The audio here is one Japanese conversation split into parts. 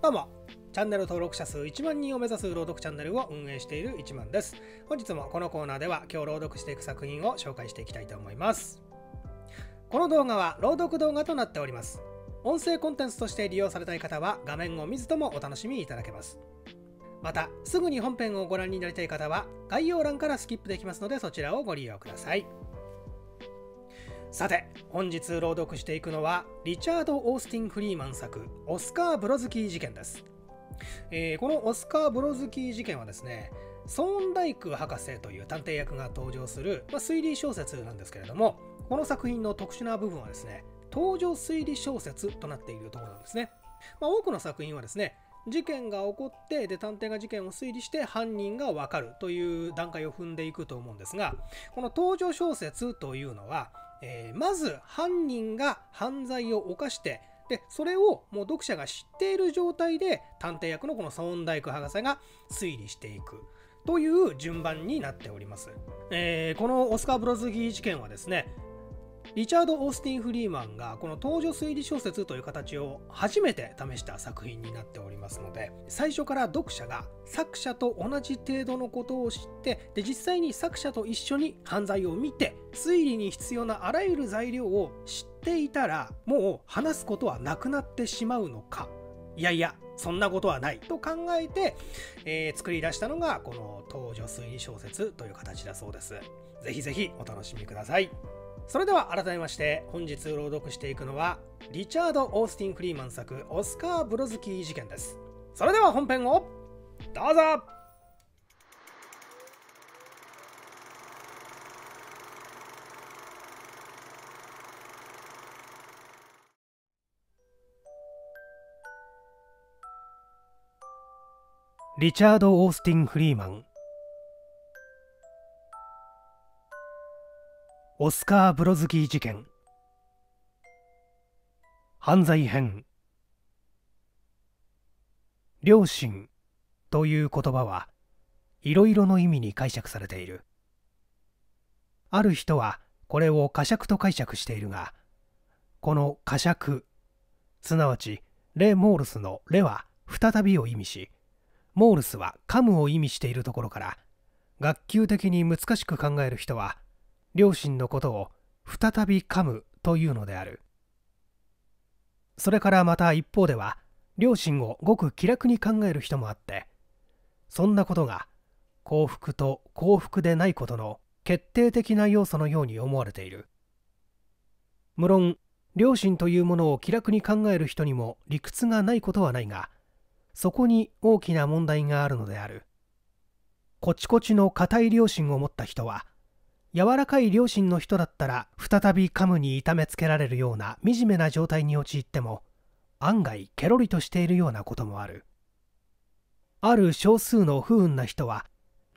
どうも、チャンネル登録者数1万人を目指す朗読チャンネルを運営している1万です。本日もこのコーナーでは今日朗読していく作品を紹介していきたいと思います。この動画は朗読動画となっております。音声コンテンツとして利用されたい方は画面を見ずともお楽しみいただけます。また、すぐに本編をご覧になりたい方は概要欄からスキップできますのでそちらをご利用ください。さて本日朗読していくのはリチャード・オースティン・フリーマン作「オスカー・ブロズキー事件」です、えー、このオスカー・ブロズキー事件はですねソーンダイク博士という探偵役が登場する、まあ、推理小説なんですけれどもこの作品の特殊な部分はですね登場推理小説となっているところなんですね、まあ、多くの作品はですね事件が起こってで探偵が事件を推理して犯人が分かるという段階を踏んでいくと思うんですがこの登場小説というのはえー、まず犯人が犯罪を犯してでそれをもう読者が知っている状態で探偵役のこのソーンダイク博士が推理していくという順番になっております、えー、このオスカー・ブロズギー事件はですね、リチャード・オースティン・フリーマンがこの登場推理小説という形を初めて試した作品になっておりますので最初から読者が作者と同じ程度のことを知ってで実際に作者と一緒に犯罪を見て推理に必要なあらゆる材料を知っていたらもう話すことはなくなってしまうのかいやいやそんなことはないと考えて、えー、作り出したのがこの「登女推理小説」という形だそうです。ぜひぜひお楽しみください。それでは改めまして本日朗読していくのはリチャード・オースティン・フリーマン作オスカー・ブロズキー事件ですそれでは本編をどうぞリチャード・オースティン・フリーマンオスカー・ブロズキー事件犯罪編両親という言葉はいろいろの意味に解釈されているある人はこれを呵責と解釈しているがこの呵責すなわちレ・モールスの「レ」は再びを意味しモールスは「カム」を意味しているところから学級的に難しく考える人は「両親のことを再び噛むというのであるそれからまた一方では両親をごく気楽に考える人もあってそんなことが幸福と幸福でないことの決定的な要素のように思われている無論両親というものを気楽に考える人にも理屈がないことはないがそこに大きな問題があるのであるこちこちの固い両親を持った人は柔らかい両親の人だったら再びカムに痛めつけられるような惨めな状態に陥っても案外ケロリとしているようなこともあるある少数の不運な人は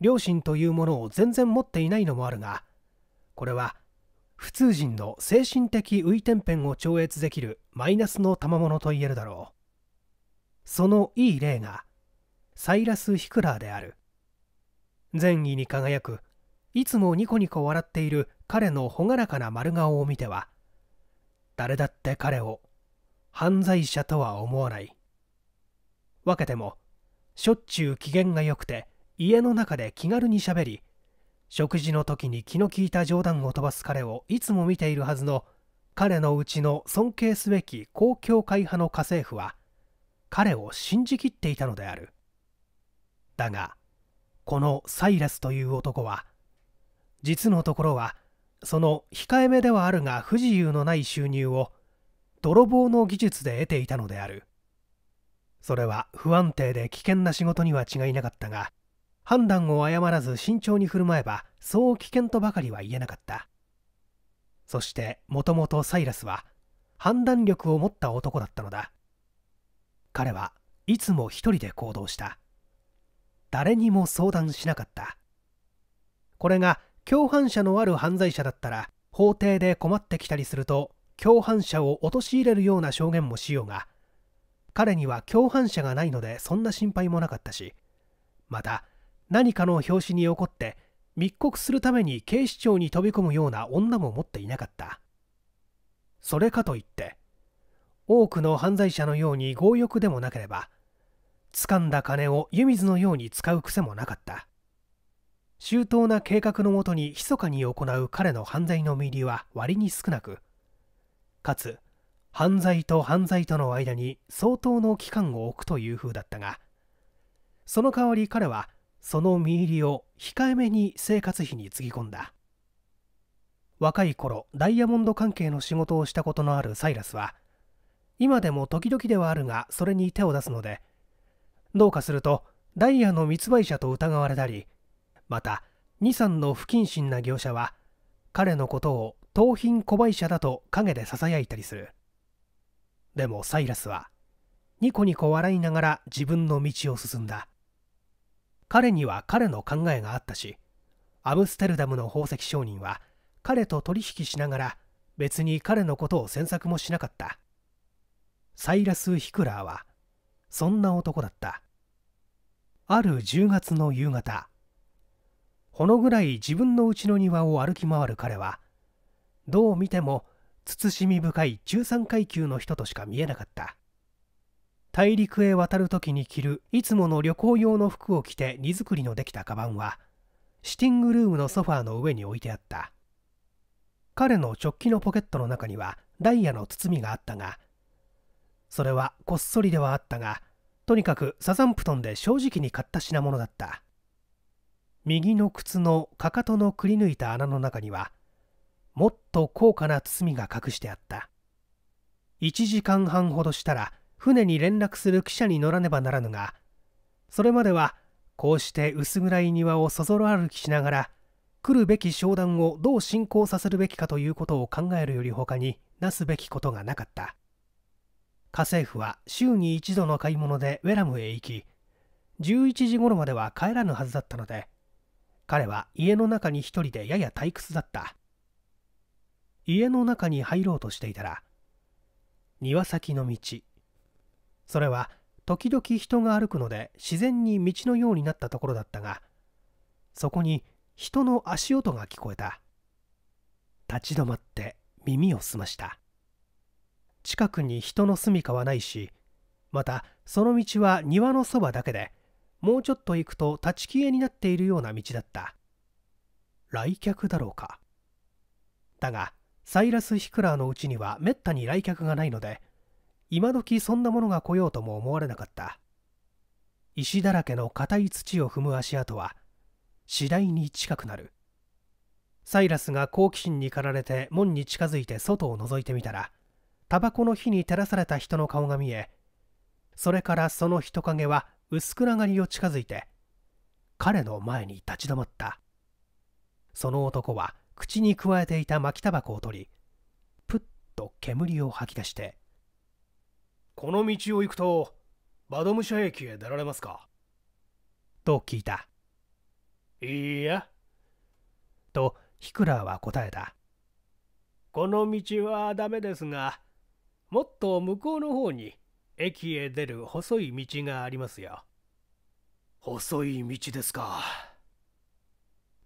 両親というものを全然持っていないのもあるがこれは普通人の精神的浮いてんぺんを超越できるマイナスの賜物と言えるだろうそのいい例がサイラス・ヒクラーである善意に輝くいつもニコニコ笑っている彼の朗らかな丸顔を見ては誰だって彼を犯罪者とは思わない分けてもしょっちゅう機嫌が良くて家の中で気軽にしゃべり食事の時に気の利いた冗談を飛ばす彼をいつも見ているはずの彼のうちの尊敬すべき公共会派の家政婦は彼を信じきっていたのであるだがこのサイラスという男は実のところはその控えめではあるが不自由のない収入を泥棒の技術で得ていたのであるそれは不安定で危険な仕事には違いなかったが判断を誤らず慎重に振る舞えばそう危険とばかりは言えなかったそしてもともとサイラスは判断力を持った男だったのだ彼はいつも一人で行動した誰にも相談しなかったこれが共犯者のある犯罪者だったら法廷で困ってきたりすると共犯者を陥れるような証言もしようが彼には共犯者がないのでそんな心配もなかったしまた何かの拍子に起こって密告するために警視庁に飛び込むような女も持っていなかったそれかといって多くの犯罪者のように強欲でもなければ掴んだ金を湯水のように使う癖もなかった周到な計画のもとに密かに行う彼の犯罪の見入りは割に少なくかつ犯罪と犯罪との間に相当の期間を置くという風だったがその代わり彼はその見入りを控えめに生活費につぎ込んだ若い頃ダイヤモンド関係の仕事をしたことのあるサイラスは今でも時々ではあるがそれに手を出すのでどうかするとダイヤの密売者と疑われたりまた2、3の不謹慎な業者は彼のことを盗品小売者だと陰で囁いたりするでもサイラスはニコニコ笑いながら自分の道を進んだ彼には彼の考えがあったしアムステルダムの宝石商人は彼と取引しながら別に彼のことを詮索もしなかったサイラス・ヒクラーはそんな男だったある10月の夕方このぐらい自分の家の庭を歩き回る彼はどう見ても慎み深い中産階級の人としか見えなかった大陸へ渡る時に着るいつもの旅行用の服を着て荷造りのできたカバンはシティングルームのソファーの上に置いてあった彼の直帰のポケットの中にはダイヤの包みがあったがそれはこっそりではあったがとにかくサザンプトンで正直に買った品物だった右の靴のかかとのくりぬいた穴の中にはもっと高価な包みが隠してあった1時間半ほどしたら船に連絡する汽車に乗らねばならぬがそれまではこうして薄暗い庭をそぞろ歩きしながら来るべき商談をどう進行させるべきかということを考えるよりほかになすべきことがなかった家政婦は週に一度の買い物でウェラムへ行き11時頃までは帰らぬはずだったので彼は家の中に一人でやや退屈だった家の中に入ろうとしていたら庭先の道それは時々人が歩くので自然に道のようになったところだったがそこに人の足音が聞こえた立ち止まって耳を澄ました近くに人の住みかはないしまたその道は庭のそばだけでもうちょっと行くと立ち消えになっているような道だった来客だろうかだがサイラス・ヒクラーのうちにはめったに来客がないので今時そんなものが来ようとも思われなかった石だらけの硬い土を踏む足跡は次第に近くなるサイラスが好奇心に駆られて門に近づいて外を覗いてみたらタバコの火に照らされた人の顔が見えそれからその人影は薄暗がりを近づいて彼の前に立ち止まったその男は口にくわえていた巻きタバコを取りプッと煙を吐き出してこの道を行くとバドムシャ駅へ出られますかと聞いたいいやとヒクラーは答えたこの道はダメですがもっと向こうの方に駅へ出る細い道がありますよ細い道ですか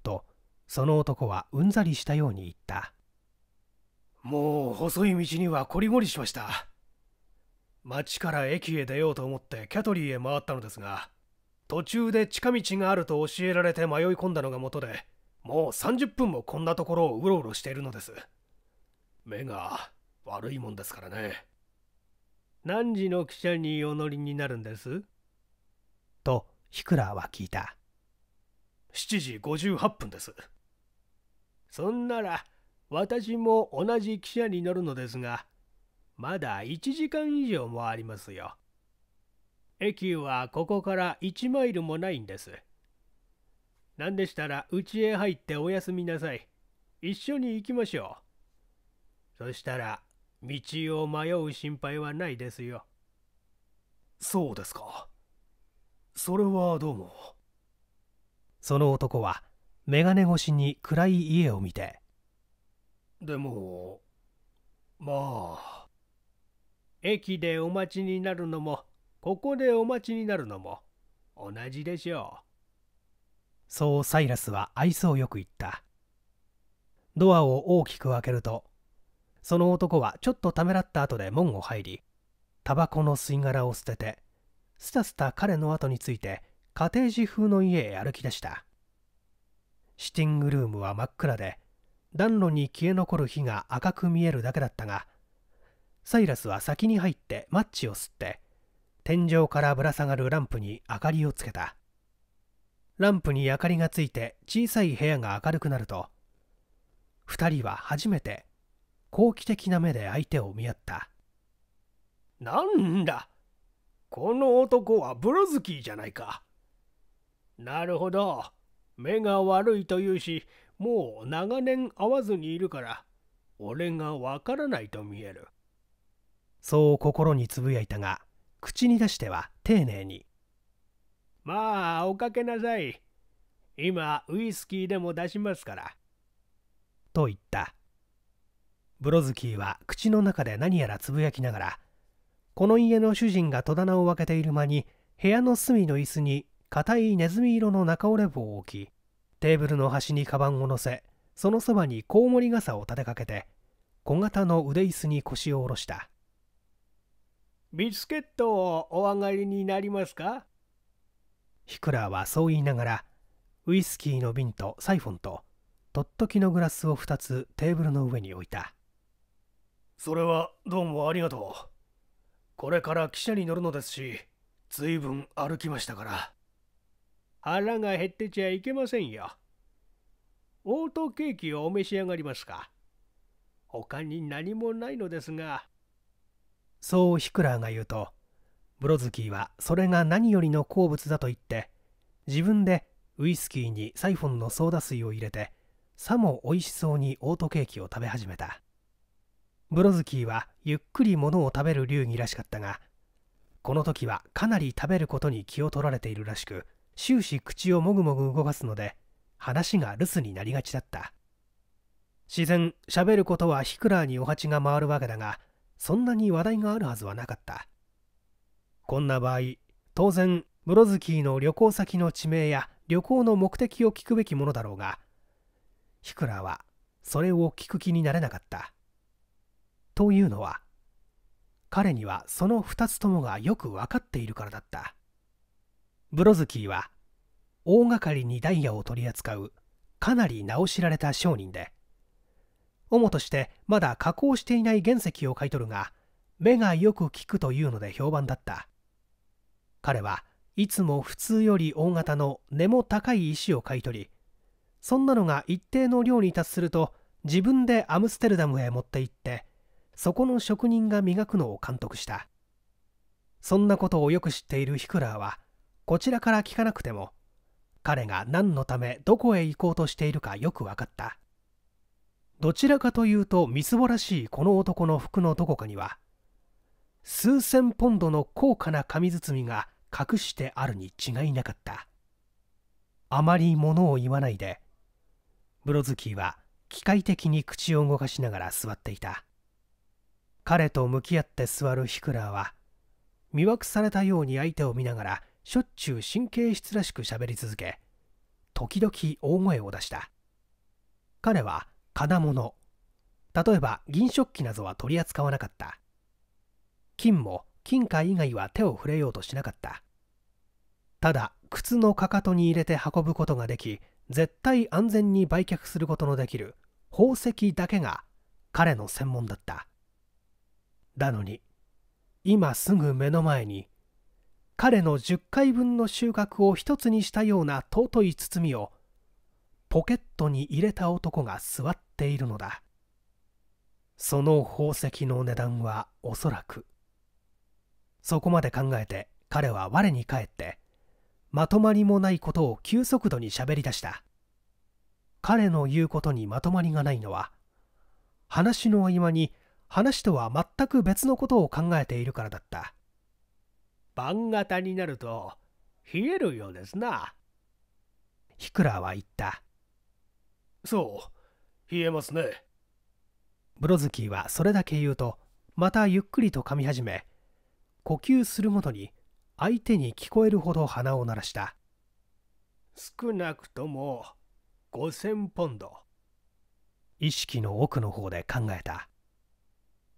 とその男はうんざりしたように言ったもう細い道にはこりごりしました町から駅へ出ようと思ってキャトリーへ回ったのですが途中で近道があると教えられて迷い込んだのが元でもう30分もこんなところをうろうろしているのです目が悪いもんですからね何時の汽車にお乗りになるんですとヒクラーは聞いた7時58分ですそんなら私も同じ汽車に乗るのですがまだ1時間以上もありますよ駅はここから1マイルもないんです何でしたら家へ入っておやすみなさい一緒に行きましょうそしたら道を迷う心配はないですよそうですかそれはどうもその男は眼鏡越しに暗い家を見てでもまあ駅でお待ちになるのもここでお待ちになるのも同じでしょうそうサイラスは愛想よく言ったドアを大きく開けるとその男はちょっとためらった後で門を入りタバコの吸い殻を捨ててすたすた彼の後について家庭ー風の家へ歩き出したシティングルームは真っ暗で暖炉に消え残る火が赤く見えるだけだったがサイラスは先に入ってマッチを吸って天井からぶら下がるランプに明かりをつけたランプに明かりがついて小さい部屋が明るくなると2人は初めて好奇的な目で相手を見合ったなんだこの男はブロズキーじゃないかなるほど目が悪いというしもう長年会わずにいるから俺がわからないと見えるそう心につぶやいたが口に出しては丁寧にまあおかけなさい今ウイスキーでも出しますからと言ったブロズキーは口の中で何やらつぶやきながらこの家の主人が戸棚を開けている間に部屋の隅の椅子に硬いネズミ色の中折れ棒を置きテーブルの端にカバンを乗せそのそばにコウモリ傘を立てかけて小型の腕椅子に腰を下ろしたビスケットをお上がりになりますかヒクラはそう言いながらウイスキーの瓶とサイフォンととっときのグラスを2つテーブルの上に置いたそれはどうもありがとう。これから汽車に乗るのですし、ずいぶん歩きましたから。腹が減ってちゃいけませんよ。オートケーキをお召し上がりますか。他に何もないのですが。そうヒクラーが言うと、ブロズキーはそれが何よりの好物だと言って、自分でウイスキーにサイフォンのソーダ水を入れて、さも美味しそうにオートケーキを食べ始めた。ブロズキーはゆっくりものを食べる流儀らしかったがこの時はかなり食べることに気を取られているらしく終始口をもぐもぐ動かすので話が留守になりがちだった自然しゃべることはヒクラーにお鉢が回るわけだがそんなに話題があるはずはなかったこんな場合当然ブロズキーの旅行先の地名や旅行の目的を聞くべきものだろうがヒクラーはそれを聞く気になれなかったというのは彼にはその2つともがよく分かっているからだったブロズキーは大掛かりにダイヤを取り扱うかなり名を知られた商人で主としてまだ加工していない原石を買い取るが目がよく効くというので評判だった彼はいつも普通より大型の根も高い石を買い取りそんなのが一定の量に達すると自分でアムステルダムへ持って行ってそこの職人が磨くのを監督したそんなことをよく知っているヒクラーはこちらから聞かなくても彼が何のためどこへ行こうとしているかよく分かったどちらかというとみすぼらしいこの男の服のどこかには数千ポンドの高価な紙包みが隠してあるに違いなかったあまり物を言わないでブロズキーは機械的に口を動かしながら座っていた彼と向き合って座るヒクラーは魅惑されたように相手を見ながらしょっちゅう神経質らしく喋り続け時々大声を出した彼は金物例えば銀食器などは取り扱わなかった金も金貨以外は手を触れようとしなかったただ靴のかかとに入れて運ぶことができ絶対安全に売却することのできる宝石だけが彼の専門だっただのに今すぐ目の前に彼の10回分の収穫を一つにしたような尊い包みをポケットに入れた男が座っているのだその宝石の値段はおそらくそこまで考えて彼は我に返ってまとまりもないことを急速度にしゃべり出した彼の言うことにまとまりがないのは話の合間に話とは全く別のことを考えているからだった晩型になると冷えるようですなヒクラーは言ったそう冷えますねブロズキーはそれだけ言うとまたゆっくりと噛み始め呼吸するごとに相手に聞こえるほど鼻を鳴らした少なくとも5000ポンド意識の奥の方で考えた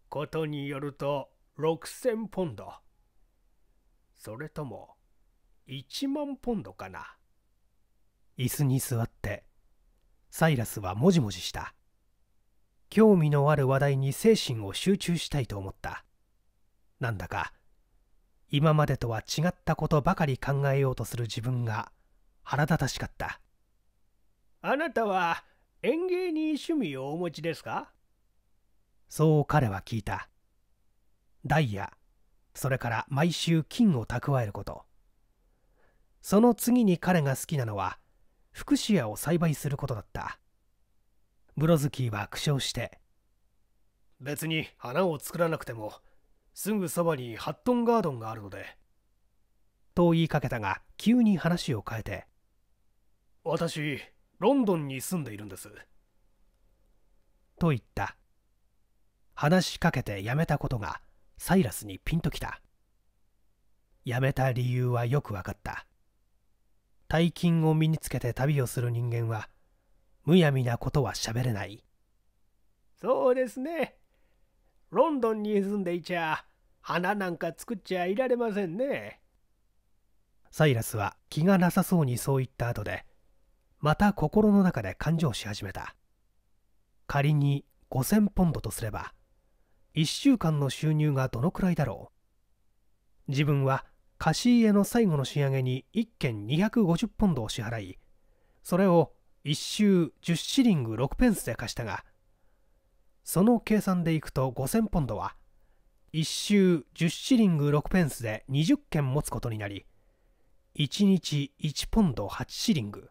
ことによると6000ポンドそれとも1万ポンドかな椅子に座ってサイラスはもじもじした興味のある話題に精神を集中したいと思ったなんだか今までとは違ったことばかり考えようとする自分が腹立たしかったあなたは園芸に趣味をお持ちですかそう彼は聞いたダイヤそれから毎週金を蓄えることその次に彼が好きなのはフクシアを栽培することだったブロズキーは苦笑して別に花を作らなくてもすぐそばにハットンガードンがあるのでと言いかけたが急に話を変えて私ロンドンに住んでいるんですと言った話しかけて辞めたことがサイラスにピンときた辞めた理由はよく分かった大金を身につけて旅をする人間はむやみなことはしゃべれないそうですねロンドンに住んでいちゃ花なんか作っちゃいられませんねサイラスは気がなさそうにそう言った後でまた心の中で勘定し始めた仮に5000ポンドとすれば1週間の収入がどのくらいだろう自分は貸し家の最後の仕上げに1件250ポンドを支払いそれを1周10シリング6ペンスで貸したがその計算でいくと5000ポンドは1周10シリング6ペンスで20件持つことになり1日1ポンド8シリング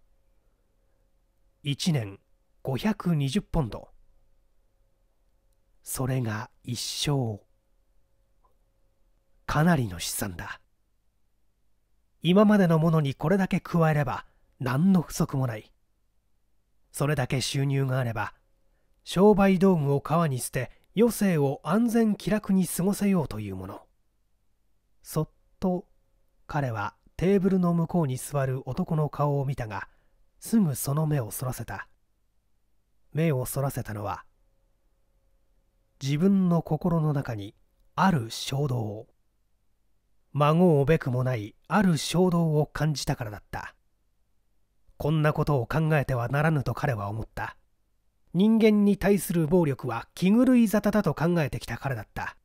1年520ポンドそれが一生かなりの資産だ今までのものにこれだけ加えれば何の不足もないそれだけ収入があれば商売道具を川に捨て余生を安全気楽に過ごせようというものそっと彼はテーブルの向こうに座る男の顔を見たがすぐその目をそらせた目をそらせたのは自分の心の中にある衝動を孫をべくもないある衝動を感じたからだったこんなことを考えてはならぬと彼は思った人間に対する暴力は気狂い沙汰だと考えてきた彼だった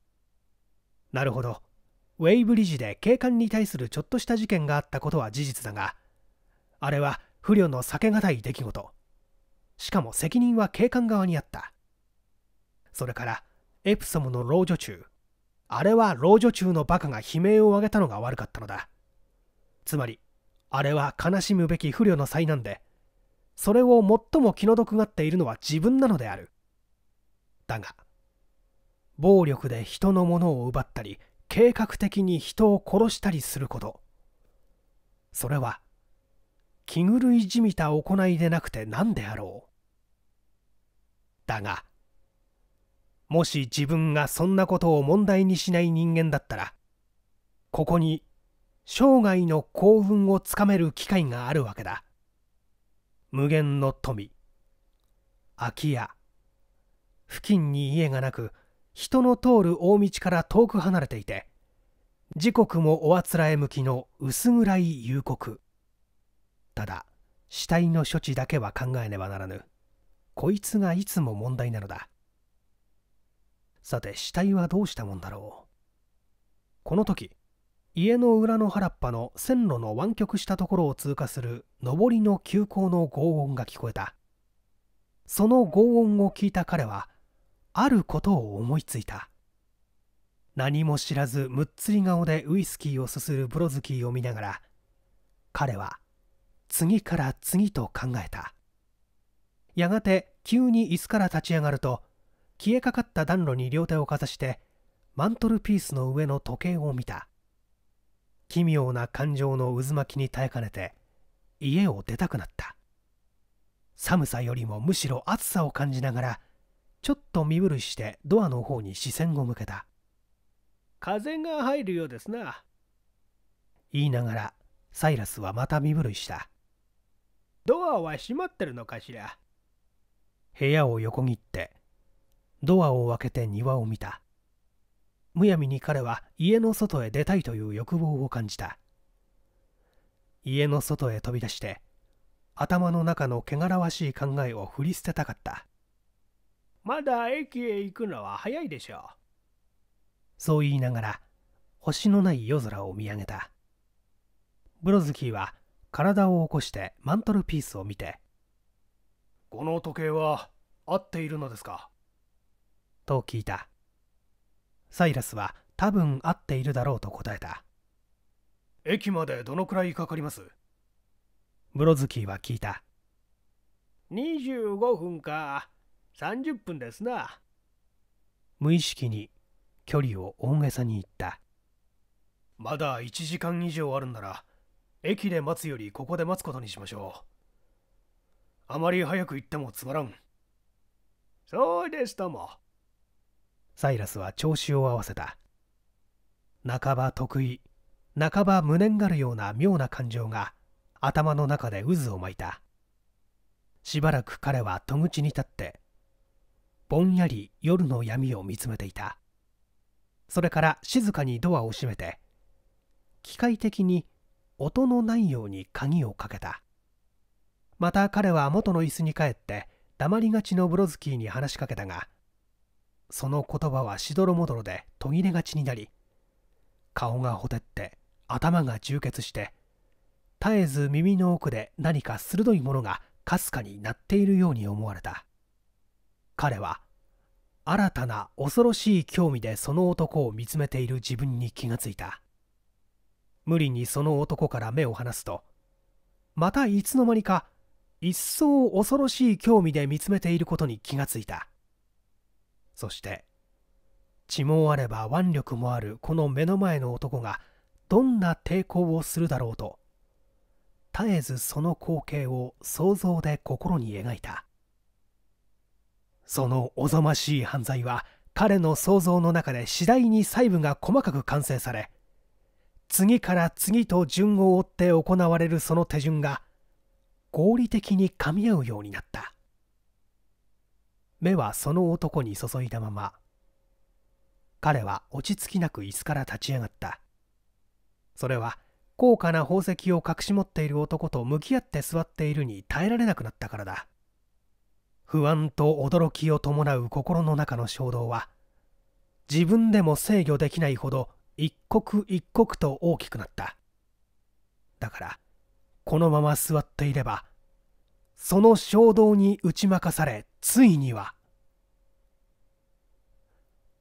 なるほどウェイブリッジで警官に対するちょっとした事件があったことは事実だがあれは不慮の避けがたい出来事しかも責任は警官側にあったそれからエプソムの老女中あれは老女中のバカが悲鳴を上げたのが悪かったのだつまりあれは悲しむべき不慮の災難でそれを最も気の毒がっているのは自分なのであるだが暴力で人のものを奪ったり計画的に人を殺したりすることそれは気狂いじみた行いでなくて何であろうだがもし自分がそんなことを問題にしない人間だったらここに生涯の幸運をつかめる機会があるわけだ無限の富空き家付近に家がなく人の通る大道から遠く離れていて時刻もおあつらえ向きの薄暗い夕刻ただ死体の処置だけは考えねばならぬこいつがいつも問題なのださて死体はどうしたもんだろうこの時家の裏の原っぱの線路の湾曲したところを通過する上りの急行の轟音が聞こえたその轟音を聞いた彼はあることを思いついた何も知らずむっつり顔でウイスキーをすするブロズキーを見ながら彼は次から次と考えたやがて急に椅子から立ち上がると消えかかった暖炉に両手をかざしてマントルピースの上の時計を見た奇妙な感情の渦巻きに耐えかねて家を出たくなった寒さよりもむしろ暑さを感じながらちょっと身震いしてドアの方に視線を向けた風が入るようですな言いながらサイラスはまた身震いしたドアは閉まってるのかしら部屋を横切ってドアを開けて庭を見たむやみに彼は家の外へ出たいという欲望を感じた家の外へ飛び出して頭の中の汚らわしい考えを振り捨てたかったまだ駅へ行くのは早いでしょうそう言いながら星のない夜空を見上げたブロズキーは体を起こしてマントルピースを見てこの時計は合っているのですかと聞いたサイラスは多分合っているだろうと答えた駅までどのくらいかかりますブロズキーは聞いた25分か30分ですな無意識に距離を大げさに言ったまだ1時間以上あるんなら駅で待つよりここで待つことにしましょうあまり早く行ってもつまらんそうですともサイラスは調子を合わせた半ば得意半ば無念がるような妙な感情が頭の中で渦を巻いたしばらく彼は戸口に立ってぼんやり夜の闇を見つめていたそれから静かにドアを閉めて機械的に音のないように鍵をかけたまた彼は元の椅子に帰って黙りがちのブロズキーに話しかけたがその言葉はしどろもどろで途切れがちになり顔がほてって頭が充血して絶えず耳の奥で何か鋭いものがかすかになっているように思われた彼は新たな恐ろしい興味でその男を見つめている自分に気がついた無理にその男から目を離すとまたいつの間にか一層恐ろしい興味で見つめていることに気がついたそして血もあれば腕力もあるこの目の前の男がどんな抵抗をするだろうと絶えずその光景を想像で心に描いたそのおぞましい犯罪は彼の想像の中で次第に細部が細かく完成され次から次と順を追って行われるその手順が合理的に噛み合うようになった目はその男に注いだまま彼は落ち着きなく椅子から立ち上がったそれは高価な宝石を隠し持っている男と向き合って座っているに耐えられなくなったからだ不安と驚きを伴う心の中の衝動は自分でも制御できないほど一刻一刻と大きくなっただからこのまま座っていればその衝動に打ち負かされついには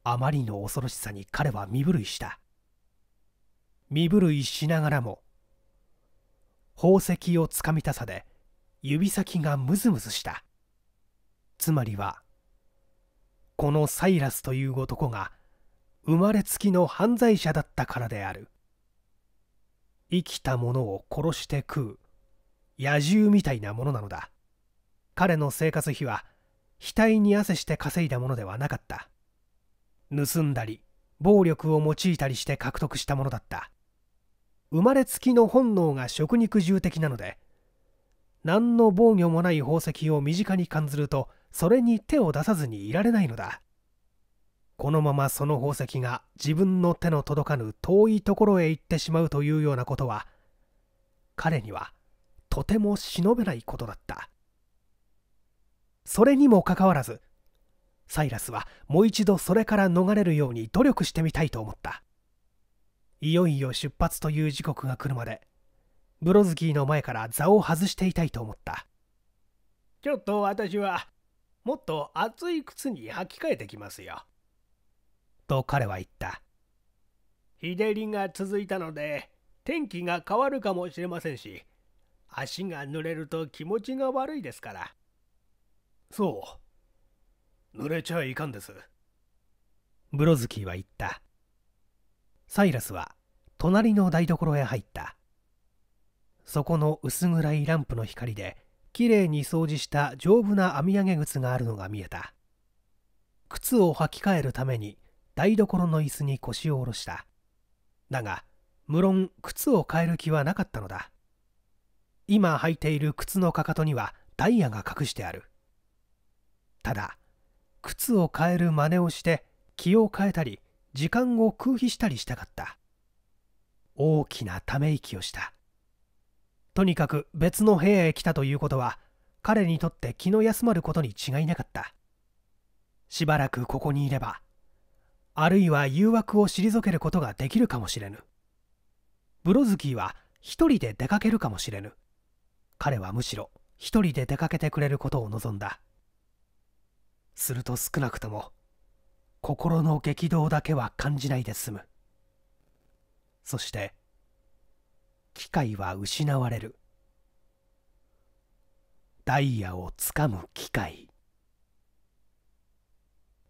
あまりの恐ろしさに彼は身震いした身震いしながらも宝石をつかみたさで指先がムズムズしたつまりはこのサイラスという男が生まれつきの犯罪者だったからである生きたものを殺して食う野獣みたいなものなのだ彼の生活費は額に汗して稼いだものではなかった盗んだり暴力を用いたりして獲得したものだった生まれつきの本能が食肉重的なので何の防御もない宝石を身近に感ずるとそれに手を出さずにいられないのだこのままその宝石が自分の手の届かぬ遠いところへ行ってしまうというようなことは彼にはとても忍べないことだったそれにもかかわらずサイラスはもう一度それから逃れるように努力してみたいと思ったいよいよ出発という時刻が来るまでブロズキーの前から座を外していたいと思ったちょっと私はもっと厚い靴に履き替えてきますよと彼は言った日照りが続いたので天気が変わるかもしれませんし足が濡れると気持ちが悪いですからそう濡れちゃいかんですブロズキーは言ったサイラスは隣の台所へ入ったそこの薄暗いランプの光できれいに掃除した丈夫な網上げ靴があるのが見えた靴を履き替えるために台所の椅子に腰を下ろしただが無論靴を変える気はなかったのだ今履いている靴のかかとにはダイヤが隠してあるただ靴を変える真似をして気を変えたり時間を空費したりしたかった大きなため息をしたとにかく別の部屋へ来たということは彼にとって気の休まることに違いなかったしばらくここにいればあるいは誘惑を退けることができるかもしれぬブロズキーは一人で出かけるかもしれぬ彼はむしろ一人で出かけてくれることを望んだすると少なくとも心の激動だけは感じないで済むそして機械は失われるダイヤをつかむ機械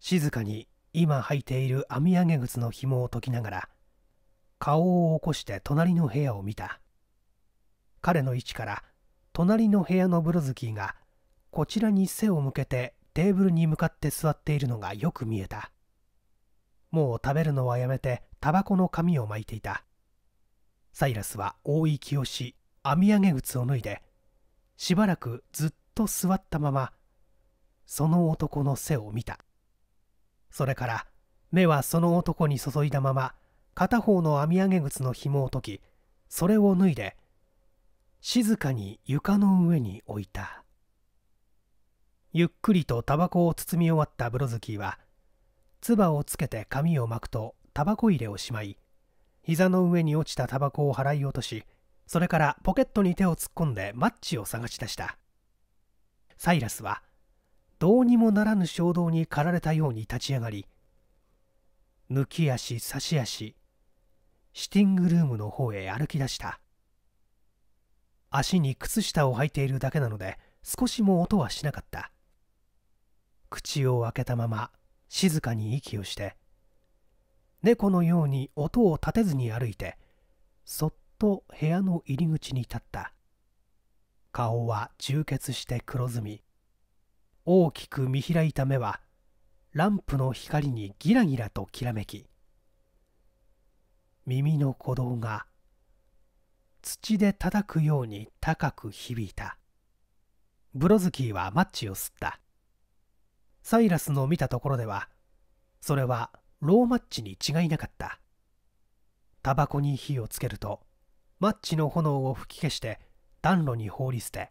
静かに今履いている網上げ靴の紐を解きながら顔を起こして隣の部屋を見た彼の位置から隣の部屋のブロズキーがこちらに背を向けてテーブルに向かって座っているのがよく見えたもう食べるのはやめてタバコの紙を巻いていたサイラスは大息をし網上げ靴を脱いでしばらくずっと座ったままその男の背を見たそれから目はその男に注いだまま片方の網上げ靴の紐を解きそれを脱いで静かに床の上に置いた。ゆっくりとタバコを包み終わったブロズキーは唾をつけて髪を巻くとタバコ入れをしまい膝の上に落ちたタバコを払い落としそれからポケットに手を突っ込んでマッチを探し出したサイラスはどうにもならぬ衝動に駆られたように立ち上がり抜き足差し足シティングルームの方へ歩き出した足に靴下を履いているだけなので少しも音はしなかった口を開けたまま静かに息をして猫のように音を立てずに歩いてそっと部屋の入り口に立った顔は充血して黒ずみ大きく見開いた目はランプの光にギラギラときらめき耳の鼓動が土で叩くように高く響いたブロズキーはマッチを吸ったサイラスの見たところではそれはローマッチに違いなかったタバコに火をつけるとマッチの炎を吹き消して暖炉に放り捨て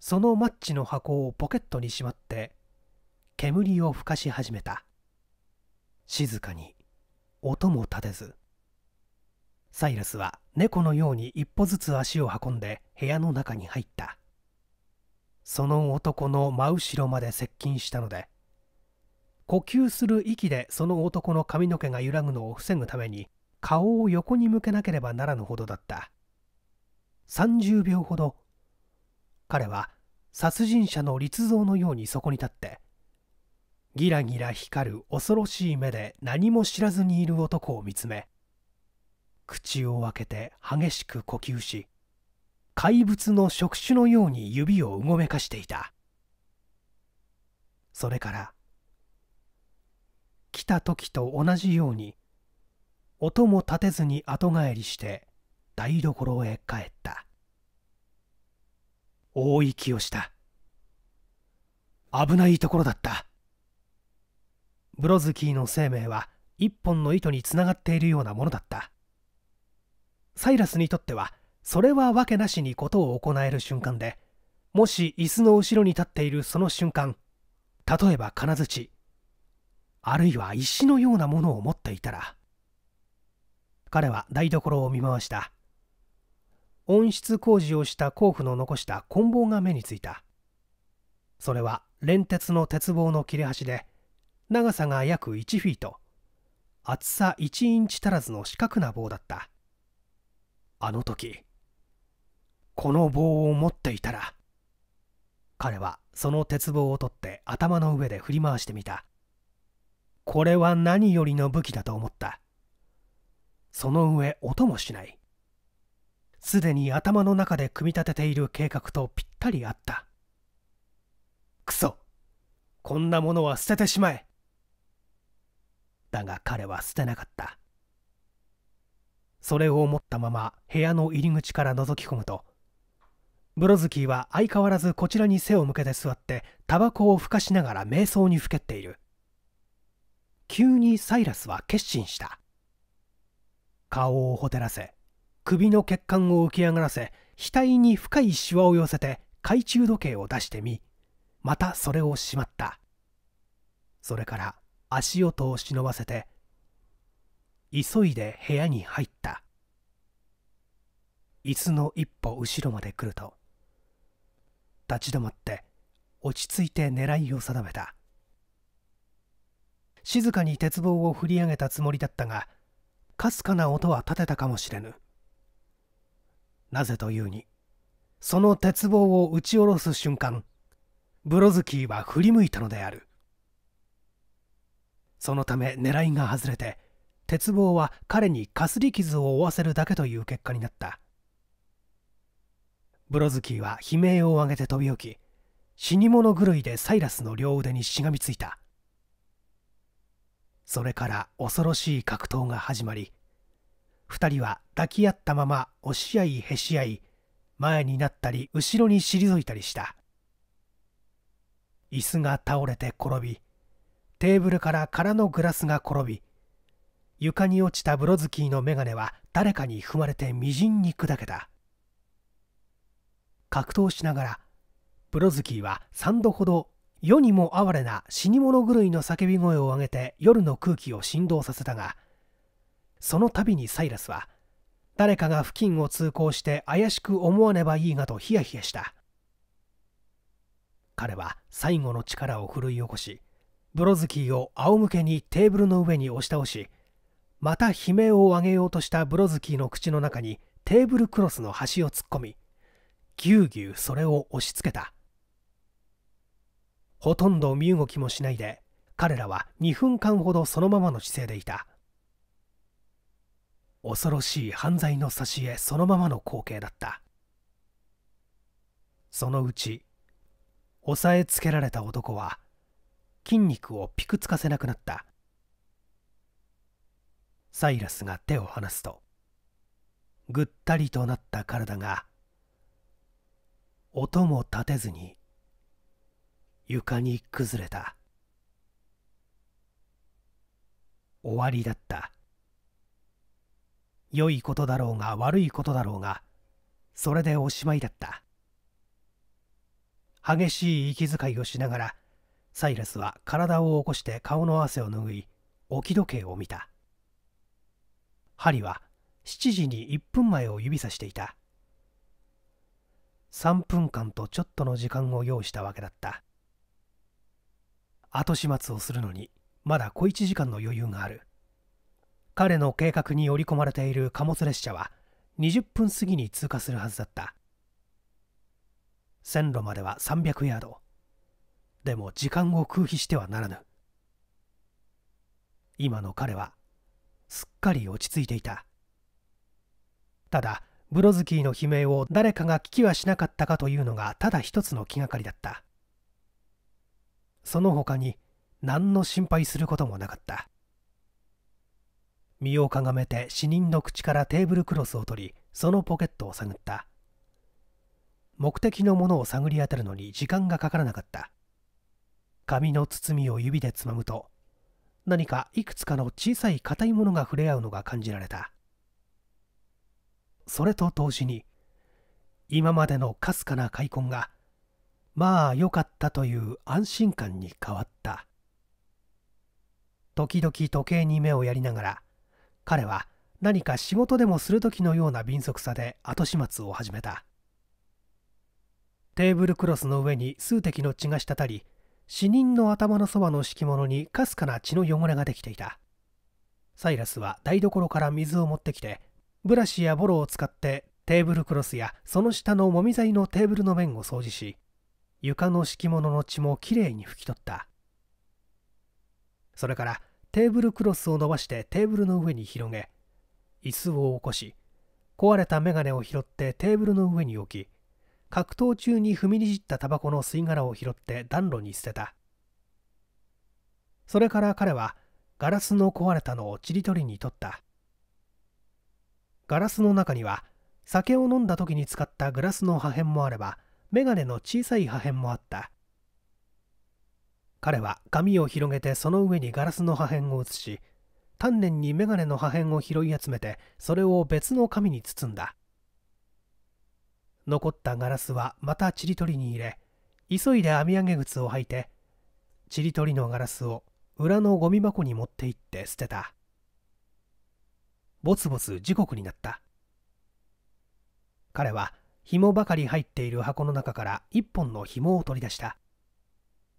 そのマッチの箱をポケットにしまって煙をふかし始めた静かに音も立てずサイラスは猫のように一歩ずつ足を運んで部屋の中に入ったその男の真後ろまで接近したので呼吸する息でその男の髪の毛が揺らぐのを防ぐために顔を横に向けなければならぬほどだった30秒ほど彼は殺人者の立像のようにそこに立ってギラギラ光る恐ろしい目で何も知らずにいる男を見つめ口を開けて激しく呼吸し怪物の触手のように指をうごめかしていたそれから来た時と同じように音も立てずに後帰りして台所へ帰った大息をした危ないところだったブロズキーの生命は一本の糸につながっているようなものだったサイラスにとってはそれはわけなしに事を行える瞬間でもし椅子の後ろに立っているその瞬間例えば金槌あるいは石のようなものを持っていたら彼は台所を見回した温室工事をした甲府の残した棍棒が目についたそれは連鉄の鉄棒の切れ端で長さが約1フィート厚さ1インチ足らずの四角な棒だったあの時この棒を持っていたら彼はその鉄棒を取って頭の上で振り回してみたこれは何よりの武器だと思ったその上音もしないすでに頭の中で組み立てている計画とぴったり合ったクソこんなものは捨ててしまえだが彼は捨てなかったそれを持ったまま部屋の入り口から覗き込むとブロズキーは相変わらずこちらに背を向けて座ってタバコをふかしながら瞑想にふけっている急にサイラスは決心した顔をほてらせ首の血管を浮き上がらせ額に深いシワを寄せて懐中時計を出してみまたそれをしまったそれから足音を忍ばせて急いで部屋に入った椅子の一歩後ろまで来ると立ち止まって落ち着いて狙いを定めた静かに鉄棒を振り上げたつもりだったがかすかな音は立てたかもしれぬなぜというにその鉄棒を打ち下ろす瞬間ブロズキーは振り向いたのであるそのため狙いが外れて鉄棒は彼にかすり傷を負わせるだけという結果になったブロズキーは悲鳴を上げて飛び起き死に物狂いでサイラスの両腕にしがみついたそれから恐ろしい格闘が始まり2人は抱き合ったまま押し合いへし合い前になったり後ろに退いたりした椅子が倒れて転びテーブルから空のグラスが転び床に落ちたブロズキーの眼鏡は誰かに踏まれてみじんに砕けた格闘しながらブロズキーは3度ほど世にも哀れな死に物狂いの叫び声を上げて夜の空気を振動させたがその度にサイラスは誰かが付近を通行して怪しく思わねばいいがとヒヤヒヤした彼は最後の力を奮い起こしブロズキーを仰向けにテーブルの上に押し倒しまた悲鳴を上げようとしたブロズキーの口の中にテーブルクロスの端を突っ込みぎゅうぎゅうそれを押し付けたほとんど身動きもしないで彼らは2分間ほどそのままの姿勢でいた恐ろしい犯罪の挿絵そのままの光景だったそのうち押さえつけられた男は筋肉をピクつかせなくなったサイラスが手を離すとぐったりとなった体が音も立てずに床に崩れた終わりだった良いことだろうが悪いことだろうがそれでおしまいだった激しい息遣いをしながらサイラスは体を起こして顔の汗を拭い置き時計を見た針は7時に1分前を指さしていた3分間とちょっとの時間を要したわけだった後始末をするのにまだ小1時間の余裕がある彼の計画に織り込まれている貨物列車は20分過ぎに通過するはずだった線路までは300ヤードでも時間を空飛してはならぬ今の彼はすっかり落ち着いていたただブロズキーの悲鳴を誰かが聞きはしなかったかというのがただ一つの気がかりだったその他に何の心配することもなかった身をかがめて死人の口からテーブルクロスを取りそのポケットを探った目的のものを探り当てるのに時間がかからなかった紙の包みを指でつまむと何かいくつかの小さい硬いものが触れ合うのが感じられたそれと同時に今までのかすかな開墾がまあ良かったという安心感に変わった時々時計に目をやりながら彼は何か仕事でもする時のような敏速さで後始末を始めたテーブルクロスの上に数滴の血が滴り死人の頭のそばの敷物にかすかな血の汚れができていたサイラスは台所から水を持ってきてブラシやボロを使ってテーブルクロスやその下のもみ材のテーブルの面を掃除し床の敷物の血もきれいに拭き取ったそれからテーブルクロスを伸ばしてテーブルの上に広げ椅子を起こし壊れた眼鏡を拾ってテーブルの上に置き格闘中に踏みにじったタバコの吸い殻を拾って暖炉に捨てたそれから彼はガラスの壊れたのをちりとりに取ったガラスの中には酒を飲んだ時に使ったグラスの破片もあれば眼鏡の小さい破片もあった彼は紙を広げてその上にガラスの破片を移し丹念に眼鏡の破片を拾い集めてそれを別の紙に包んだ残ったガラスはまたちりとりに入れ急いで網上げ靴を履いてちりとりのガラスを裏のゴミ箱に持って行って捨てたぼつぼつ時刻になった彼は紐ばかり入っている箱の中から一本の紐を取り出した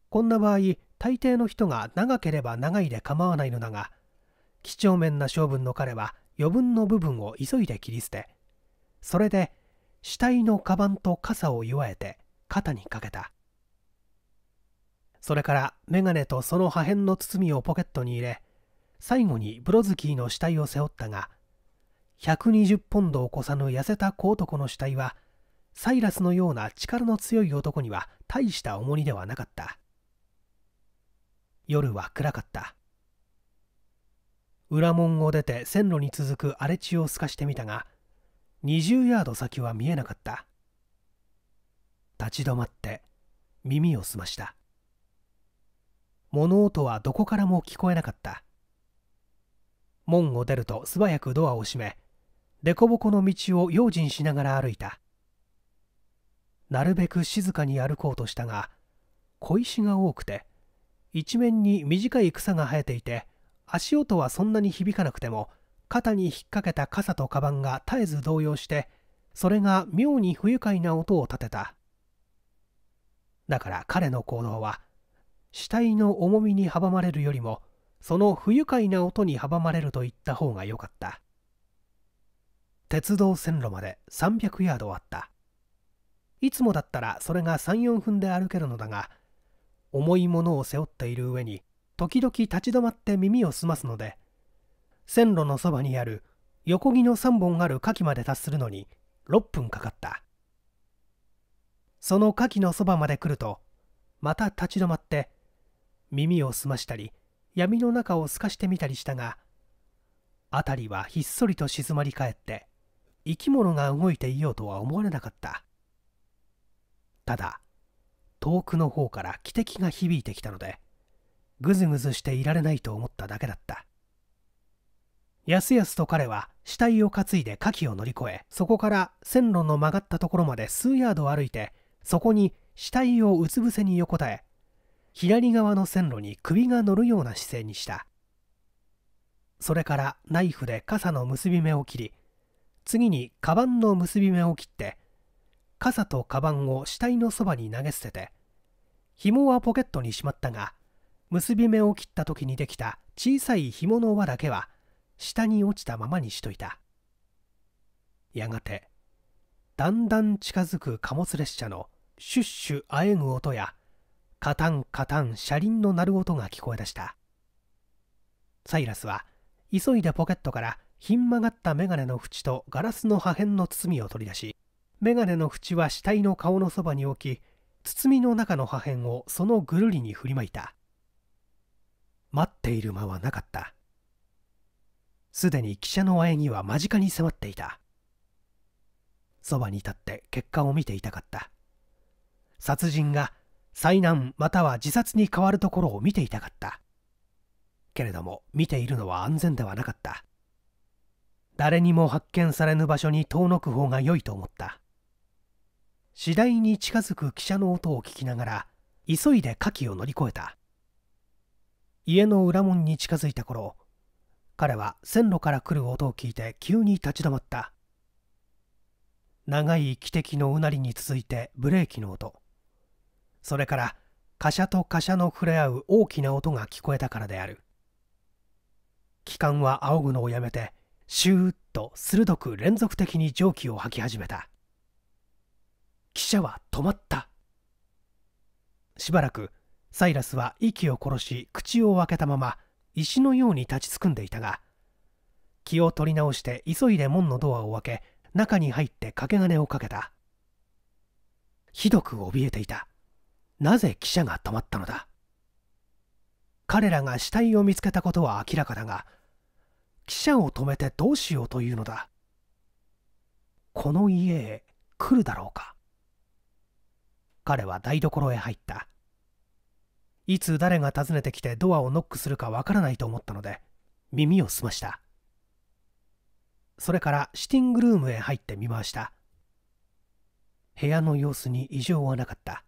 こんな場合大抵の人が長ければ長いで構わないのだが几帳面な性分の彼は余分の部分を急いで切り捨てそれで死体のカバンと傘を祝えて肩にかけたそれから眼鏡とその破片の包みをポケットに入れ最後にブロズキーの死体を背負ったが120ポンドを越さぬ痩せた小男の死体はサイラスのような力の強い男には大した重荷ではなかった夜は暗かった裏門を出て線路に続く荒れ地を透かしてみたが20ヤード先は見えなかった立ち止まって耳を澄ました物音はどこからも聞こえなかった門を出ると素早くドアを閉め凸凹の道を用心しながら歩いたなるべく静かに歩こうとしたが小石が多くて一面に短い草が生えていて足音はそんなに響かなくても肩に引っ掛けた傘とカバンが絶えず動揺してそれが妙に不愉快な音を立てただから彼の行動は死体の重みに阻まれるよりもその不愉快な音に阻まれると言った方が良かった鉄道線路まで300ヤードあったいつもだったらそれが34分で歩けるのだが重いものを背負っている上に時々立ち止まって耳を澄ますので線路のそばにある横木の3本ある牡蠣まで達するのに6分かかったその牡蠣のそばまで来るとまた立ち止まって耳を澄ましたり闇の中を透かしてみたりしたが辺りはひっそりと静まり返って生き物が動いていようとは思われなかったただ遠くの方から汽笛が響いてきたのでぐずぐずしていられないと思っただけだったやすやすと彼は死体を担いで火器を乗り越えそこから線路の曲がったところまで数ヤード歩いてそこに死体をうつ伏せに横たえ左側の線路に首が乗るような姿勢にしたそれからナイフで傘の結び目を切り次にカバンの結び目を切って傘とカバンを死体のそばに投げ捨てて紐はポケットにしまったが結び目を切った時にできた小さい紐の輪だけは下に落ちたままにしといたやがてだんだん近づく貨物列車のシュッシュあえぐ音やカタンカタン車輪の鳴る音が聞こえ出したサイラスは急いでポケットからひん曲がった眼鏡の縁とガラスの破片の包みを取り出し眼鏡の縁は死体の顔のそばに置き包みの中の破片をそのぐるりに振りまいた待っている間はなかったすでに汽車の喘ぎは間近に迫っていたそばに立って結果を見ていたかった殺人が災難または自殺に変わるところを見ていたかったけれども見ているのは安全ではなかった誰にも発見されぬ場所に遠のく方が良いと思った次第に近づく汽車の音を聞きながら急いで火器を乗り越えた家の裏門に近づいた頃彼は線路から来る音を聞いて急に立ち止まった長い汽笛のうなりに続いてブレーキの音それから貨車と貨車の触れ合う大きな音が聞こえたからである機関は仰ぐのをやめてシューッと鋭く連続的に蒸気を吐き始めた汽車は止まったしばらくサイラスは息を殺し口を開けたまま石のように立ちすくんでいたが気を取り直して急いで門のドアを開け中に入って掛け金をかけたひどく怯えていたなぜ汽車が止まったのだ彼らが死体を見つけたことは明らかだが汽車を止めてどうしようというのだこの家へ来るだろうか彼は台所へ入ったいつ誰が訪ねてきてドアをノックするかわからないと思ったので耳を澄ましたそれからシティングルームへ入って見回した部屋の様子に異常はなかった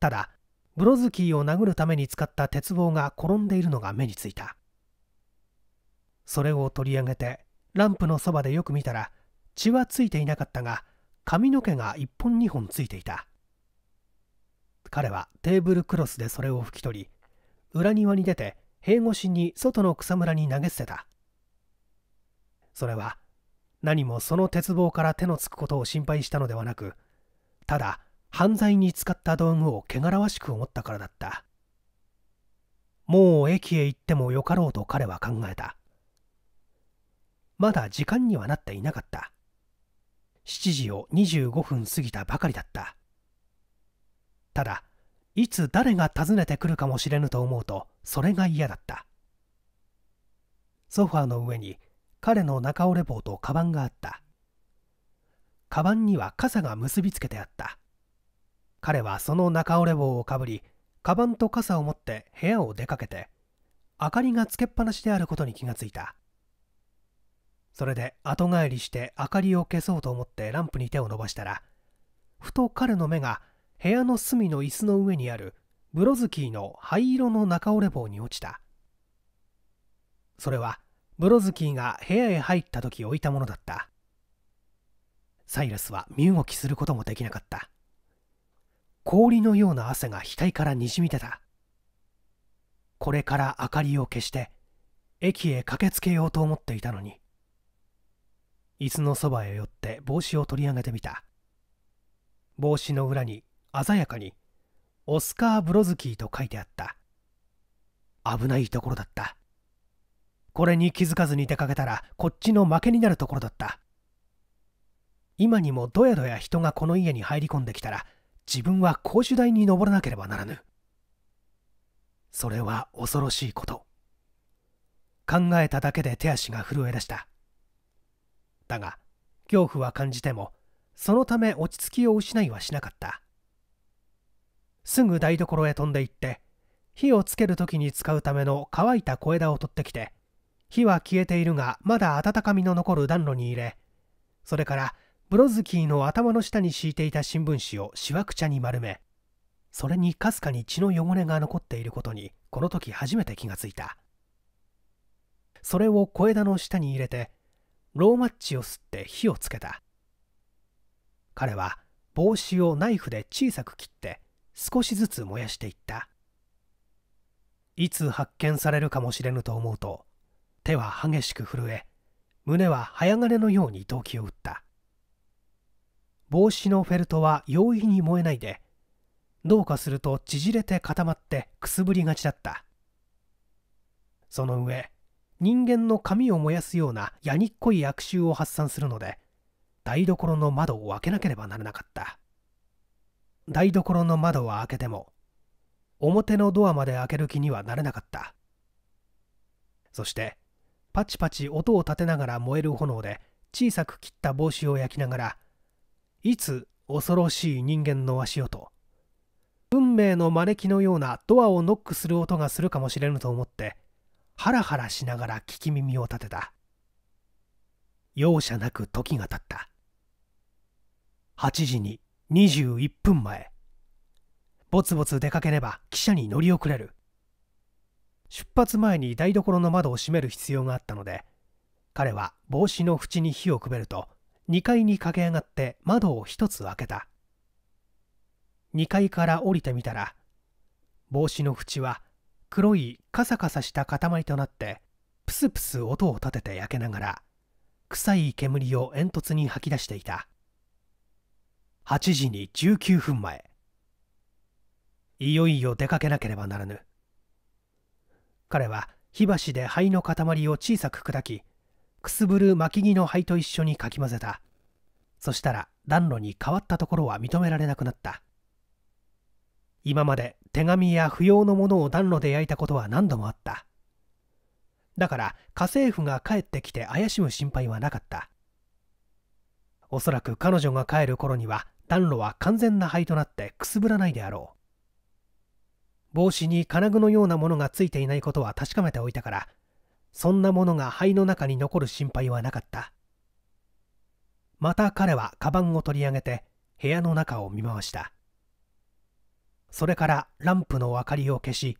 ただブロズキーを殴るために使った鉄棒が転んでいるのが目についたそれを取り上げてランプのそばでよく見たら血はついていなかったが髪の毛が一本二本ついていた彼はテーブルクロスでそれを拭き取り裏庭に出て塀越しに外の草むらに投げ捨てたそれは何もその鉄棒から手のつくことを心配したのではなくただ犯罪に使った道具を汚らわしく思ったからだったもう駅へ行ってもよかろうと彼は考えたまだ時間にはなっていなかった7時を25分過ぎたばかりだったただいつ誰が訪ねてくるかもしれぬと思うとそれが嫌だったソファーの上に彼の中折れ棒とカバンがあったカバンには傘が結びつけてあった彼はその中折れ棒をかぶりカバンと傘を持って部屋を出かけて明かりがつけっぱなしであることに気がついたそれで後返りして明かりを消そうと思ってランプに手を伸ばしたらふと彼の目が部屋の隅の椅子の上にあるブロズキーの灰色の中折れ棒に落ちたそれはブロズキーが部屋へ入った時置いたものだったサイラスは身動きすることもできなかった氷のような汗が額からにじみ出たこれから明かりを消して駅へ駆けつけようと思っていたのに椅子のそばへ寄って帽子を取り上げてみた帽子の裏に鮮やかに「オスカー・ブロズキー」と書いてあった危ないところだったこれに気づかずに出かけたらこっちの負けになるところだった今にもどやどや人がこの家に入り込んできたら自分は高樹台に登らなければならぬそれは恐ろしいこと考えただけで手足が震え出しただが恐怖は感じてもそのため落ち着きを失いはしなかったすぐ台所へ飛んで行って火をつける時に使うための乾いた小枝を取ってきて火は消えているがまだ温かみの残る暖炉に入れそれからブロズキーの頭の下に敷いていた新聞紙をしわくちゃに丸めそれにかすかに血の汚れが残っていることにこの時初めて気がついたそれを小枝の下に入れてローマッチを吸って火をつけた彼は帽子をナイフで小さく切って少しずつ燃やしていったいつ発見されるかもしれぬと思うと手は激しく震え胸は早金のように動機を打った帽子のフェルトは容易に燃えないでどうかすると縮れて固まってくすぶりがちだったその上人間の髪を燃やすようなやにっこい悪臭を発散するので台所の窓を開けなければならなかった台所の窓は開けても表のドアまで開ける気にはなれなかったそしてパチパチ音を立てながら燃える炎で小さく切った帽子を焼きながらいつ恐ろしい人間の足音運命の招きのようなドアをノックする音がするかもしれぬと思ってハラハラしながら聞き耳を立てた容赦なく時が経った8時に21分前ぼつぼつ出かければ汽車に乗り遅れる出発前に台所の窓を閉める必要があったので彼は帽子の縁に火をくべると2階に駆け上がって窓を一つ開けた2階から降りてみたら帽子の縁は黒いカサカサした塊となってプスプス音を立てて焼けながら臭い煙を煙突に吐き出していた8時に19分前いよいよ出かけなければならぬ彼は火箸で灰の塊を小さく砕きくすぶる薪木の灰と一緒にかき混ぜたそしたら暖炉に変わったところは認められなくなった今まで手紙や不要のものを暖炉で焼いたことは何度もあっただから家政婦が帰ってきて怪しむ心配はなかったおそらく彼女が帰る頃には暖炉は完全な灰となってくすぶらないであろう帽子に金具のようなものがついていないことは確かめておいたからそんなものが肺の中に残る心配はなかったまた彼はカバンを取り上げて部屋の中を見回したそれからランプの明かりを消し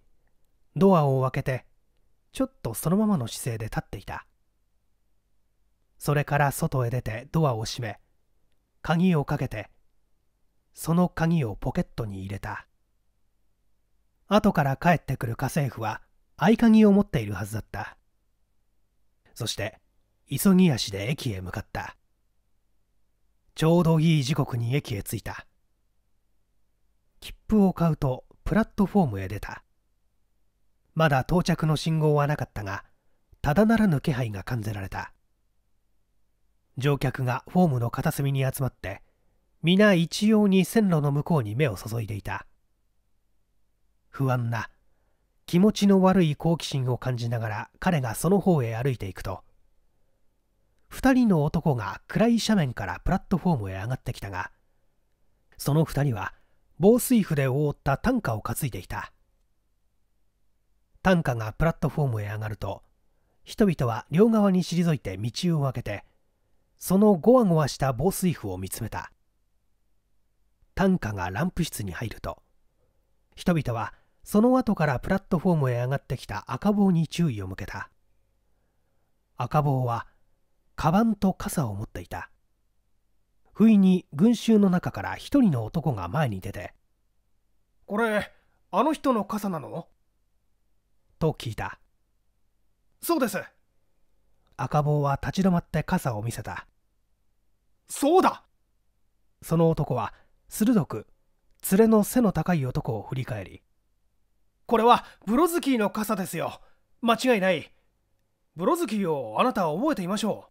ドアを開けてちょっとそのままの姿勢で立っていたそれから外へ出てドアを閉め鍵をかけてその鍵をポケットに入れた後から帰ってくる家政婦は合鍵を持っているはずだったそして急ぎ足で駅へ向かったちょうどいい時刻に駅へ着いた切符を買うとプラットフォームへ出たまだ到着の信号はなかったがただならぬ気配が感じられた乗客がホームの片隅に集まって皆一様に線路の向こうに目を注いでいた不安な気持ちの悪い好奇心を感じながら彼がその方へ歩いていくと2人の男が暗い斜面からプラットフォームへ上がってきたがその2人は防水布で覆った担架を担いでいた担架がプラットフォームへ上がると人々は両側に退いて道を開けてそのゴワゴワした防水布を見つめた担架がランプ室に入ると人々はその後からプラットフォームへ上がってきた赤帽に注意を向けた赤帽はカバンと傘を持っていた不意に群衆の中から一人の男が前に出て「これあの人の傘なの?」と聞いたそうです赤帽は立ち止まって傘を見せたそうだその男は鋭く連れの背の高い男を振り返りこれはブロズキーの傘ですよ間違いないブロズキーをあなたは覚えていましょ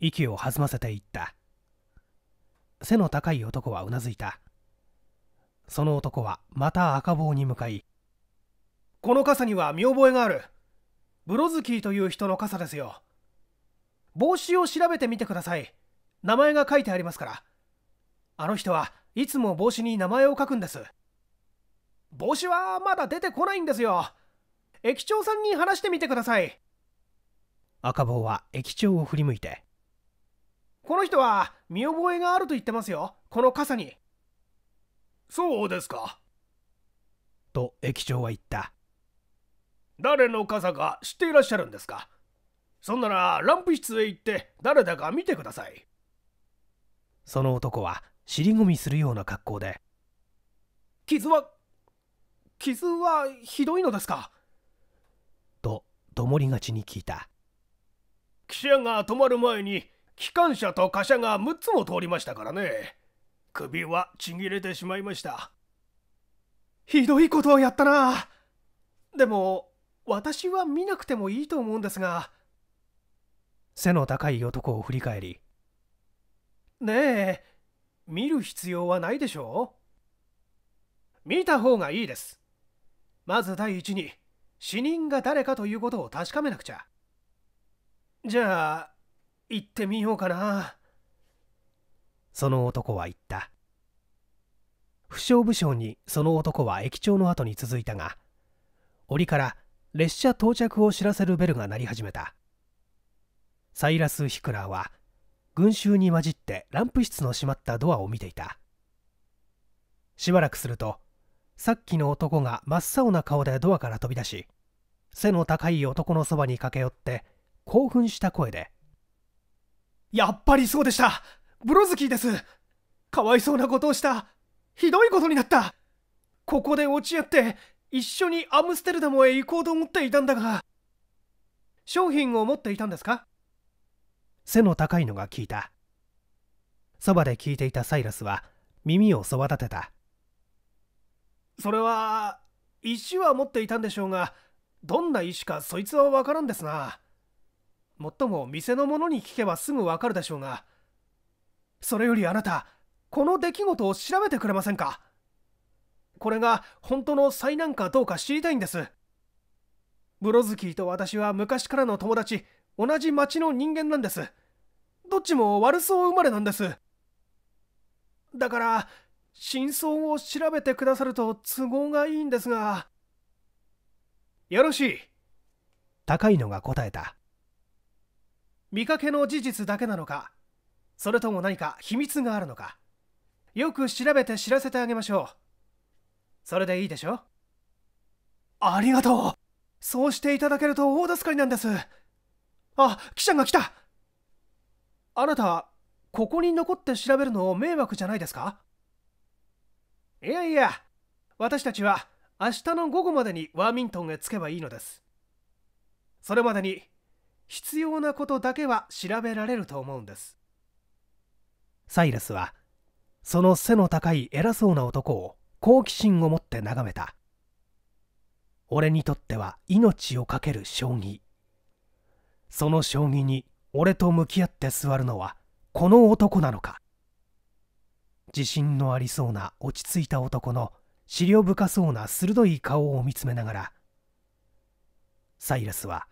う息を弾ませていった背の高い男はうなずいたその男はまた赤棒に向かいこの傘には見覚えがあるブロズキーという人の傘ですよ帽子を調べてみてください名前が書いてありますからあの人はいつも帽子に名前を書くんです帽子はまだ出てこないんですよ駅長さんに話してみてください赤坊は駅長を振り向いてこの人は見覚えがあると言ってますよこの傘にそうですかと駅長は言った誰の傘か知っていらっしゃるんですかそんならランプ室へ行って誰だか見てくださいその男は尻込みするような格好で傷は傷はひどいのですかとどもりがちに聞いた汽車が止まる前に機関車と貨車が6つも通りましたからね首はちぎれてしまいましたひどいことをやったなでも私は見なくてもいいと思うんですが背の高い男を振り返りねえ見る必要はないでしょう見た方がいいですまず第一に死人が誰かということを確かめなくちゃじゃあ行ってみようかなその男は言った不傷不将にその男は駅長の後に続いたが折から列車到着を知らせるベルが鳴り始めたサイラス・ヒクラーは群衆に混じってランプ室の閉まったドアを見ていたしばらくするとさっきの男が真っ青な顔でドアから飛び出し背の高い男のそばに駆け寄って興奮した声で「やっぱりそうでしたブロズキーですかわいそうなことをしたひどいことになったここで落ち合って一緒にアムステルダムへ行こうと思っていたんだが商品を持っていたんですか?」背の高いのが聞いたそばで聞いていたサイラスは耳をそば立てたそれは石は持っていたんでしょうがどんな石かそいつは分からんですなもっとも店の者に聞けばすぐ分かるでしょうがそれよりあなたこの出来事を調べてくれませんかこれが本当の災難かどうか知りたいんですブロズキーと私は昔からの友達同じ町の人間なんですどっちも悪そう生まれなんですだから真相を調べてくださると都合がいいんですがよろしい高いのが答えた見かけの事実だけなのかそれとも何か秘密があるのかよく調べて知らせてあげましょうそれでいいでしょありがとうそうしていただけると大助かりなんですあ記者が来たあなたここに残って調べるの迷惑じゃないですかいやいや私たちは明日の午後までにワーミントンへ着けばいいのですそれまでに必要なことだけは調べられると思うんですサイラスはその背の高い偉そうな男を好奇心を持って眺めた俺にとっては命を懸ける将棋その将棋に俺と向き合って座るのはこの男なのか自信のありそうな落ち着いた男の思慮深そうな鋭い顔を見つめながらサイラスは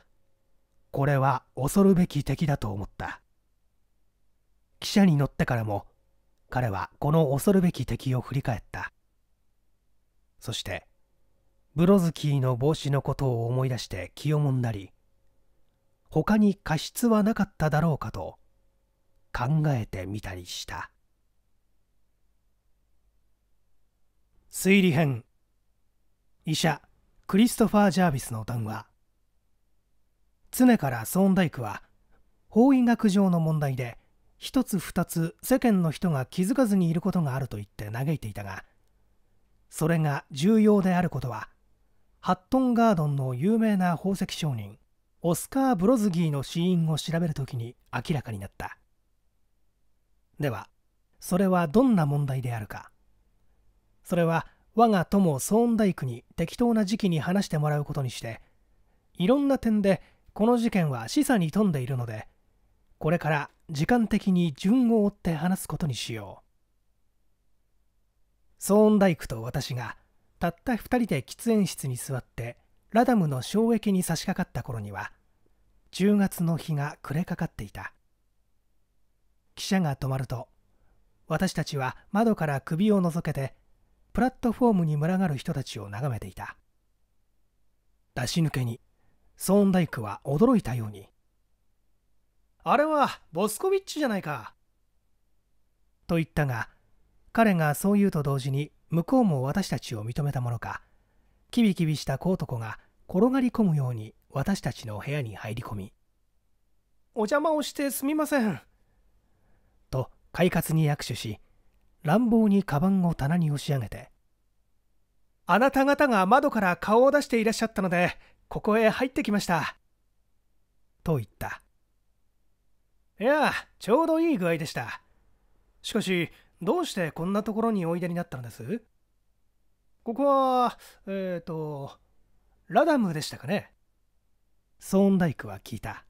これは恐るべき敵だと思った汽車に乗ってからも彼はこの恐るべき敵を振り返ったそしてブロズキーの帽子のことを思い出して気をもんだり他に過失はなかっただろうかと考えてみたりした。推理編医者クリストファー・ジャービスの談話常からソーンダイクは法医学上の問題で一つ二つ世間の人が気づかずにいることがあると言って嘆いていたがそれが重要であることはハットンガードンの有名な宝石商人オスカー・ブロズギーの死因を調べるときに明らかになったではそれはどんな問題であるかそれは我が友ソーン大工に適当な時期に話してもらうことにしていろんな点でこの事件は示唆に富んでいるのでこれから時間的に順を追って話すことにしようソーン大工と私がたった2人で喫煙室に座ってラダムの衝撃に差し掛かった頃には10月の日が暮れかかっていた汽車が止まると私たちは窓から首をのぞけてプラットフォームに群がる人たちを眺めていた出し抜けにソーンダイクは驚いたようにあれはボスコビッチじゃないかと言ったが彼がそう言うと同時に向こうも私たちを認めたものかキビキビしたコートコが転がり込むように私たちの部屋に入り込みお邪魔をしてすみませんと快活に握手し乱暴にカバンを棚に押し上げて「あなた方が窓から顔を出していらっしゃったのでここへ入ってきました」と言ったいやちょうどいい具合でしたしかしどうしてこんなところにおいでになったのですここはえっ、ー、とラダムでしたかねソーンダイクは聞いた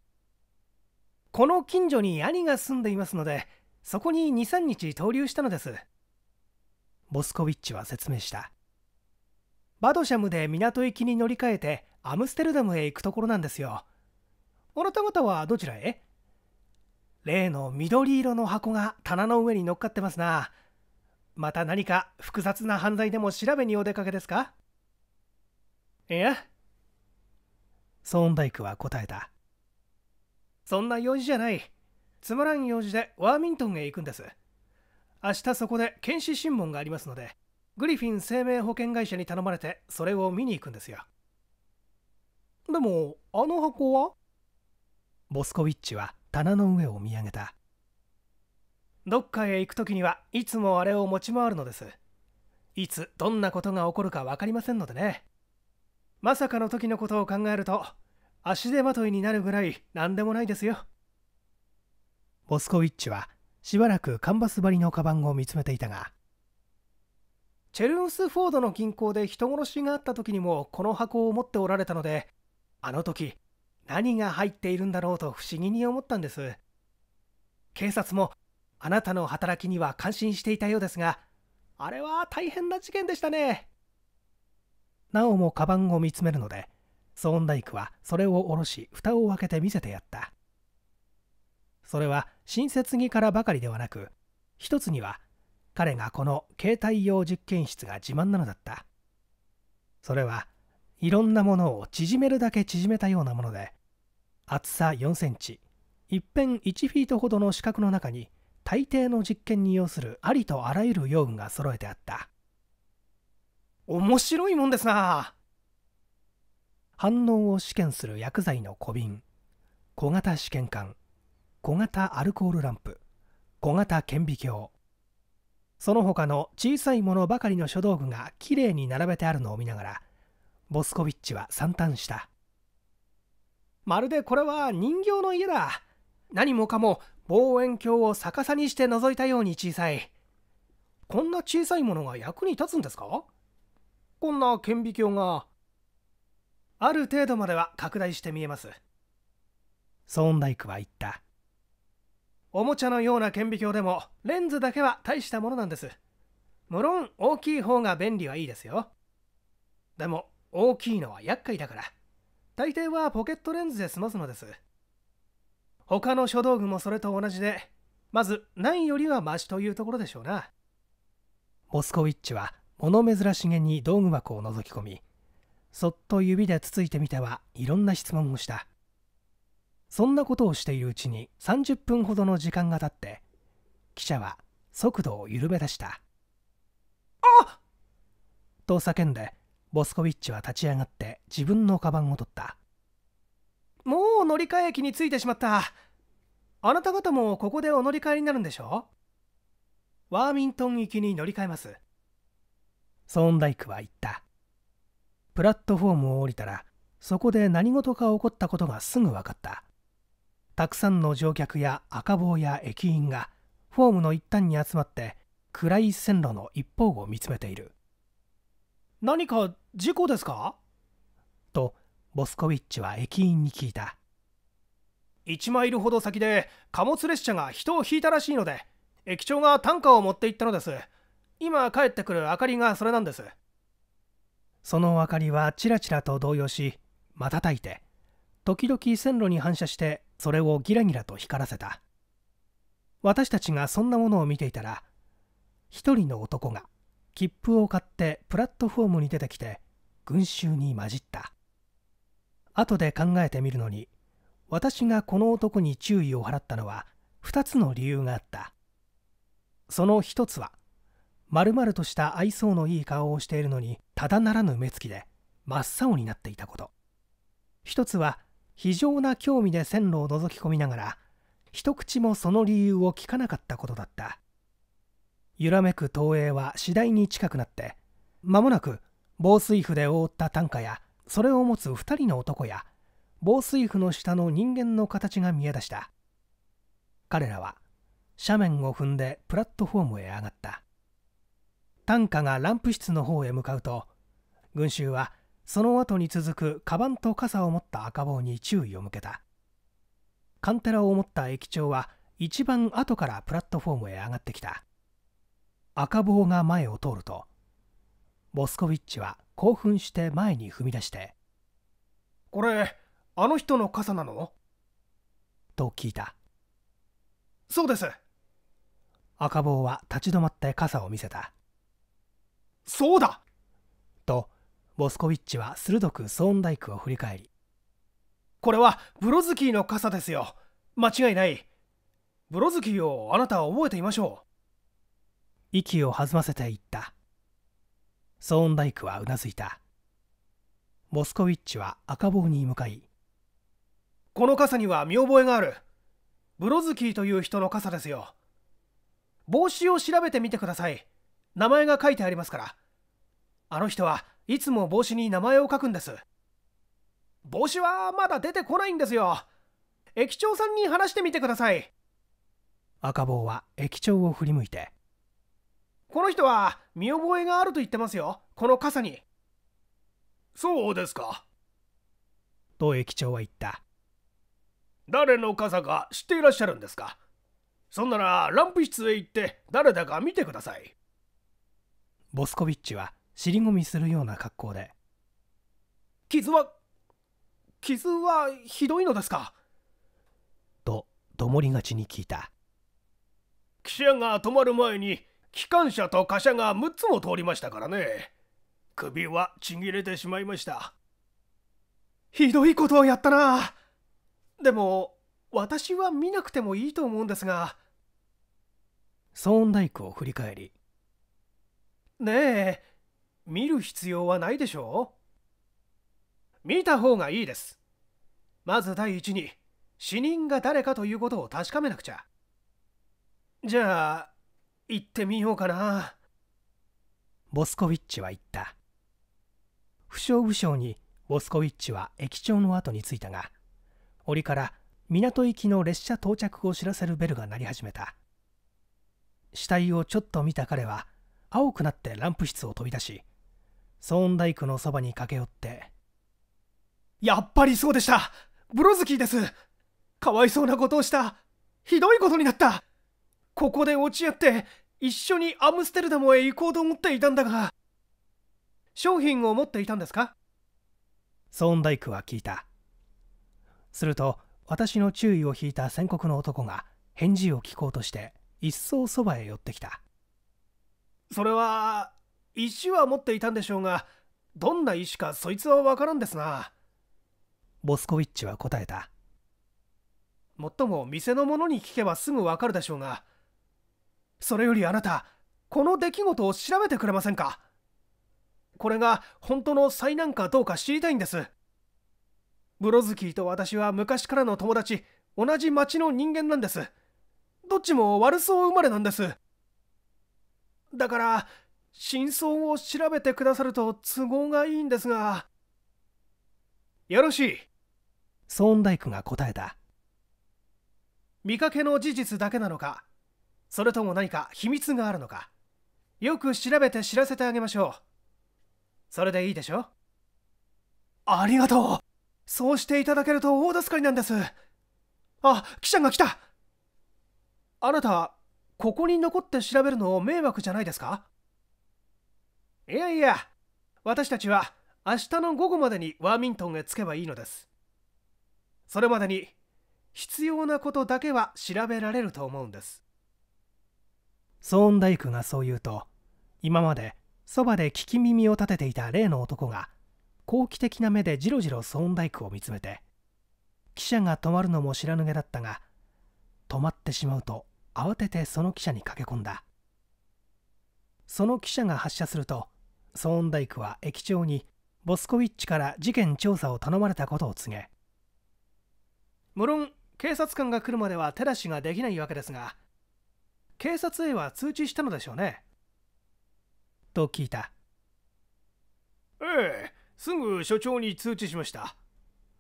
この近所に兄が住んでいますのでそこに23日投留したのですボスコビッチは説明したバドシャムで港行きに乗り換えてアムステルダムへ行くところなんですよあなた方はどちらへ例の緑色の箱が棚の上に乗っかってますなまた何か複雑な犯罪でも調べにお出かけですかいやソーンダイクは答えたそんな用事じゃないつまらん用事でワーミントンへ行くんです明日そこで検視審問がありますのでグリフィン生命保険会社に頼まれてそれを見に行くんですよでもあの箱はボスコウィッチは棚の上を見上げたどっかへ行く時にはいつもあれを持ち回るのですいつどんなことが起こるか分かりませんのでねまさかの時のことを考えると足手まといになるぐらい何でもないですよボスコウィッチはしばらくカンバス張りのカバンを見つめていたがチェルンスフォードの銀行で人殺しがあった時にもこの箱を持っておられたのであの時何が入っているんだろうと不思議に思ったんです警察もあなたの働きには感心していたようですがあれは大変な事件でしたねなおもカバンを見つめるのでソーンダイクはそれを下ろし蓋を開けて見せてやったそれは新設着からばかりではなく一つには彼がこの携帯用実験室が自慢なのだったそれはいろんなものを縮めるだけ縮めたようなもので厚さ4センチ一辺1フィートほどの四角の中に大抵の実験に要するありとあらゆる用具が揃えてあった面白いもんですな反応を試験する薬剤の小瓶小型試験管小型アルコールランプ小型顕微鏡その他の小さいものばかりの書道具がきれいに並べてあるのを見ながらボスコビッチは惨憺したまるでこれは人形の家だ何もかも望遠鏡を逆さにして覗いたように小さいこんな小さいものが役に立つんですかこんな顕微鏡がある程度までは拡大して見えますソーンダイクは言ったおもちゃのような顕微鏡でもレンズだけは大したものなんです無論大きい方が便利はいいですよでも大きいのは厄介だから大抵はポケットレンズで済ますのです他の書道具もそれと同じでまず何よりはマシというところでしょうなモスコウィッチは物珍しげに道具箱を覗き込みそっと指でつついてみてはいろんな質問をしたそんなことをしているうちに30分ほどの時間が経って記者は速度を緩め出したあっと叫んでボスコビッチは立ち上がって自分のカバンを取ったもう乗り換え駅に着いてしまったあなた方もここでお乗り換えになるんでしょうワーミントン行きに乗り換えますソーンダイクは言ったプラットフォームを降りたらそこで何事か起こったことがすぐ分かったたくさんの乗客や赤帽や駅員がフォームの一端に集まって暗い線路の一方を見つめている何か事故ですかとボスコビッチは駅員に聞いた1マイルほど先で貨物列車が人を引いたらしいので駅長が担架を持って行ったのです今帰ってくる明かりがそれなんですその明かりはチラチラと動揺し瞬いて時々線路に反射してそれをギラギラと光らせた私たちがそんなものを見ていたら一人の男が切符を買ってプラットフォームに出てきて群衆に混じった後で考えてみるのに私がこの男に注意を払ったのは2つの理由があったその1つは丸々とした愛想のいい顔をしているのにただならぬ目つきで真っ青になっていたこと一つは非常な興味で線路を覗き込みながら一口もその理由を聞かなかったことだった揺らめく投影は次第に近くなって間もなく防水布で覆った担架やそれを持つ2人の男や防水布の下の人間の形が見えだした彼らは斜面を踏んでプラットフォームへ上がった担架がランプ室の方へ向かうと群衆はその後に続くカバンと傘を持った赤棒に注意を向けたカンテラを持った駅長は一番後からプラットフォームへ上がってきた赤棒が前を通るとボスコビッチは興奮して前に踏み出して「これあの人の傘なの?」と聞いた「そうです」赤棒は立ち止まって傘を見せた「そうだ!」とボスコビッチは鋭くソーンダイクを振り返りこれはブロズキーの傘ですよ間違いないブロズキーをあなたは覚えていましょう息を弾ませていったソーンダイクはうなずいたボスコウィッチは赤棒に向かいこの傘には見覚えがあるブロズキーという人の傘ですよ帽子を調べてみてください名前が書いてありますからあの人はいつも帽子に名前を書くんです帽子はまだ出てこないんですよ駅長さんに話してみてください赤帽は駅長を振り向いてこの人は見覚えがあると言ってますよこの傘にそうですかと駅長は言った誰の傘か知っていらっしゃるんですかそんならランプ室へ行って誰だか見てくださいボスコビッチは尻込みするような格好で傷は傷はひどいのですかとどもりがちに聞いた汽車が止まる前に機関車と貨車が6つも通りましたからね首はちぎれてしまいましたひどいことをやったなでも私は見なくてもいいと思うんですが騒音大工を振り返りねえ見る必要はないでしょう見た方がいいです。まず第一に、死人が誰かということを確かめなくちゃ。じゃあ、行ってみようかな。ボスコィッチは言った。不傷不詳にボスコィッチは駅長の後に着いたが、折から港行きの列車到着を知らせるベルが鳴り始めた。死体をちょっと見た彼は、青くなってランプ室を飛び出し、ソーンダイのそばに駆け寄ってやっぱりそうでしたブロズキーですかわいそうなことをしたひどいことになったここで落ち合って一緒にアムステルダムへ行こうと思っていたんだが商品を持っていたんですかソーンダイは聞いたすると私の注意を引いた宣告の男が返事を聞こうとして一層そばへ寄ってきたそれは石は持っていたんでしょうがどんな石かそいつは分からんですなボスコビッチは答えたもっとも店の者に聞けばすぐ分かるでしょうがそれよりあなたこの出来事を調べてくれませんかこれが本当の災難かどうか知りたいんですブロズキーと私は昔からの友達同じ町の人間なんですどっちも悪そう生まれなんですだから真相を調べてくださると都合がいいんですがよろしい孫大工が答えた見かけの事実だけなのかそれとも何か秘密があるのかよく調べて知らせてあげましょうそれでいいでしょありがとうそうしていただけると大助かりなんですあ記者が来たあなたここに残って調べるの迷惑じゃないですかいやいや私たちは明日の午後までにワーミントンへ着けばいいのですそれまでに必要なことだけは調べられると思うんですソーンダイクがそう言うと今までそばで聞き耳を立てていた例の男が好奇的な目でじろじろソーンダイクを見つめて記者が止まるのも知らぬげだったが止まってしまうと慌ててその記者に駆け込んだその記者が発射するとソーンダイクは駅長にボスコビッチから事件調査を頼まれたことを告げ無論警察官が来るまでは手出しができないわけですが警察へは通知したのでしょうねと聞いたええすぐ所長に通知しました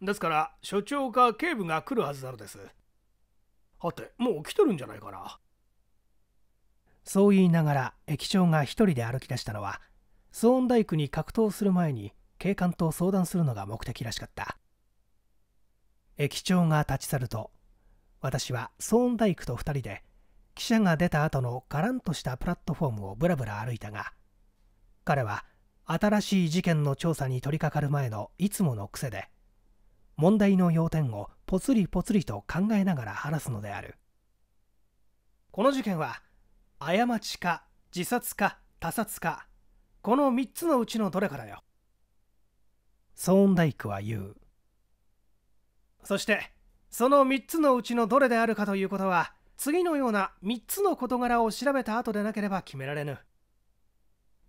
ですから所長か警部が来るはずなのですはてもう来てるんじゃないかなそう言いながら駅長が一人で歩き出したのはスーンダイクに格闘する前に警官と相談するのが目的らしかった駅長が立ち去ると私はソーンダイクと2人で汽車が出た後のガランとしたプラットフォームをぶらぶら歩いたが彼は新しい事件の調査に取り掛かる前のいつもの癖で問題の要点をポツリポツリと考えながら話すのであるこの事件は過ちか自殺か他殺かこの3つのうちのどれかだよソーンダイクは言うそしてその3つのうちのどれであるかということは次のような3つの事柄を調べた後でなければ決められぬ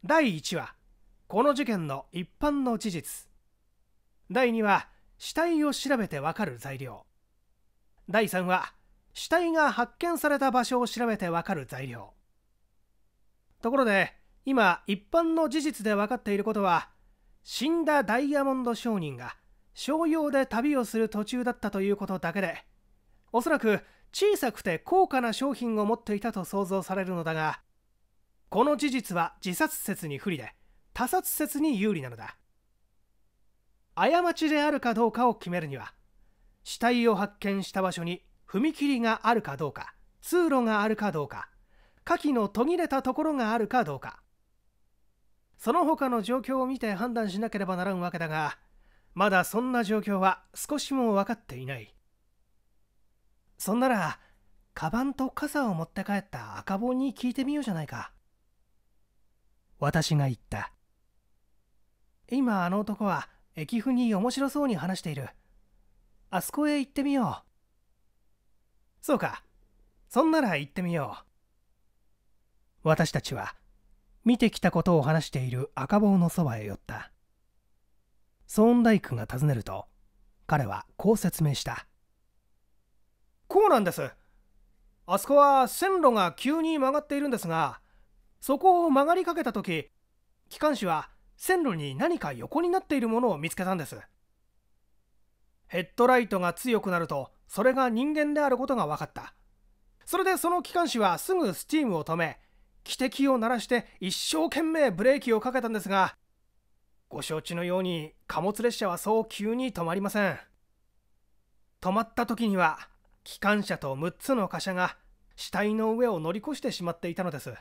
第1はこの事件の一般の事実第2は死体を調べてわかる材料第3は死体が発見された場所を調べてわかる材料ところで今一般の事実で分かっていることは死んだダイヤモンド商人が商用で旅をする途中だったということだけでおそらく小さくて高価な商品を持っていたと想像されるのだがこの事実は自殺説に不利で他殺説に有利なのだ過ちであるかどうかを決めるには死体を発見した場所に踏切があるかどうか通路があるかどうか下記の途切れたところがあるかどうかその他の状況を見て判断しなければならんわけだがまだそんな状況は少しも分かっていないそんならカバンと傘を持って帰った赤本に聞いてみようじゃないか私が言った今あの男は駅風に面白そうに話しているあそこへ行ってみようそうかそんなら行ってみよう私たちは見てきたことを話している赤坊のそばへ寄ったソーンダイクが尋ねると彼はこう説明したこうなんですあそこは線路が急に曲がっているんですがそこを曲がりかけた時機関士は線路に何か横になっているものを見つけたんですヘッドライトが強くなるとそれが人間であることが分かったそれでその機関士はすぐスチームを止め汽笛を鳴らして一生懸命ブレーキをかけたんですがご承知のように貨物列車はそう急に止まりません止まった時には機関車と6つの貨車が死体の上を乗り越してしまっていたのです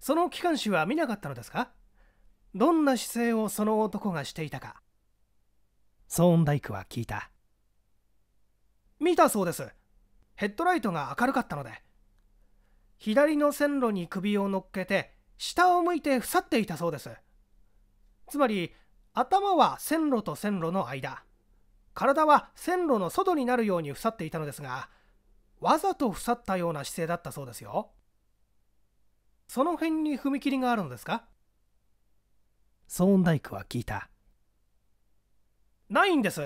その機関士は見なかったのですかどんな姿勢をその男がしていたか騒音ンダイクは聞いた見たそうですヘッドライトが明るかったので左の線路に首を乗っけて下を向いて腐っていたそうですつまり頭は線路と線路の間体は線路の外になるように腐っていたのですがわざと腐ったような姿勢だったそうですよその辺に踏切があるのですか騒音大工は聞いたないんです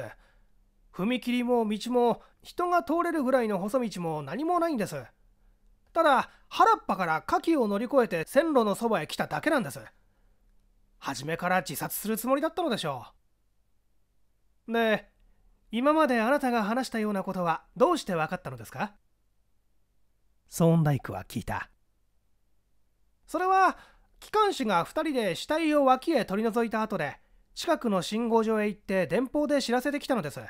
踏切も道も人が通れるぐらいの細道も何もないんですただ原っぱから火器を乗り越えて線路のそばへ来ただけなんです初めから自殺するつもりだったのでしょうで今まであなたが話したようなことはどうして分かったのですかソーンダイクは聞いたそれは機関士が2人で死体を脇へ取り除いた後で近くの信号所へ行って電報で知らせてきたのです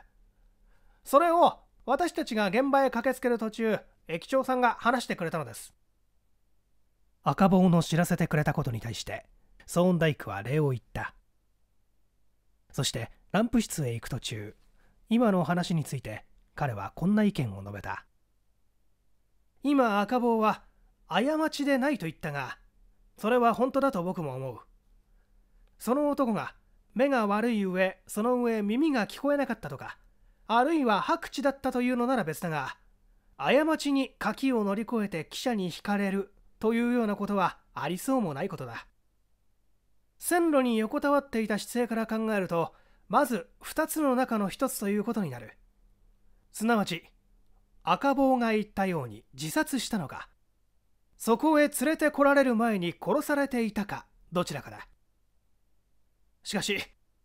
それを私たちが現場へ駆けつける途中駅長さんが話してくれたのです赤棒の知らせてくれたことに対してソーンダイクは礼を言ったそしてランプ室へ行く途中今の話について彼はこんな意見を述べた今赤棒は過ちでないと言ったがそれは本当だと僕も思うその男が目が悪い上その上耳が聞こえなかったとかあるいは白地だったというのなら別だが過ちに柿を乗り越えて汽車にひかれるというようなことはありそうもないことだ線路に横たわっていた姿勢から考えるとまず2つの中の1つということになるすなわち赤棒が言ったように自殺したのかそこへ連れてこられる前に殺されていたかどちらかだしかし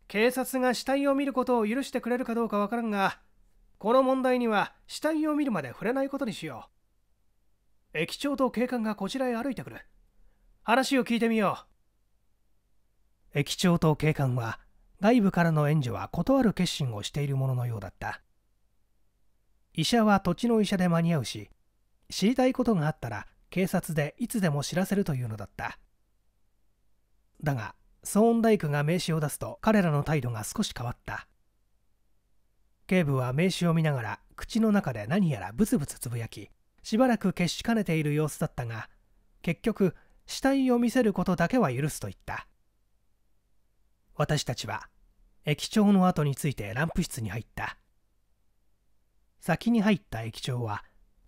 警察が死体を見ることを許してくれるかどうかわからんがこの問題には死体を見るまで触れないことにしよう駅長と警官がこちらへ歩いてくる話を聞いてみよう駅長と警官は外部からの援助は断る決心をしているもののようだった医者は土地の医者で間に合うし知りたいことがあったら警察でいつでも知らせるというのだっただがソーンダイクが名刺を出すと彼らの態度が少し変わった警部は名刺を見ながら口の中で何やらブツブツつぶやきしばらく消しかねている様子だったが結局死体を見せることだけは許すと言った私たちは駅長の後についてランプ室に入った先に入った駅長は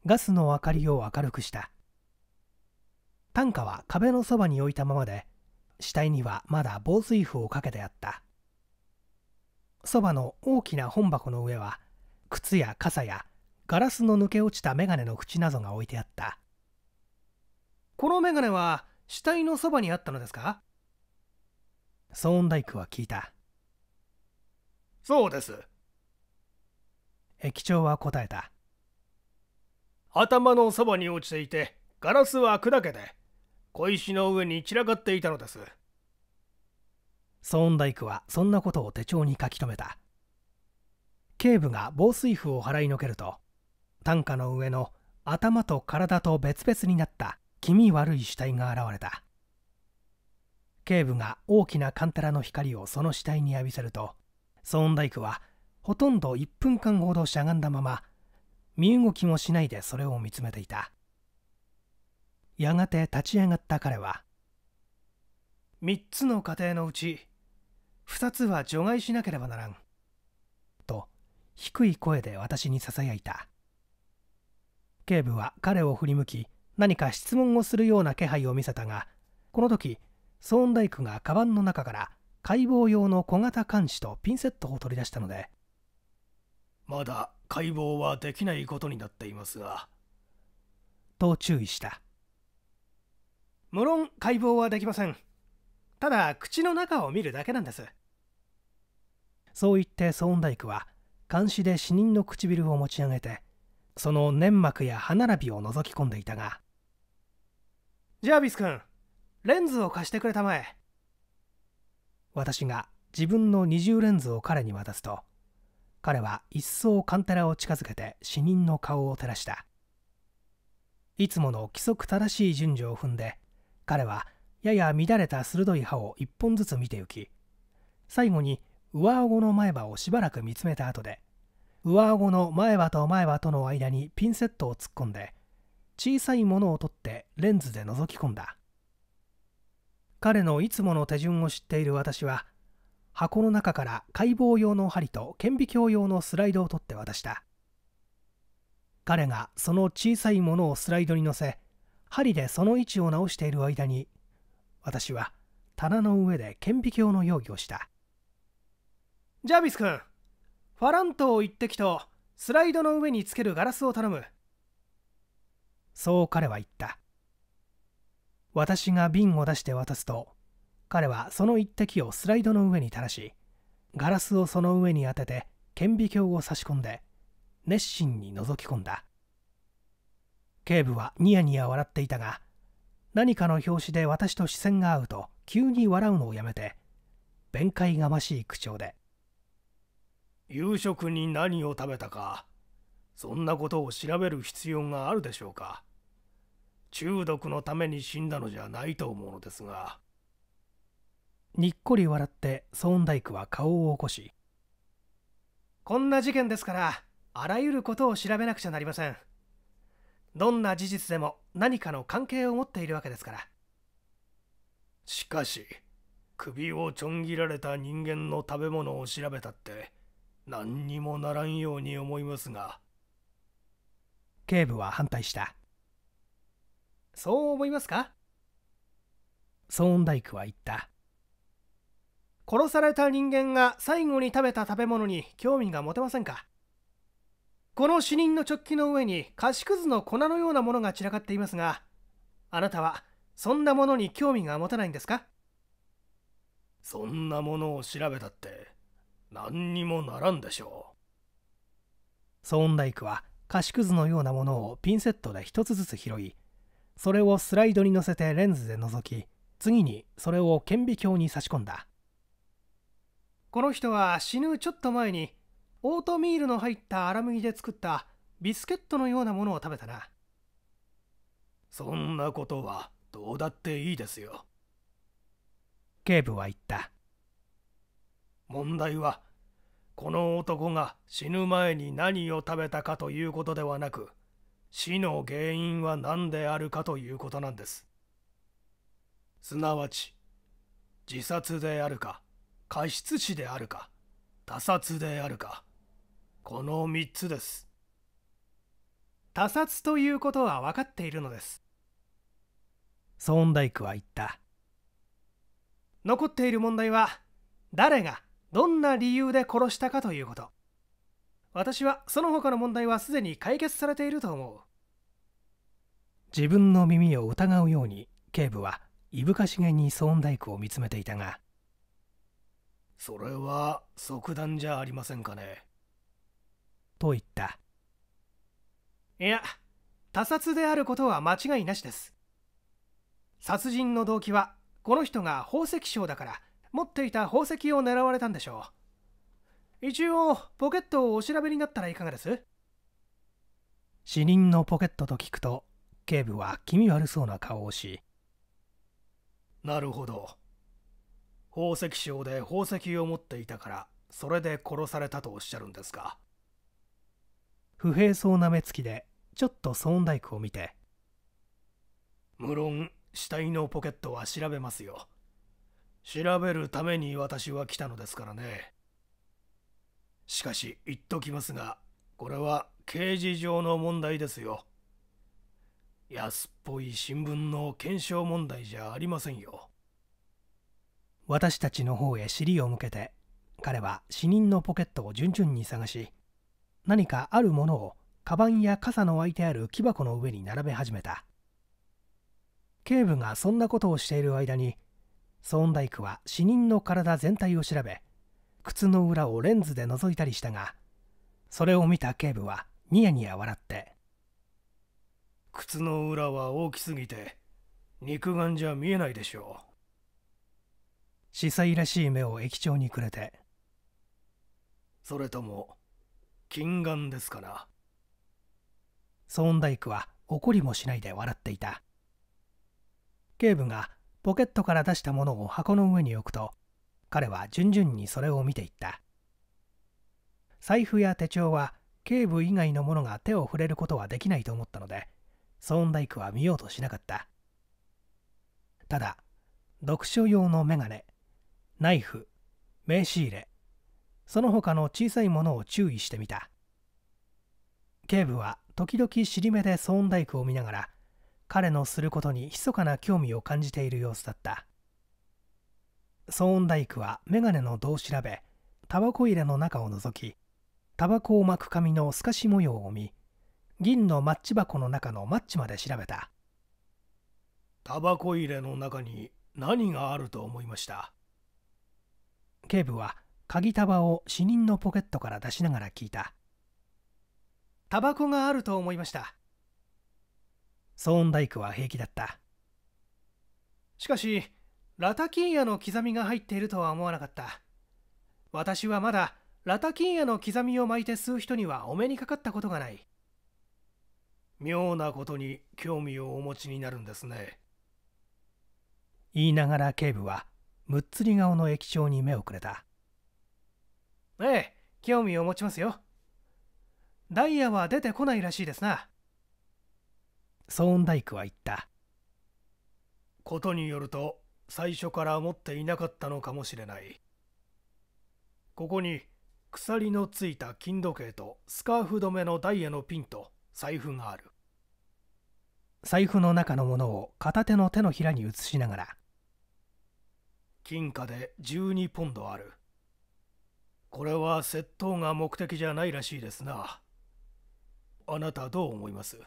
ガスの明かりを明るくした担架は壁のそばに置いたままで死体にはまだ防水布をかけてあったそばの大きな本箱の上は靴や傘やガラスの抜け落ちた眼鏡の縁などが置いてあったこの眼鏡は死体のそばにあったのですかソーンダイは聞いたそうです駅長は答えた頭のそばに落ちていてガラスは砕けて小石の上に散らかっていたのですソーンダイクはそんなことを手帳に書き留めた警部が防水布を払いのけると担架の上の頭と体と別々になった気味悪い死体が現れた警部が大きなカンテラの光をその死体に浴びせるとソーンダイクはほとんど1分間ほどしゃがんだまま身動きもしないでそれを見つめていたやがて立ち上がった彼は3つの家庭のうち2つは除外しなければならんと低い声で私にささやいた警部は彼を振り向き何か質問をするような気配を見せたがこの時ソーンダイクがカバンの中から解剖用の小型監視とピンセットを取り出したのでまだ解剖はできないことになっていますがと注意した無論解剖はできませんただ口の中を見るだけなんですそう言ってソーンダイクは監視で死人の唇を持ち上げてその粘膜や歯並びを覗き込んでいたがジャービス君レンズを貸してくれたまえ私が自分の二重レンズを彼に渡すと彼は一層カンテラを近づけて死人の顔を照らしたいつもの規則正しい順序を踏んで彼はやや乱れた鋭い歯を一本ずつ見てゆき最後に上顎の前歯をしばらく見つめた後で上顎の前歯と前歯との間にピンセットを突っ込んで小さいものを取ってレンズで覗き込んだ彼のいつもの手順を知っている私は箱の中から解剖用の針と顕微鏡用のスライドを取って渡した彼がその小さいものをスライドに乗せ針でその位置を直している間に私は棚の上で顕微鏡の容疑をしたジャビス君ファラントを一滴とスライドの上につけるガラスを頼むそう彼は言った私が瓶を出して渡すと彼はその一滴をスライドの上に垂らしガラスをその上に当てて顕微鏡を差し込んで熱心に覗き込んだ警部はニヤニヤ笑っていたが何かの拍子で私と視線が合うと急に笑うのをやめて弁解がましい口調で「夕食に何を食べたかそんなことを調べる必要があるでしょうか中毒のために死んだのじゃないと思うのですが」にっこり笑ってソ大工は顔を起こし「こんな事件ですからあらゆることを調べなくちゃなりません。どんな事実でも何かの関係を持っているわけですからしかし首をちょん切られた人間の食べ物を調べたって何にもならんように思いますが警部は反対したそう思いますかソーンダイクは言った殺された人間が最後に食べた食べ物に興味が持てませんかこの死人の直帰の上に菓子くずの粉のようなものが散らかっていますがあなたはそんなものに興味が持たないんですかそんなものを調べたって何にもならんでしょうソーンダイクは菓子くずのようなものをピンセットで一つずつ拾いそれをスライドに乗せてレンズで覗き次にそれを顕微鏡に差し込んだこの人は死ぬちょっと前にオートミールの入った粗麦で作ったビスケットのようなものを食べたなそんなことはどうだっていいですよ警部は言った問題はこの男が死ぬ前に何を食べたかということではなく死の原因は何であるかということなんですすなわち自殺であるか過失死であるか他殺であるかこの3つです他殺ということは分かっているのですソーンダは言った残っている問題は誰がどんな理由で殺したかということ私はその他の問題はすでに解決されていると思う自分の耳を疑うように警部はいぶかしげにソーンダを見つめていたがそれは即断じゃありませんかねと言ったいや他殺であることは間違いなしです殺人の動機はこの人が宝石商だから持っていた宝石を狙われたんでしょう一応ポケットをお調べになったらいかがです死人のポケットと聞くと警部は気味悪そうな顔をしなるほど宝石商で宝石を持っていたからそれで殺されたとおっしゃるんですか不平そうな目つきでちょっとソーンダを見て無論死体のポケットは調べますよ調べるために私は来たのですからねしかし言っときますがこれは刑事上の問題ですよ安っぽい新聞の検証問題じゃありませんよ私たちの方へ尻を向けて彼は死人のポケットを順々に探し何かあるものをカバンや傘の置いてある木箱の上に並べ始めた警部がそんなことをしている間にソーンダイクは死人の体全体を調べ靴の裏をレンズで覗いたりしたがそれを見た警部はニヤニヤ笑って靴の裏は大きすぎて肉眼じゃ見えないでしょう司祭らしい目を駅長にくれてそれとも近眼ですから。ソーンダイクは怒りもしないで笑っていた警部がポケットから出したものを箱の上に置くと彼は順々にそれを見ていった財布や手帳は警部以外のものが手を触れることはできないと思ったのでソーンダイクは見ようとしなかったただ読書用のメガネナイフ名刺入れその他の小さいものを注意してみた警部は時々尻目で騒音大ダイクを見ながら彼のすることに密かな興味を感じている様子だった騒音大ダイクは眼鏡の胴を調べタバコ入れの中を覗きタバコを巻く紙の透かし模様を見銀のマッチ箱の中のマッチまで調べたタバコ入れの中に何があると思いました警部は鍵束を死人のポケットから出しながら聞いた。タバコがあると思いました。ソーンダイクは平気だった。しかし、ラタキンヤの刻みが入っているとは思わなかった。私はまだラタキンヤの刻みを巻いて吸う人にはお目にかかったことがない。妙なことに興味をお持ちになるんですね。言いながら警部はむっつり顔の液晶に目をくれた。ええ、興味を持ちますよ。ダイヤは出てこないらしいですな。ソーンダイクは言った。ことによると、最初から持っていなかったのかもしれない。ここに、鎖のついた金時計とスカーフ止めのダイヤのピンと財布がある。財布の中のものを片手の手のひらに移しながら金貨で12ポンドあるこれは窃盗が目的じゃないらしいですなあなたどう思います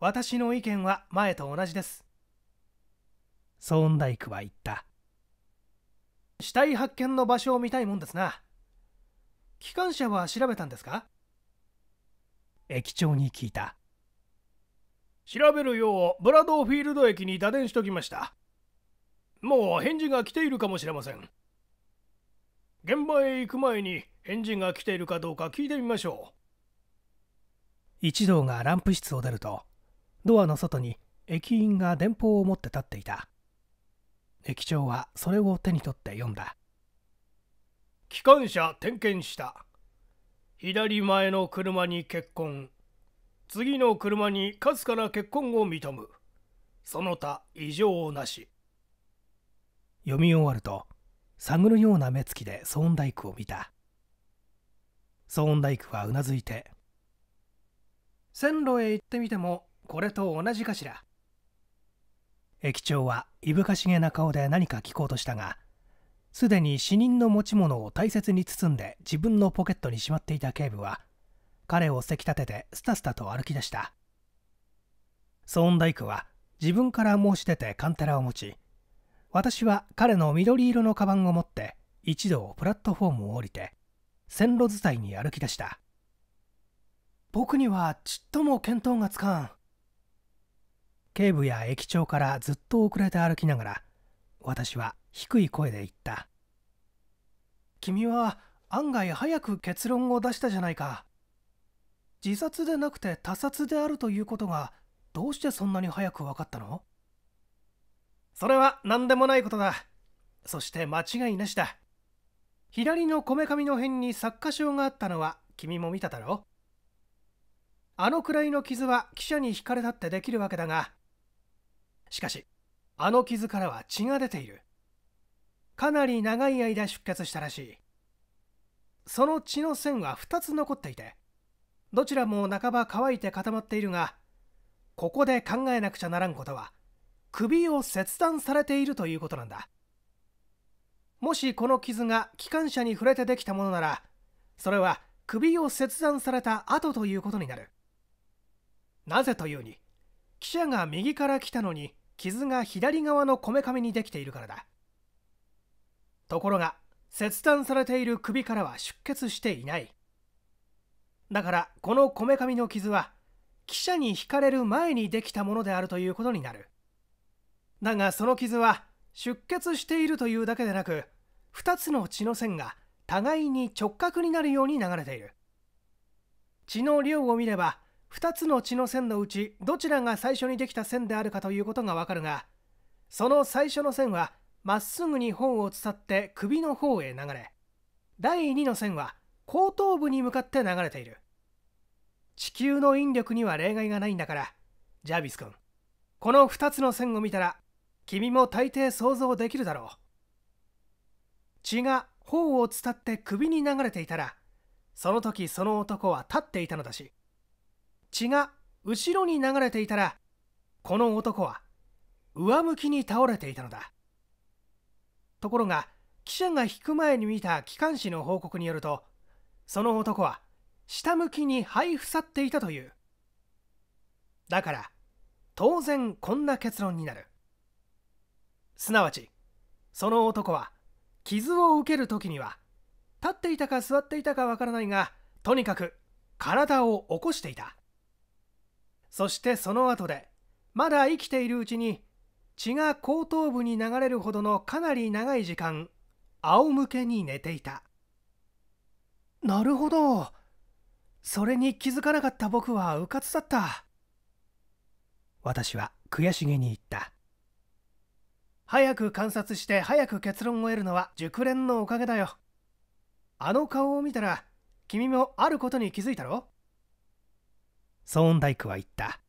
私の意見は前と同じですソーンダイクは言った死体発見の場所を見たいもんですな機関車は調べたんですか駅長に聞いた調べるようブラドーフィールド駅に打電しときましたもう返事が来ているかもしれません現場へ行く前に返事が来ているかどうか聞いてみましょう一同がランプ室を出るとドアの外に駅員が電報を持って立っていた駅長はそれを手に取って読んだ機関車点検した左前の車に結婚」「次の車にかすかな結婚を認むその他異常なし読み終わると探るような目つきでソーンダイクを見た騒音大工はうなずいて線路へ行ってみてもこれと同じかしら駅長はいぶかしげな顔で何か聞こうとしたがすでに死人の持ち物を大切に包んで自分のポケットにしまっていた警部は彼をせき立ててスタスタと歩き出したソーンダイクは自分から申し出てカンテラを持ち私は彼の緑色のカバンを持って一度プラットフォームを降りて線路伝いに歩き出した僕にはちっとも見当がつかん警部や駅長からずっと遅れて歩きながら私は低い声で言った君は案外早く結論を出したじゃないか自殺でなくて他殺であるということがどうしてそんなに早く分かったのそれは何でもないことだそして間違いなしだ左のこめかみの辺に作家賞があったのは君も見ただろあのくらいの傷は汽車に引かれたってできるわけだがしかしあの傷からは血が出ているかなり長い間出血したらしいその血の線は2つ残っていてどちらも半ば乾いて固まっているがここで考えなくちゃならんことは首を切断されているということなんだもしこの傷が機関車に触れてできたものならそれは首を切断された後ということになるなぜというに記者が右から来たのに傷が左側のこめかみにできているからだところが切断されている首からは出血していないだからこのこめかみの傷は汽車にひかれる前にできたものであるということになるだがその傷は出血しているというだけでなく2つの血の線が互いに直角になるように流れている血の量を見れば2つの血の線のうちどちらが最初にできた線であるかということがわかるがその最初の線はまっすぐに本を伝って首の方へ流れ第2の線は後頭部に向かって流れている地球の引力には例外がないんだからジャービス君この2つの線を見たら君も大抵想像できるだろう血が頬を伝って首に流れていたらその時その男は立っていたのだし血が後ろに流れていたらこの男は上向きに倒れていたのだところが記者が引く前に見た機関士の報告によるとその男は下向きに肺腐っていたというだから当然こんな結論になるすなわちその男は傷を受ける時には立っていたか座っていたかわからないがとにかく体を起こしていたそしてその後でまだ生きているうちに血が後頭部に流れるほどのかなり長い時間仰向けに寝ていたなるほどそれに気づかなかった僕はうかつだった私は悔しげに言った早く観察して早く結論を得るのは熟練のおかげだよあの顔を見たら君もあることに気づいたろソーンダイクは言った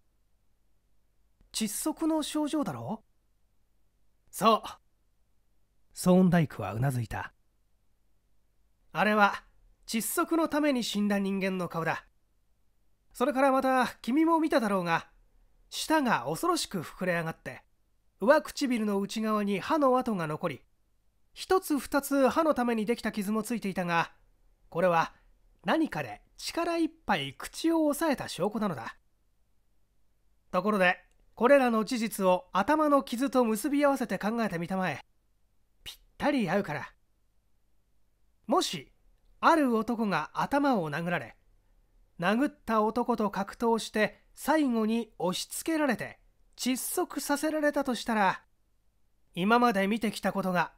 窒息の症状だろそうソーンダイクはうなずいたあれは窒息のために死んだ人間の顔だそれからまた君も見ただろうが舌が恐ろしく膨れ上がって上唇の内側に歯の跡が残り1つ2つ歯のためにできた傷もついていたがこれは何かで力いっぱい口を押さえた証拠なのだところでこれらの事実を頭の傷と結び合わせて考えてみたまえぴったり合うからもしある男が頭を殴られ殴った男と格闘して最後に押し付けられて窒息させられたとしたら今まで見てきたことが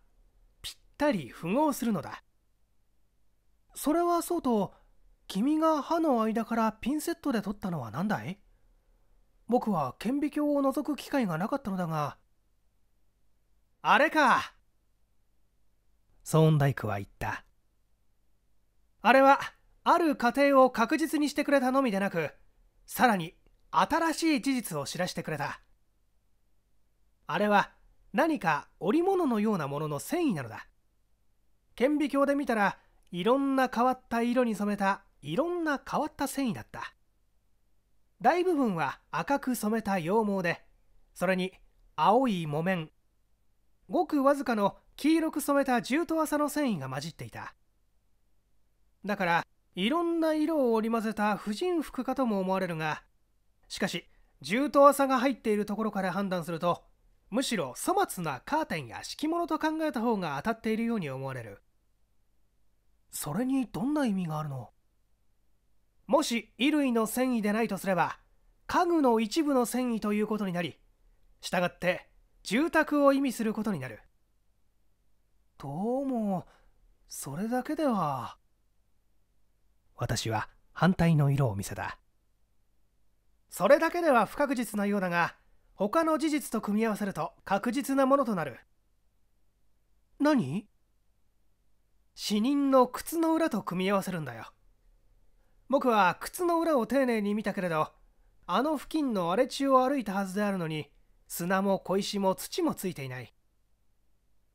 ぴったり符合するのだそれはそうと君が歯の間からピンセットで取ったのは何だい僕は顕微鏡を覗く機会がなかったのだがあれかソーンダイクは言ったあれはある過程を確実にしてくれたのみでなくさらに新しい事実を知らせてくれたあれは何か織物のようなものの繊維なのだ顕微鏡で見たらいろんな変わった色に染めたいろんな変わった繊維だった大部分は赤く染めた羊毛でそれに青い木綿ごくわずかの黄色く染めた重と麻の繊維が混じっていただからいろんな色を織り交ぜた婦人服かとも思われるがしかし重と麻が入っているところから判断するとむしろ粗末なカーテンや敷物と考えた方が当たっているように思われるそれにどんな意味があるのもし衣類の繊維でないとすれば家具の一部の繊維ということになりしたがって住宅を意味することになるどうもそれだけでは私は反対の色を見せたそれだけでは不確実なようだが他の事実と組み合わせると確実なものとなる何死人の靴の裏と組み合わせるんだよ僕は靴の裏を丁寧に見たけれどあの付近の荒れ地を歩いたはずであるのに砂も小石も土もついていない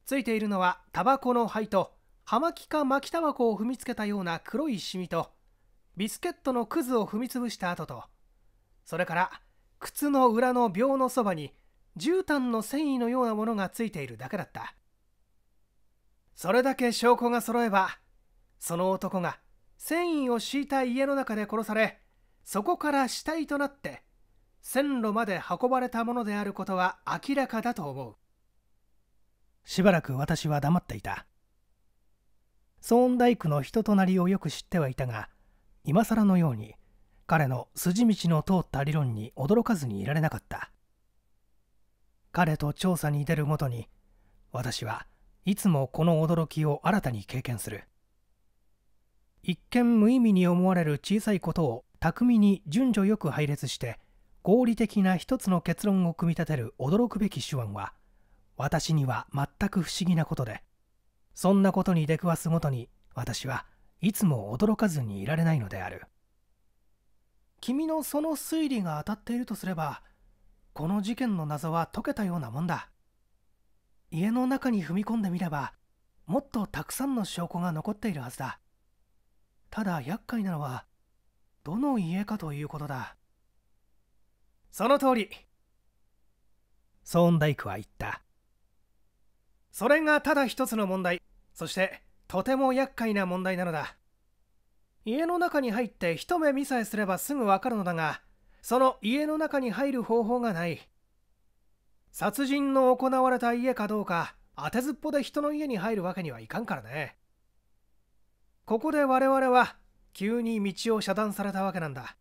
ついているのはタバコの灰と葉巻か巻きタバコを踏みつけたような黒いシミとビスケットのくずを踏みつぶした跡とそれから靴の裏の鋲のそばに絨毯の繊維のようなものがついているだけだったそれだけ証拠が揃えばその男が繊維を敷いた家の中で殺されそこから死体となって線路まで運ばれたものであることは明らかだと思うしばらく私は黙っていたソーンダイクの人となりをよく知ってはいたが今更のように彼の筋道の通った理論に驚かずにいられなかった彼と調査に出るごとに私はいつもこの驚きを新たに経験する一見無意味に思われる小さいことを巧みに順序よく配列して合理的な一つの結論を組み立てる驚くべき手腕は私には全く不思議なことでそんなことに出くわすごとに私はいつも驚かずにいられないのである。君のその推理が当たっているとすればこの事件の謎は解けたようなもんだ家の中に踏み込んでみればもっとたくさんの証拠が残っているはずだただ厄介なのはどの家かということだその通りソーンダイクは言ったそれがただ一つの問題そしてとても厄介な問題なのだ家の中に入って一目見さえすればすぐわかるのだがその家の中に入る方法がない殺人の行われた家かどうか当てずっぽで人の家に入るわけにはいかんからねここで我々は急に道を遮断されたわけなんだ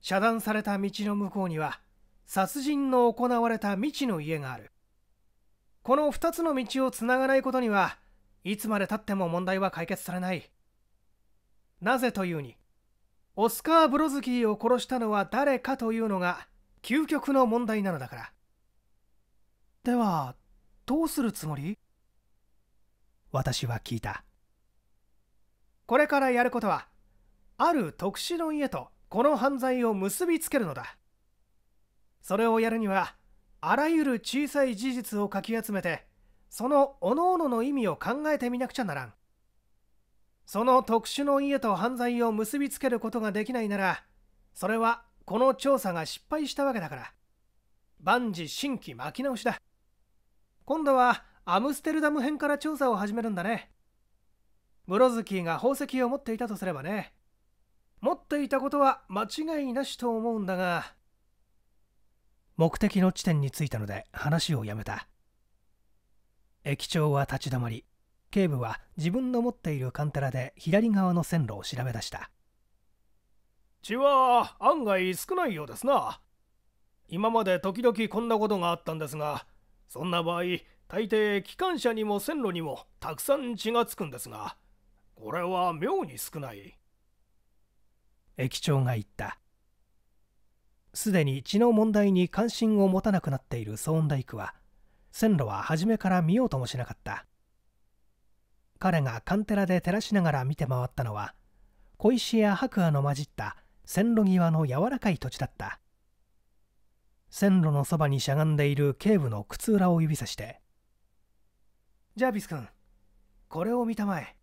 遮断された道の向こうには殺人の行われた未知の家があるこの2つの道をつながないことにはいつまでたっても問題は解決されないなぜというにオスカー・ブロズキーを殺したのは誰かというのが究極の問題なのだからではどうするつもり私は聞いたこれからやることはある特殊の家とこの犯罪を結びつけるのだそれをやるにはあらゆる小さい事実をかき集めてその各々の意味を考えてみなくちゃならんその特殊の家と犯罪を結びつけることができないならそれはこの調査が失敗したわけだから万事新規巻き直しだ今度はアムステルダム編から調査を始めるんだねブロズキーが宝石を持っていたとすればね持っていたことは間違いなしと思うんだが目的の地点に着いたので話をやめた駅長は立ち止まり警部は自分の持っているカンテラで左側の線路を調べ出した血は案外少ないようですな今まで時々こんなことがあったんですがそんな場合大抵機関車にも線路にもたくさん血がつくんですがこれは妙に少ない駅長が言ったすでに血の問題に関心を持たなくなっている騒音ンダイクは線路は初めから見ようともしなかった彼がカンテラで照らしながら見て回ったのは小石や白亜の混じった線路際の柔らかい土地だった線路のそばにしゃがんでいる警部の靴裏を指さして「ジャービス君これを見たまえ」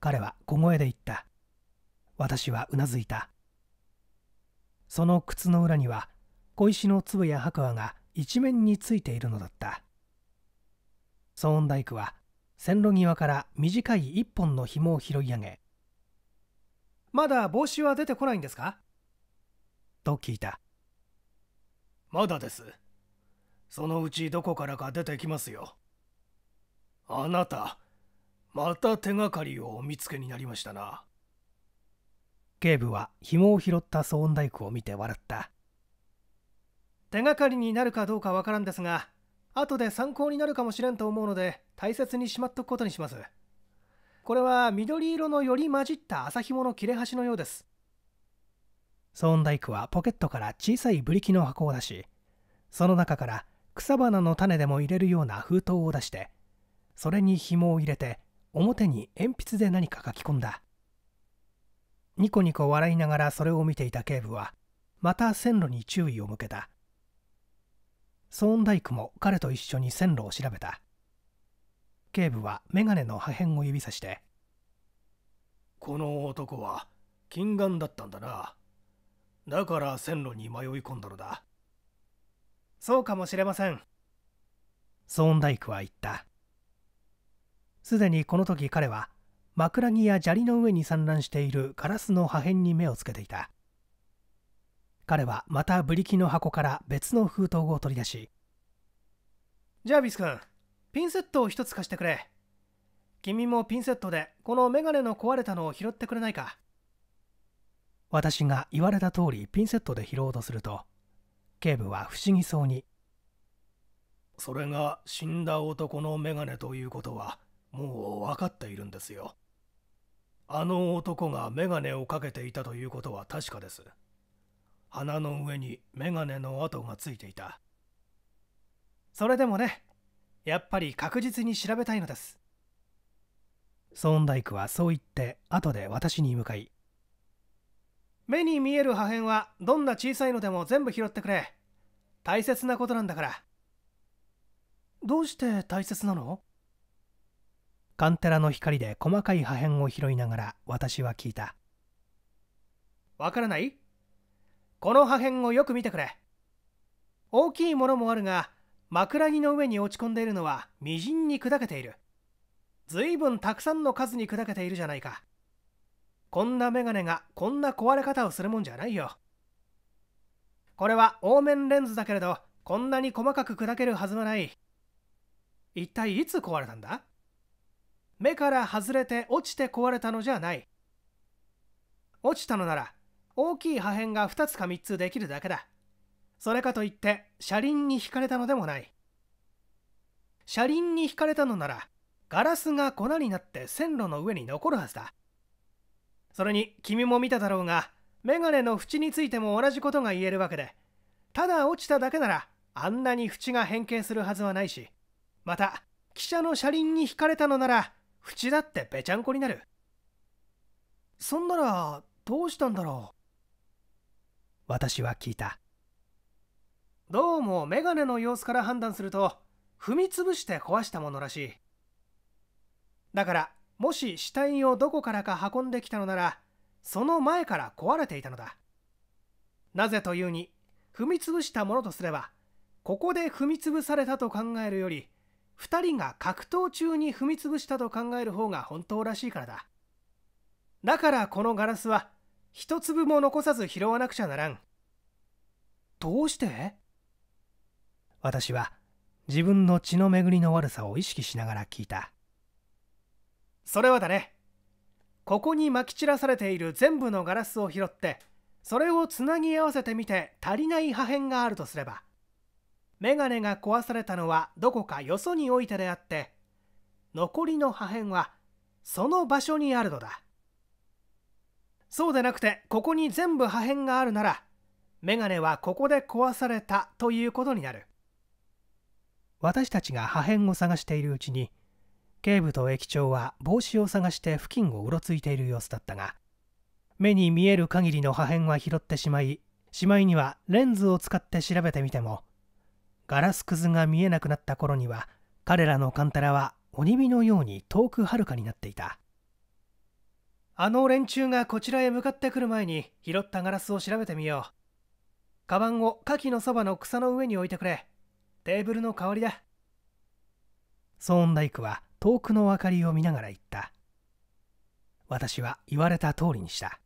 彼は小声で言った私はうなずいたその靴の裏には小石の粒や白亜が一面についているのだったソーンダイクは線路際から短い一本の紐を拾い上げまだ帽子は出てこないんですかと聞いたまだですそのうちどこからか出てきますよあなたまた手がかりをお見つけになりましたな警部は紐を拾った騒音大工を見て笑った手がかりになるかどうかわからんですが後で参考になるかもしれんと思うので大切にしまっとくことにしますこれは緑色のより混じった麻紐の切れ端のようですソーンダイはポケットから小さいブリキの箱を出しその中から草花の種でも入れるような封筒を出してそれに紐を入れて表に鉛筆で何か書き込んだニコニコ笑いながらそれを見ていた警部はまた線路に注意を向けたソーンダも彼と一緒に線路を調べた警部は眼鏡の破片を指さしてこの男は近眼だったんだなだから線路に迷い込んだのだそうかもしれませんソーンダは言ったすでにこの時彼は枕木や砂利の上に散乱しているガラスの破片に目をつけていた彼はまたブリキの箱から別の封筒を取り出しジャービス君ピンセットを一つ貸してくれ君もピンセットでこのメガネの壊れたのを拾ってくれないか私が言われた通りピンセットで拾おうとすると警部は不思議そうにそれが死んだ男のメガネということはもう分かっているんですよあの男がメガネをかけていたということは確かです鼻の上にメガネの跡がついていたそれでもねやっぱり確実に調べたいのですソンダイクはそう言って後で私に向かい目に見える破片はどんな小さいのでも全部拾ってくれ大切なことなんだからどうして大切なのカンテラの光で細かい破片を拾いながら私は聞いたわからないこの破片をよく見てくれ大きいものもあるが枕木の上に落ち込んでいるのはみじんに砕けているずいぶんたくさんの数に砕けているじゃないかこんなメガネがこんな壊れ方をするもんじゃないよこれはオーメンレンズだけれどこんなに細かく砕けるはずはない一体いつ壊れたんだ目から外れて落ちて壊れたのじゃない落ちたのなら大きい破片が2つか3つできるだけだそれかといって車輪にひかれたのでもない車輪にひかれたのならガラスが粉になって線路の上に残るはずだそれに君も見ただろうがメガネの縁についても同じことが言えるわけでただ落ちただけならあんなに縁が変形するはずはないしまた汽車の車輪に引かれたのなら縁だってぺちゃんこになるそんならどうしたんだろう私は聞いたどうもメガネの様子から判断すると踏みつぶして壊したものらしいだからもし死体をどこからか運んできたのならその前から壊れていたのだなぜというに踏みつぶしたものとすればここで踏みつぶされたと考えるより2人が格闘中に踏みつぶしたと考える方が本当らしいからだだからこのガラスは一粒も残さず拾わなくちゃならんどうして私は自分の血の巡りの悪さを意識しながら聞いたそれはだねここにまき散らされている全部のガラスを拾ってそれをつなぎ合わせてみて足りない破片があるとすれば眼鏡が壊されたのはどこかよそにおいてであって残りの破片はその場所にあるのだそうでなくてここに全部破片があるならメガネはここで壊されたということになる私たちが破片を探しているうちに警部と駅長は帽子を探して付近をうろついている様子だったが目に見える限りの破片は拾ってしまいしまいにはレンズを使って調べてみてもガラスくずが見えなくなった頃には彼らのカンタラは鬼火のように遠くはるかになっていたあの連中がこちらへ向かってくる前に拾ったガラスを調べてみよう。カバンをカキのそばの草の上に置いてくれ。テーブルの代わりだ。ソーンダイクは遠くの明かりを見ながら言った。私は言われた通りにした。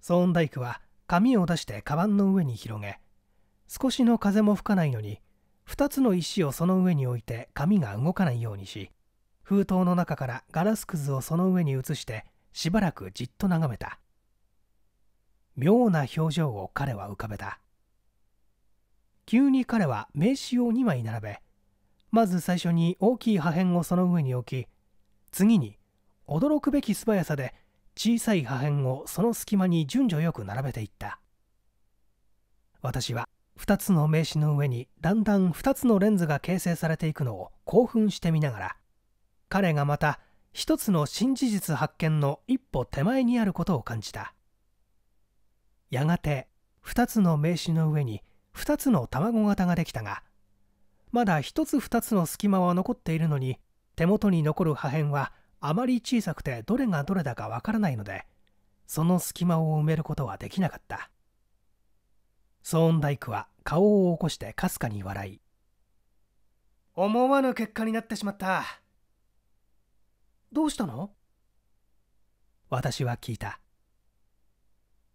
ソーンダイクは紙を出してカバンの上に広げ、少しの風も吹かないのに、2つの石をその上に置いて紙が動かないようにし、封筒の中からガラスくずをその上に移してしばらくじっと眺めた妙な表情を彼は浮かべた急に彼は名刺を2枚並べまず最初に大きい破片をその上に置き次に驚くべき素早さで小さい破片をその隙間に順序よく並べていった私は2つの名刺の上にだんだん2つのレンズが形成されていくのを興奮してみながら彼がまた一つの新事実発見の一歩手前にあることを感じたやがて2つの名刺の上に2つの卵型ができたがまだ1つ2つの隙間は残っているのに手元に残る破片はあまり小さくてどれがどれだかわからないのでその隙間を埋めることはできなかったソーンダイクは顔を起こしてかすかに笑い思わぬ結果になってしまったどうしたの私は聞いた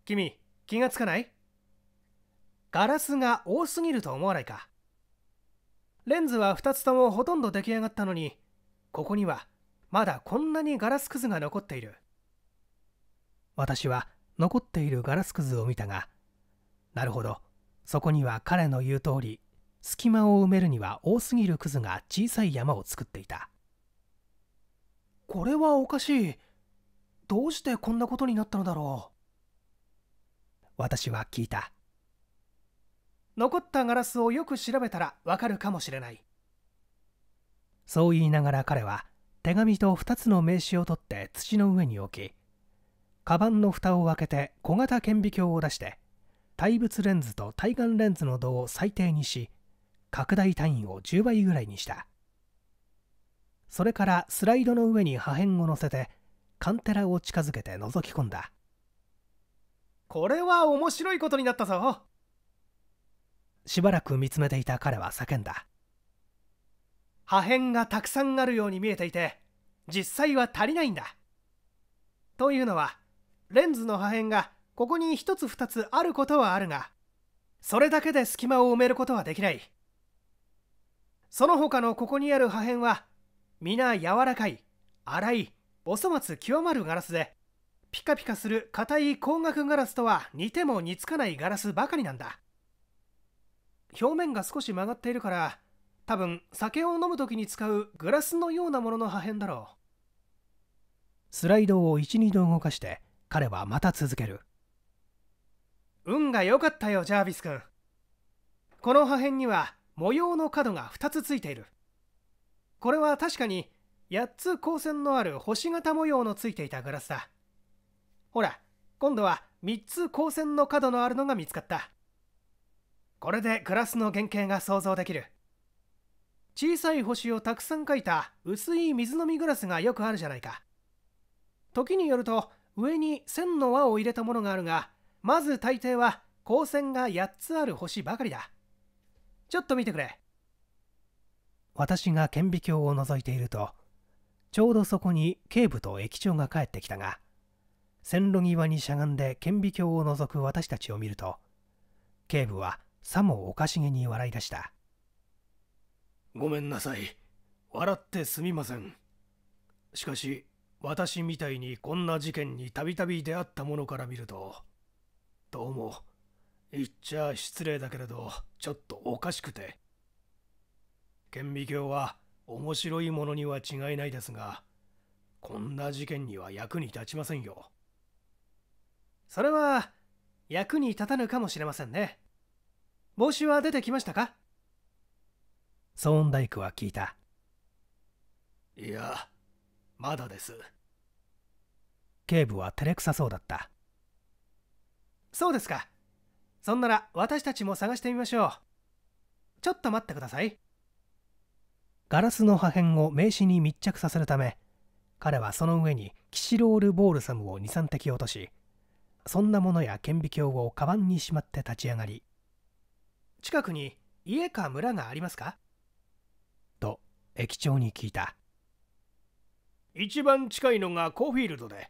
君気がつかないガラスが多すぎると思わないかレンズは2つともほとんど出来上がったのにここにはまだこんなにガラスくずが残っている私は残っているガラスくずを見たがなるほどそこには彼の言う通り隙間を埋めるには多すぎるくずが小さい山を作っていたこれはおかしいどうしてこんなことになったのだろう私は聞いた残ったガラスをよく調べたらわかるかもしれないそう言いながら彼は手紙と2つの名刺を取って土の上に置きカバンの蓋を開けて小型顕微鏡を出して対物レンズと対眼レンズの度を最低にし拡大単位を10倍ぐらいにしたそれからスライドの上に破片を乗せてカンテラを近づけて覗き込んだこれは面白いことになったぞしばらく見つめていた彼は叫んだ破片がたくさんあるように見えていて実際は足りないんだというのはレンズの破片がここに1つ2つあることはあるがそれだけで隙間を埋めることはできないその他のここにある破片は皆柔らかい、粗い、お粗末極まるガラスで、ピカピカする硬い光学ガラスとは似ても似つかないガラスばかりなんだ。表面が少し曲がっているから、多分酒を飲む時に使うグラスのようなものの破片だろう。スライドを1、2度動かして、彼はまた続ける。運が良かったよ、ジャービス君。この破片には模様の角が2つついている。これは確かに8つ光線のある星型模様のついていたグラスだほら今度は3つ光線の角のあるのが見つかったこれでグラスの原型が想像できる小さい星をたくさん描いた薄い水飲みグラスがよくあるじゃないか時によると上に線の輪を入れたものがあるがまず大抵は光線が8つある星ばかりだちょっと見てくれ私が顕微鏡を覗いているとちょうどそこに警部と駅長が帰ってきたが線路際にしゃがんで顕微鏡を覗く私たちを見ると警部はさもおかしげに笑い出したごめんなさい笑ってすみませんしかし私みたいにこんな事件にたびたび出会ったものから見るとどうも言っちゃ失礼だけれどちょっとおかしくて顕微鏡は面白いものには違いないですがこんな事件には役に立ちませんよそれは役に立たぬかもしれませんね帽子は出てきましたかソーンダイクは聞いたいやまだです警部は照れくさそうだったそうですかそんなら私たちも探してみましょうちょっと待ってくださいガラスの破片を名刺に密着させるため彼はその上にキシロールボールサムを23滴落としそんなものや顕微鏡をカバンにしまって立ち上がり近くに家か村がありますかと駅長に聞いた一番近いのがコフィールドで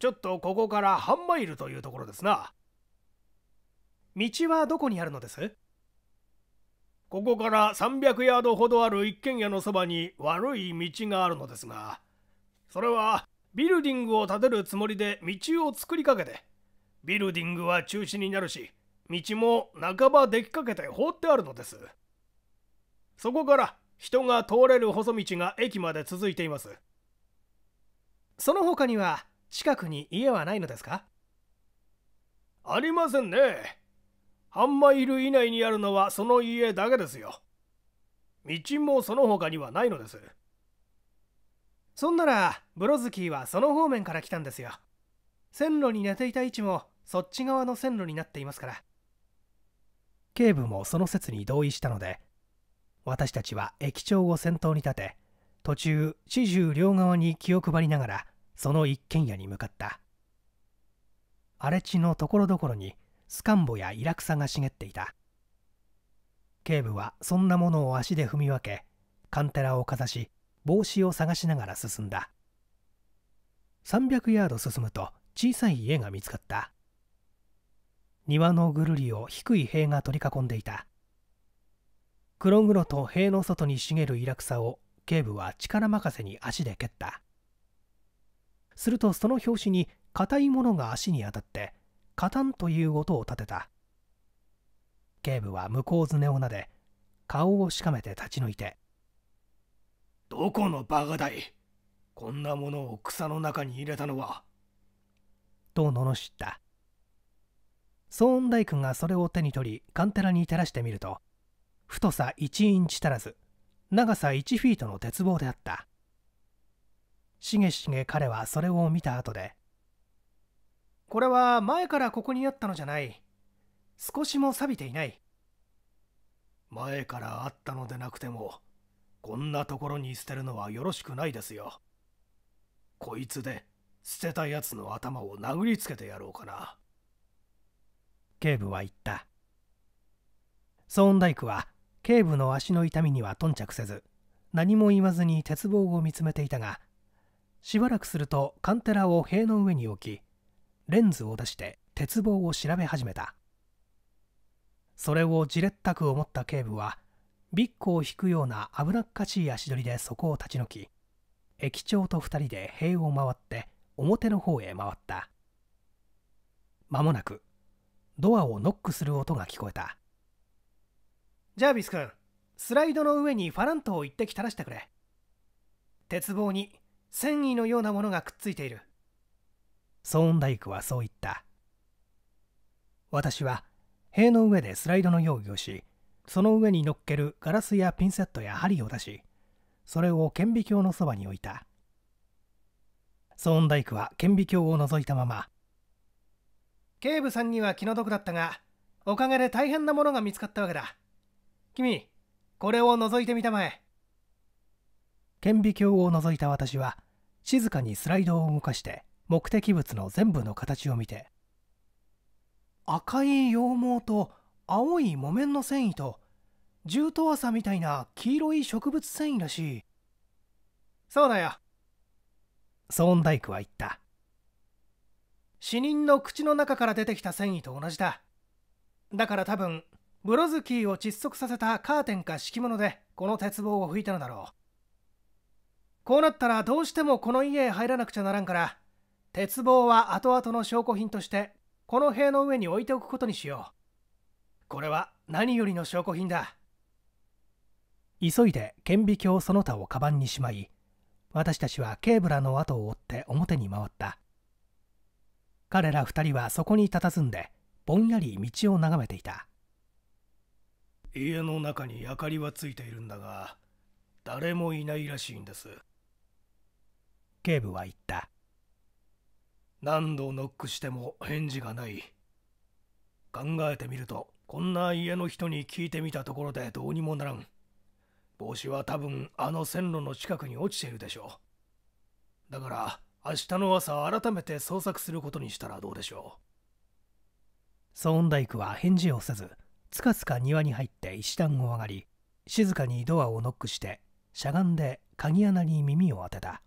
ちょっとここから半マイルというところですな道はどこにあるのですここから300ヤードほどある一軒家のそばに悪い道があるのですが、それはビルディングを建てるつもりで道を作りかけて、ビルディングは中止になるし、道も半ばできかけて放ってあるのです。そこから人が通れる細道が駅まで続いています。その他には近くに家はないのですかありませんね。半マイル以内にあるのはその家だけですよ。道もその他にはないのです。そんなら、ブロズキーはその方面から来たんですよ。線路に寝ていた位置もそっち側の線路になっていますから。警部もその説に同意したので、私たちは駅長を先頭に立て、途中、四十両側に気を配りながら、その一軒家に向かった。荒れ地のところどころにスカンボやイラクサが茂っていた警部はそんなものを足で踏み分けカンテラをかざし帽子を探しながら進んだ300ヤード進むと小さい家が見つかった庭のぐるりを低い塀が取り囲んでいた黒々と塀の外に茂るイラクサを警部は力任せに足で蹴ったするとその拍子に硬いものが足に当たって勝たンという音を立てた警部は向こうずねをなで顔をしかめて立ち退いて「どこのバカだいこんなものを草の中に入れたのは」と罵った騒音大工がそれを手に取りカンテラに照らしてみると太さ1インチ足らず長さ1フィートの鉄棒であったしげしげ彼はそれを見た後でこれは前からここにあったのじゃない少しも錆びていない前からあったのでなくてもこんなところに捨てるのはよろしくないですよこいつで捨てたやつの頭を殴りつけてやろうかな警部は言ったソーンダイクは警部の足の痛みには頓着せず何も言わずに鉄棒を見つめていたがしばらくするとカンテラを塀の上に置きレンズを出して鉄棒を調べ始めたそれをじれったく思った警部はビッグを引くような危なっかしい足取りでそこを立ち退き駅長と2人で塀を回って表の方へ回った間もなくドアをノックする音が聞こえたジャービス君スライドの上にファラントを一滴垂らしてくれ鉄棒に繊維のようなものがくっついているソーンダイはそう言った私は塀の上でスライドの用意をしその上に乗っけるガラスやピンセットや針を出しそれを顕微鏡のそばに置いたソーンダイは顕微鏡を覗いたまま警部さんには気の毒だったがおかげで大変なものが見つかったわけだ君これを覗いてみたまえ顕微鏡を覗いた私は静かにスライドを動かして目的物の全部の形を見て赤い羊毛と青い木綿の繊維と重トワみたいな黄色い植物繊維らしいそうだよソーンダイクは言った死人の口の中から出てきた繊維と同じだだから多分ブロズキーを窒息させたカーテンか敷物でこの鉄棒を吹いたのだろうこうなったらどうしてもこの家へ入らなくちゃならんから鉄棒は後々の証拠品としてこの塀の上に置いておくことにしようこれは何よりの証拠品だ急いで顕微鏡その他をカバンにしまい私たちはケーブラの後を追って表に回った彼ら2人はそこに佇んでぼんやり道を眺めていた家の中に明かりはついているんだが誰もいないらしいんです警部は言った何度ノックしても返事がない考えてみるとこんな家の人に聞いてみたところでどうにもならん帽子は多分あの線路の近くに落ちているでしょうだから明日の朝改めて捜索することにしたらどうでしょうソーンダは返事をせずつかつか庭に入って石段を上がり静かにドアをノックしてしゃがんで鍵穴に耳を当てた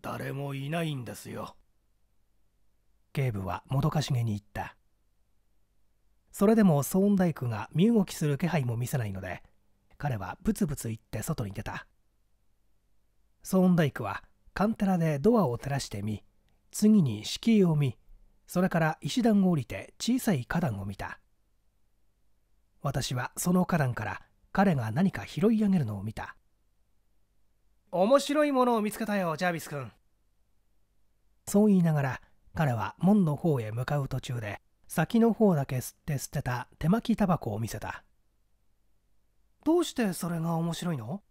誰もいないんですよ警部はもどかしげに言ったそれでもソーンダイクが身動きする気配も見せないので彼はブツブツ言って外に出たソーンダイクはカンテラでドアを照らしてみ次に敷居を見それから石段を降りて小さい花壇を見た私はその花壇から彼が何か拾い上げるのを見た面白いものを見つけたよジャービス君そう言いながら彼は門の方へ向かう途中で先の方だけ吸って捨てた手巻きタバコを見せたどうしてそれが面白いの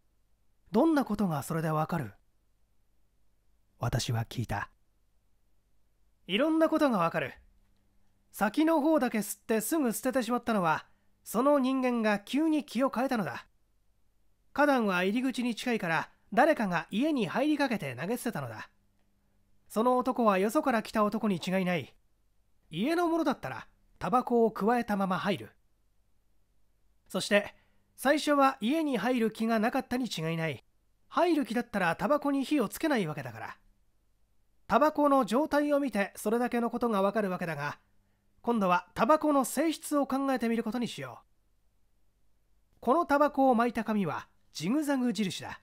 どんなことがそれでわかる私は聞いたいろんなことがわかる先の方だけ吸ってすぐ捨ててしまったのはその人間が急に気を変えたのだ花壇は入り口に近いから誰かが家に入りかけて投げ捨てたのだその男はよそから来た男に違いない家のものだったらタバコをくわえたまま入るそして最初は家に入る気がなかったに違いない入る気だったらタバコに火をつけないわけだからタバコの状態を見てそれだけのことがわかるわけだが今度はタバコの性質を考えてみることにしようこのタバコを巻いた紙はジグザグ印だ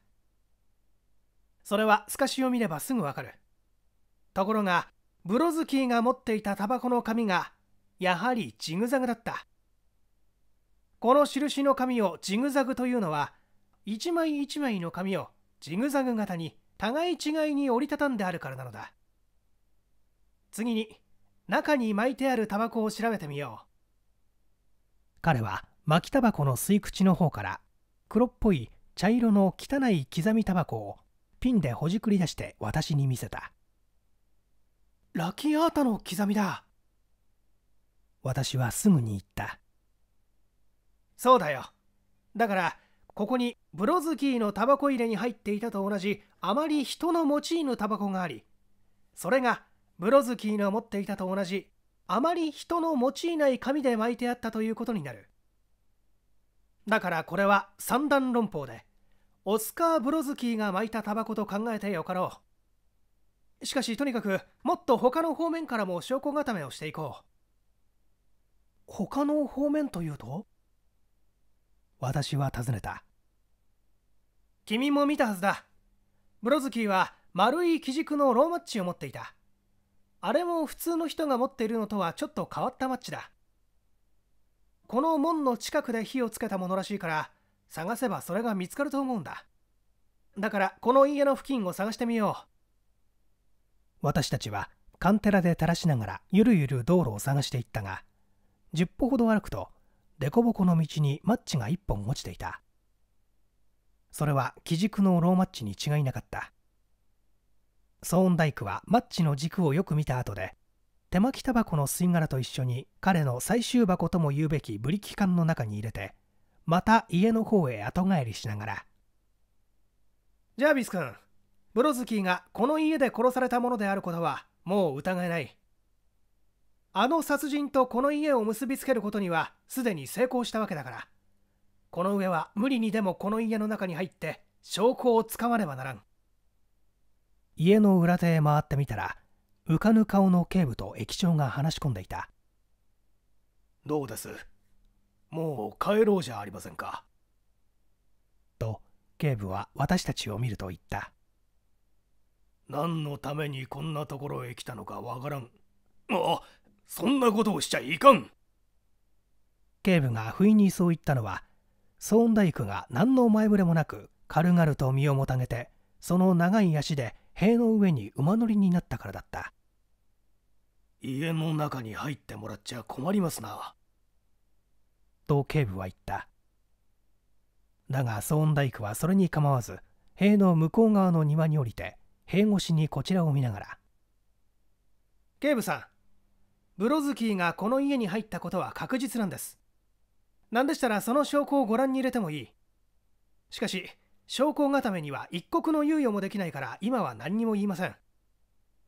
それは透かしを見ればすぐわかるところがブロズキーが持っていたタバコの紙がやはりジグザグだったこの印の紙をジグザグというのは一枚一枚の紙をジグザグ型に互い違いに折りたたんであるからなのだ次に中に巻いてあるタバコを調べてみよう彼は巻きタバコの吸い口の方から黒っぽい茶色の汚い刻みタバコをピンでほじくり出して私に見せたラッキーアータの刻みだ私はすぐに言ったそうだよだからここにブロズキーのタバコ入れに入っていたと同じあまり人の用いぬタバコがありそれがブロズキーの持っていたと同じあまり人の用いない紙で巻いてあったということになるだからこれは三段論法でオスカー・ブロズキーが巻いたタバコと考えてよかろうしかしとにかくもっと他の方面からも証拠固めをしていこう他の方面というと私は尋ねた君も見たはずだブロズキーは丸い基軸のローマッチを持っていたあれも普通の人が持っているのとはちょっと変わったマッチだこの門の近くで火をつけたものらしいから探せばそれが見つかると思うんだだからこの家の付近を探してみよう私たちはカンテラで垂らしながらゆるゆる道路を探していったが10歩ほど歩くと凸凹の道にマッチが1本落ちていたそれは基軸のローマッチに違いなかったソーンダイクはマッチの軸をよく見た後で手巻きタバコの吸い殻と一緒に彼の最終箱とも言うべきブリキ缶の中に入れてまた家の方へ後帰りしながらジャービス君ブロズキーがこの家で殺されたものであることはもう疑えないあの殺人とこの家を結びつけることにはすでに成功したわけだからこの上は無理にでもこの家の中に入って証拠を使わねばならん家の裏手へ回ってみたら浮かぬ顔の警部と駅長が話し込んでいたどうですもう帰ろうじゃありませんか。と、警部は私たちを見ると言った。何のためにこんなところへ来たのかわからん。あそんなことをしちゃいかん警部が不意にそう言ったのは、騒音大工が何の前触れもなく軽々と身をもたげて、その長い足で塀の上に馬乗りになったからだった。家の中に入ってもらっちゃ困りますな。と警部は言っただがソーンダイクはそれに構わず塀の向こう側の庭に降りて塀越しにこちらを見ながら警部さんブロズキーがこの家に入ったことは確実なんです何でしたらその証拠をご覧に入れてもいいしかし証拠固めには一刻の猶予もできないから今は何にも言いません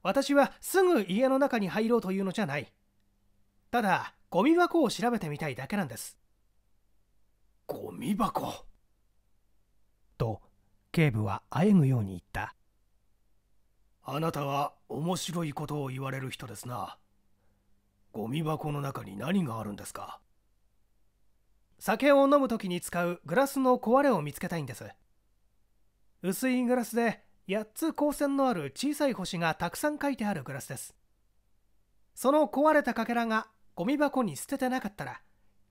私はすぐ家の中に入ろうというのじゃないただゴミ箱を調べてみたいだけなんですゴミ箱と警部はあえぐように言ったあなたは面白いことを言われる人ですなゴミ箱の中に何があるんですか酒を飲む時に使うグラスの壊れを見つけたいんです薄いグラスで8つ光線のある小さい星がたくさん書いてあるグラスですその壊れたかけらがゴミ箱に捨ててなかったら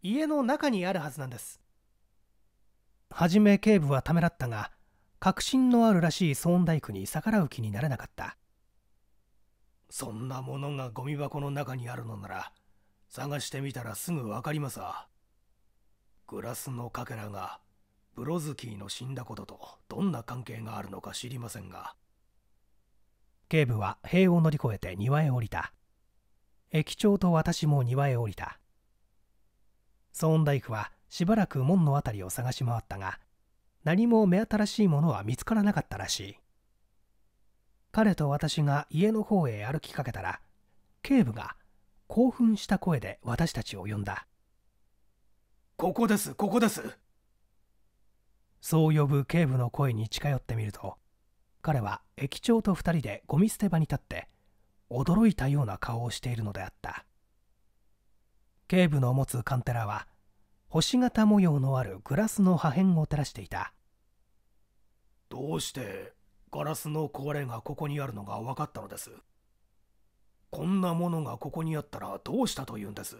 家の中にあるはずなんですはじめ警部はためらったが確信のあるらしい騒音大工に逆らう気になれなかったそんなものがゴミ箱の中にあるのなら探してみたらすぐわかりますわグラスのかけらがブロズキーの死んだこととどんな関係があるのか知りませんが警部は塀を乗り越えて庭へ降りた駅長と私も庭へ降りた騒音大工はしばらく門の辺りを探し回ったが何も目新しいものは見つからなかったらしい彼と私が家の方へ歩きかけたら警部が興奮した声で私たちを呼んだここですここですそう呼ぶ警部の声に近寄ってみると彼は駅長と2人でゴミ捨て場に立って驚いたような顔をしているのであった警部の持つカンテラは星形模様のあるグラスの破片を垂らしていたどうしてガラスの壊れがここにあるのが分かったのですこんなものがここにあったらどうしたというんです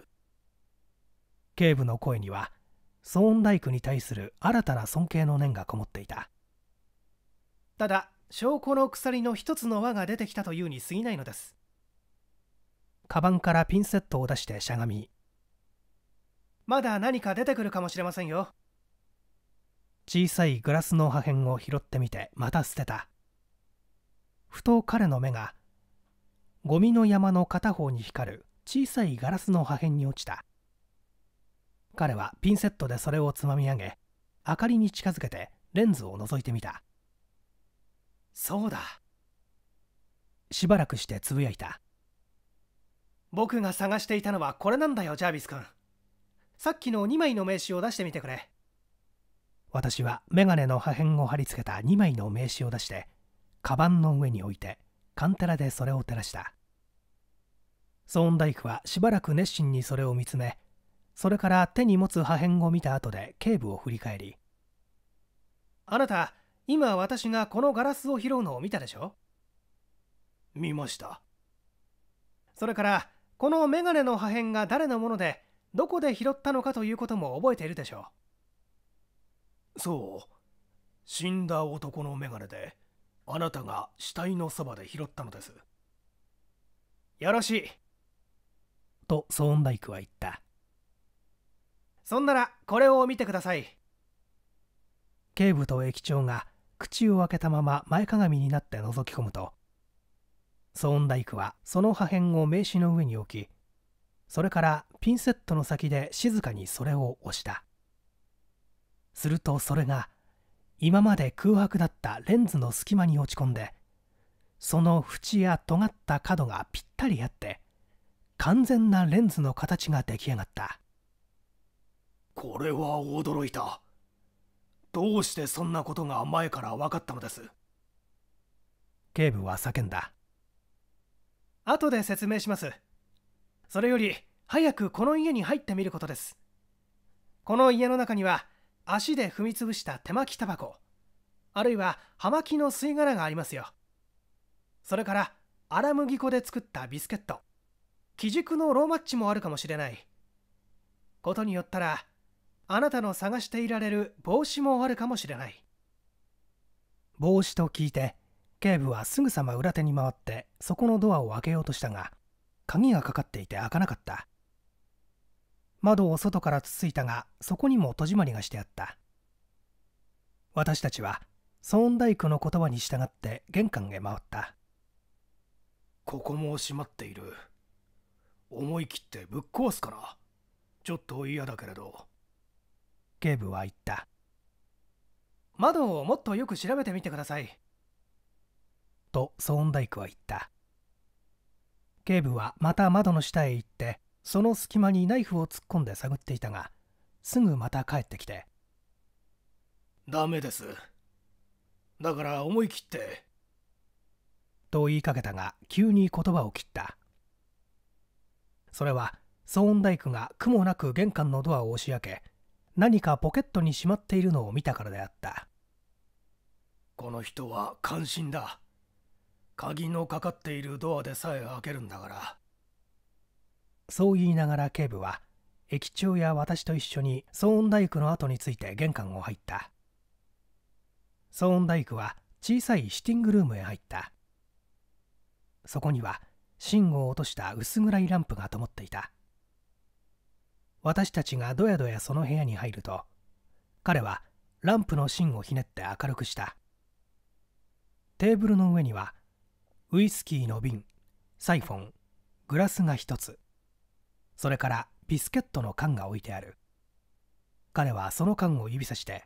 警部の声には騒音大工に対する新たな尊敬の念がこもっていたただ証拠の鎖の一つの輪が出てきたというに過ぎないのですカバンからピンセットを出してしゃがみまだ何か出てくるかもしれませんよ小さいグラスの破片を拾ってみてまた捨てたふと彼の目がゴミの山の片方に光る小さいガラスの破片に落ちた彼はピンセットでそれをつまみ上げ明かりに近づけてレンズを覗いてみたそうだしばらくしてつぶやいた僕が探していたのはこれなんだよジャービス君さっきの2枚の名刺を出してみてくれ私はメガネの破片を貼り付けた2枚の名刺を出してカバンの上に置いてカンテラでそれを照らしたソーンダイクはしばらく熱心にそれを見つめそれから手に持つ破片を見た後で警部を振り返りあなた今私がこのガラスを拾うのを見たでしょ見ましたそれからこのメガネの破片が誰のものでどこで拾ったのかということも覚えているでしょうそう死んだ男の眼鏡であなたが死体のそばで拾ったのですよろしいとソーンダイクは言ったそんならこれを見てください警部と駅長が口を開けたまま前かがみになって覗き込むとソーンダイクはその破片を名刺の上に置きそれからピンセットの先で静かにそれを押したするとそれが今まで空白だったレンズの隙間に落ち込んでその縁や尖った角がぴったり合って完全なレンズの形が出来上がったこれは驚いたどうしてそんなことが前から分かったのです警部は叫んだ後で説明しますそれより早くこの家に入ってみることですこの家の中には足で踏みつぶした手巻きタバコあるいは葉巻の吸い殻がありますよそれから荒麦粉で作ったビスケット基軸のローマッチもあるかもしれないことによったらあなたの探していられる帽子もあるかもしれない帽子と聞いて警部はすぐさま裏手に回ってそこのドアを開けようとしたが鍵がかかっていて開かなかった窓を外からつついたがそこにも戸締まりがしてあった私たちはソーンダイクの言葉に従って玄関へ回ったここも閉まっている思い切ってぶっ壊すからちょっと嫌だけれど警部は言った窓をもっとよく調べてみてくださいとソーンダイクは言った警部はまた窓の下へ行ってその隙間にナイフを突っ込んで探っていたがすぐまた帰ってきてダメですだから思い切ってと言いかけたが急に言葉を切ったそれはソーンダイクが苦もなく玄関のドアを押し開け何かポケットにしまっているのを見たからであったこの人は関心だ鍵のかかっているドアでさえ開けるんだからそう言いながら警部は駅長や私と一緒に騒音大工の後について玄関を入った騒音大工は小さいシティングルームへ入ったそこには芯を落とした薄暗いランプが灯っていた私たちがどやどやその部屋に入ると彼はランプの芯をひねって明るくしたテーブルの上にはウイスキーの瓶サイフォングラスが1つそれからビスケットの缶が置いてある彼はその缶を指さして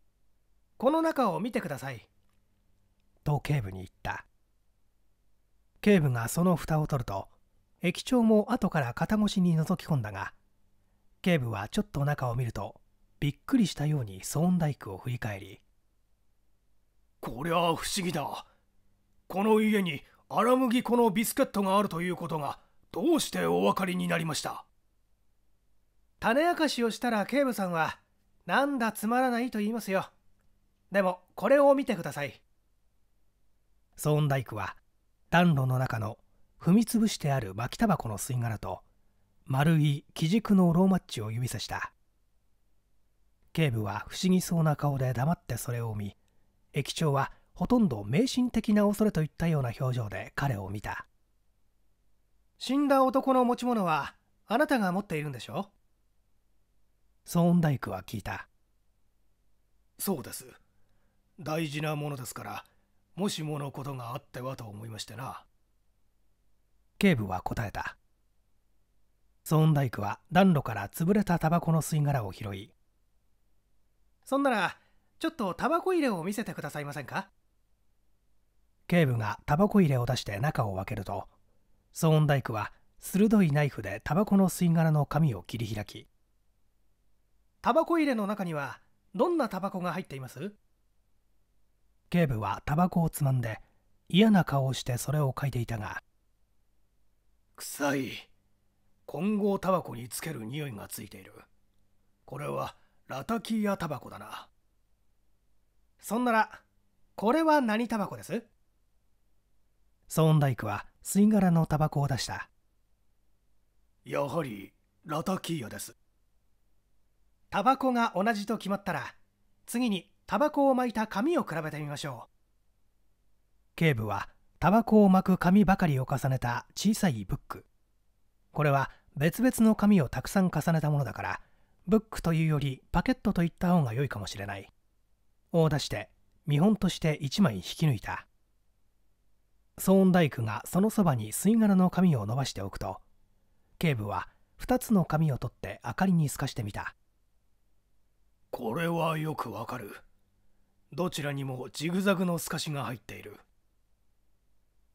「この中を見てください」と警部に言った警部がその蓋を取ると駅長も後から肩越しに覗き込んだが警部はちょっと中を見るとびっくりしたようにソーンダイクを振り返り「こりゃ不思議だこの家に荒麦粉のビスケットがあるということがどうしてお分かりになりました種明かしをしたら警部さんはなんだつまらないと言いますよでもこれを見てくださいソーンダは暖炉の中の踏みつぶしてある巻きタバコの吸い殻と丸い基軸のローマッチを指さした警部は不思議そうな顔で黙ってそれを見駅長はほとんど迷信的な恐れといったような表情で彼を見た死んだ男の持ち物はあなたが持っているんでしょソーンダイクは聞いたそうです大事なものですからもしものことがあってはと思いましてな警部は答えたソーンダイクは暖炉から潰れたタバコの吸い殻を拾いそんならちょっとタバコ入れを見せてくださいませんか警部がタバコ入れを出して中を開けると騒音大工は鋭いナイフでタバコの吸い殻の紙を切り開きタバコ入れの中にはどんなタバコが入っています警部はタバコをつまんで嫌な顔をしてそれを嗅いでいたが臭い混合タバコにつける匂いがついているこれはラタキーヤタバコだなそんならこれは何タバコですソーンダイクは吸い殻のタバコを出したやはりラタキーヤですタバコが同じと決まったら次にタバコを巻いた紙を比べてみましょう警部はタバコを巻く紙ばかりを重ねた小さいブックこれは別々の紙をたくさん重ねたものだからブックというよりパケットといった方が良いかもしれないを出して見本として1枚引き抜いた騒音大工がそのそばに吸い殻の紙を伸ばしておくと警部は2つの紙を取って明かりに透かしてみたこれはよくわかるどちらにもジグザグの透かしが入っている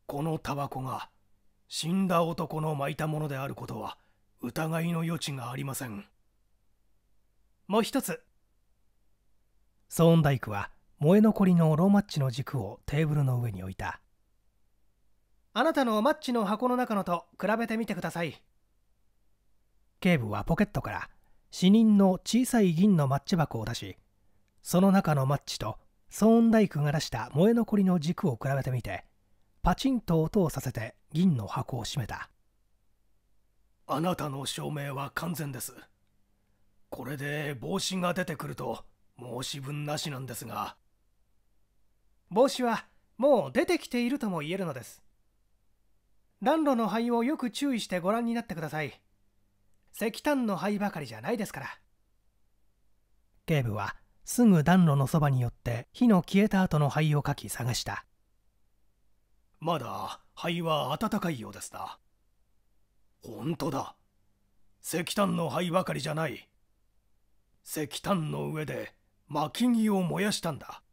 このタバコが死んだ男の巻いたものであることは疑いの余地がありませんもう一つ騒音大工は燃え残りのローマッチの軸をテーブルの上に置いたあなたのマッチの箱の中のと比べてみてください警部はポケットから死人の小さい銀のマッチ箱を出しその中のマッチとソーンダイクが出した燃え残りの軸を比べてみてパチンと音をさせて銀の箱を閉めたあなたの証明は完全ですこれで帽子が出てくると申し分なしなんですが帽子はもう出てきているとも言えるのです暖炉の灰をよく注意してご覧になってください石炭の灰ばかりじゃないですから警部はすぐ暖炉のそばに寄って火の消えた後の灰をかき探したまだ灰は暖かいようですな本当だ石炭の灰ばかりじゃない石炭の上で薪木を燃やしたんだ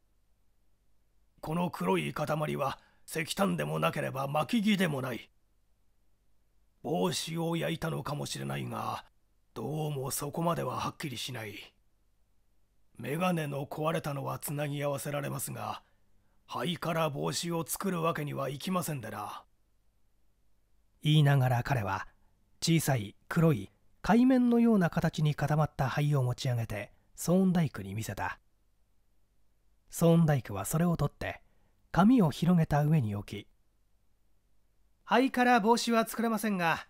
この黒い塊は石炭でもなければ薪木でもない帽子を焼いたのかもしれないがどうもそこまでははっきりしないメガネの壊れたのはつなぎ合わせられますが灰から帽子を作るわけにはいきませんでな言いながら彼は小さい黒い海面のような形に固まった灰を持ち上げてソーンダに見せたソーンダはそれを取って髪を広げた上に置き灰から帽子は作れませんが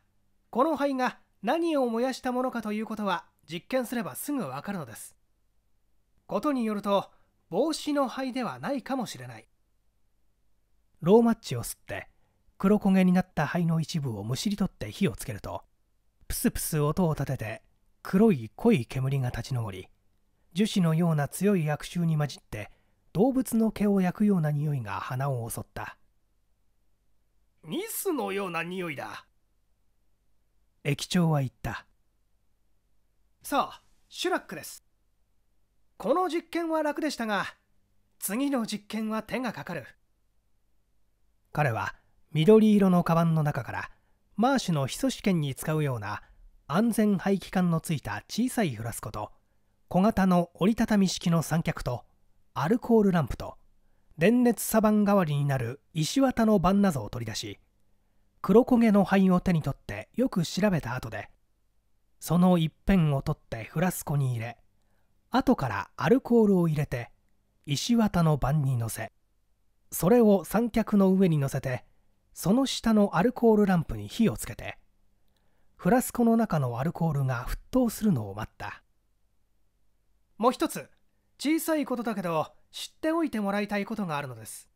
この灰が何を燃やしたものかということは実験すればすぐわかるのですことによると帽子の灰ではないかもしれないローマッチを吸って黒焦げになった灰の一部をむしり取って火をつけるとプスプス音を立てて黒い濃い煙が立ち上り樹脂のような強い悪臭に混じって動物の毛を焼くような匂いが鼻を襲ったニスのような匂いだ駅長は言ったさあシュラックですこの実験は楽でしたが次の実験は手がかかる彼は緑色のカバンの中からマーシュの基礎試験に使うような安全排気管のついた小さいフラスコと小型の折りたたみ式の三脚とアルコールランプと電熱サバン代わりになる石綿の盤などを取り出し黒焦げの灰を手に取ってよく調べた後でその一辺を取ってフラスコに入れ後からアルコールを入れて石綿の盤にのせそれを三脚の上に乗せてその下のアルコールランプに火をつけてフラスコの中のアルコールが沸騰するのを待ったもう一つ小さいことだけど知っておいてもらいたいことがあるのです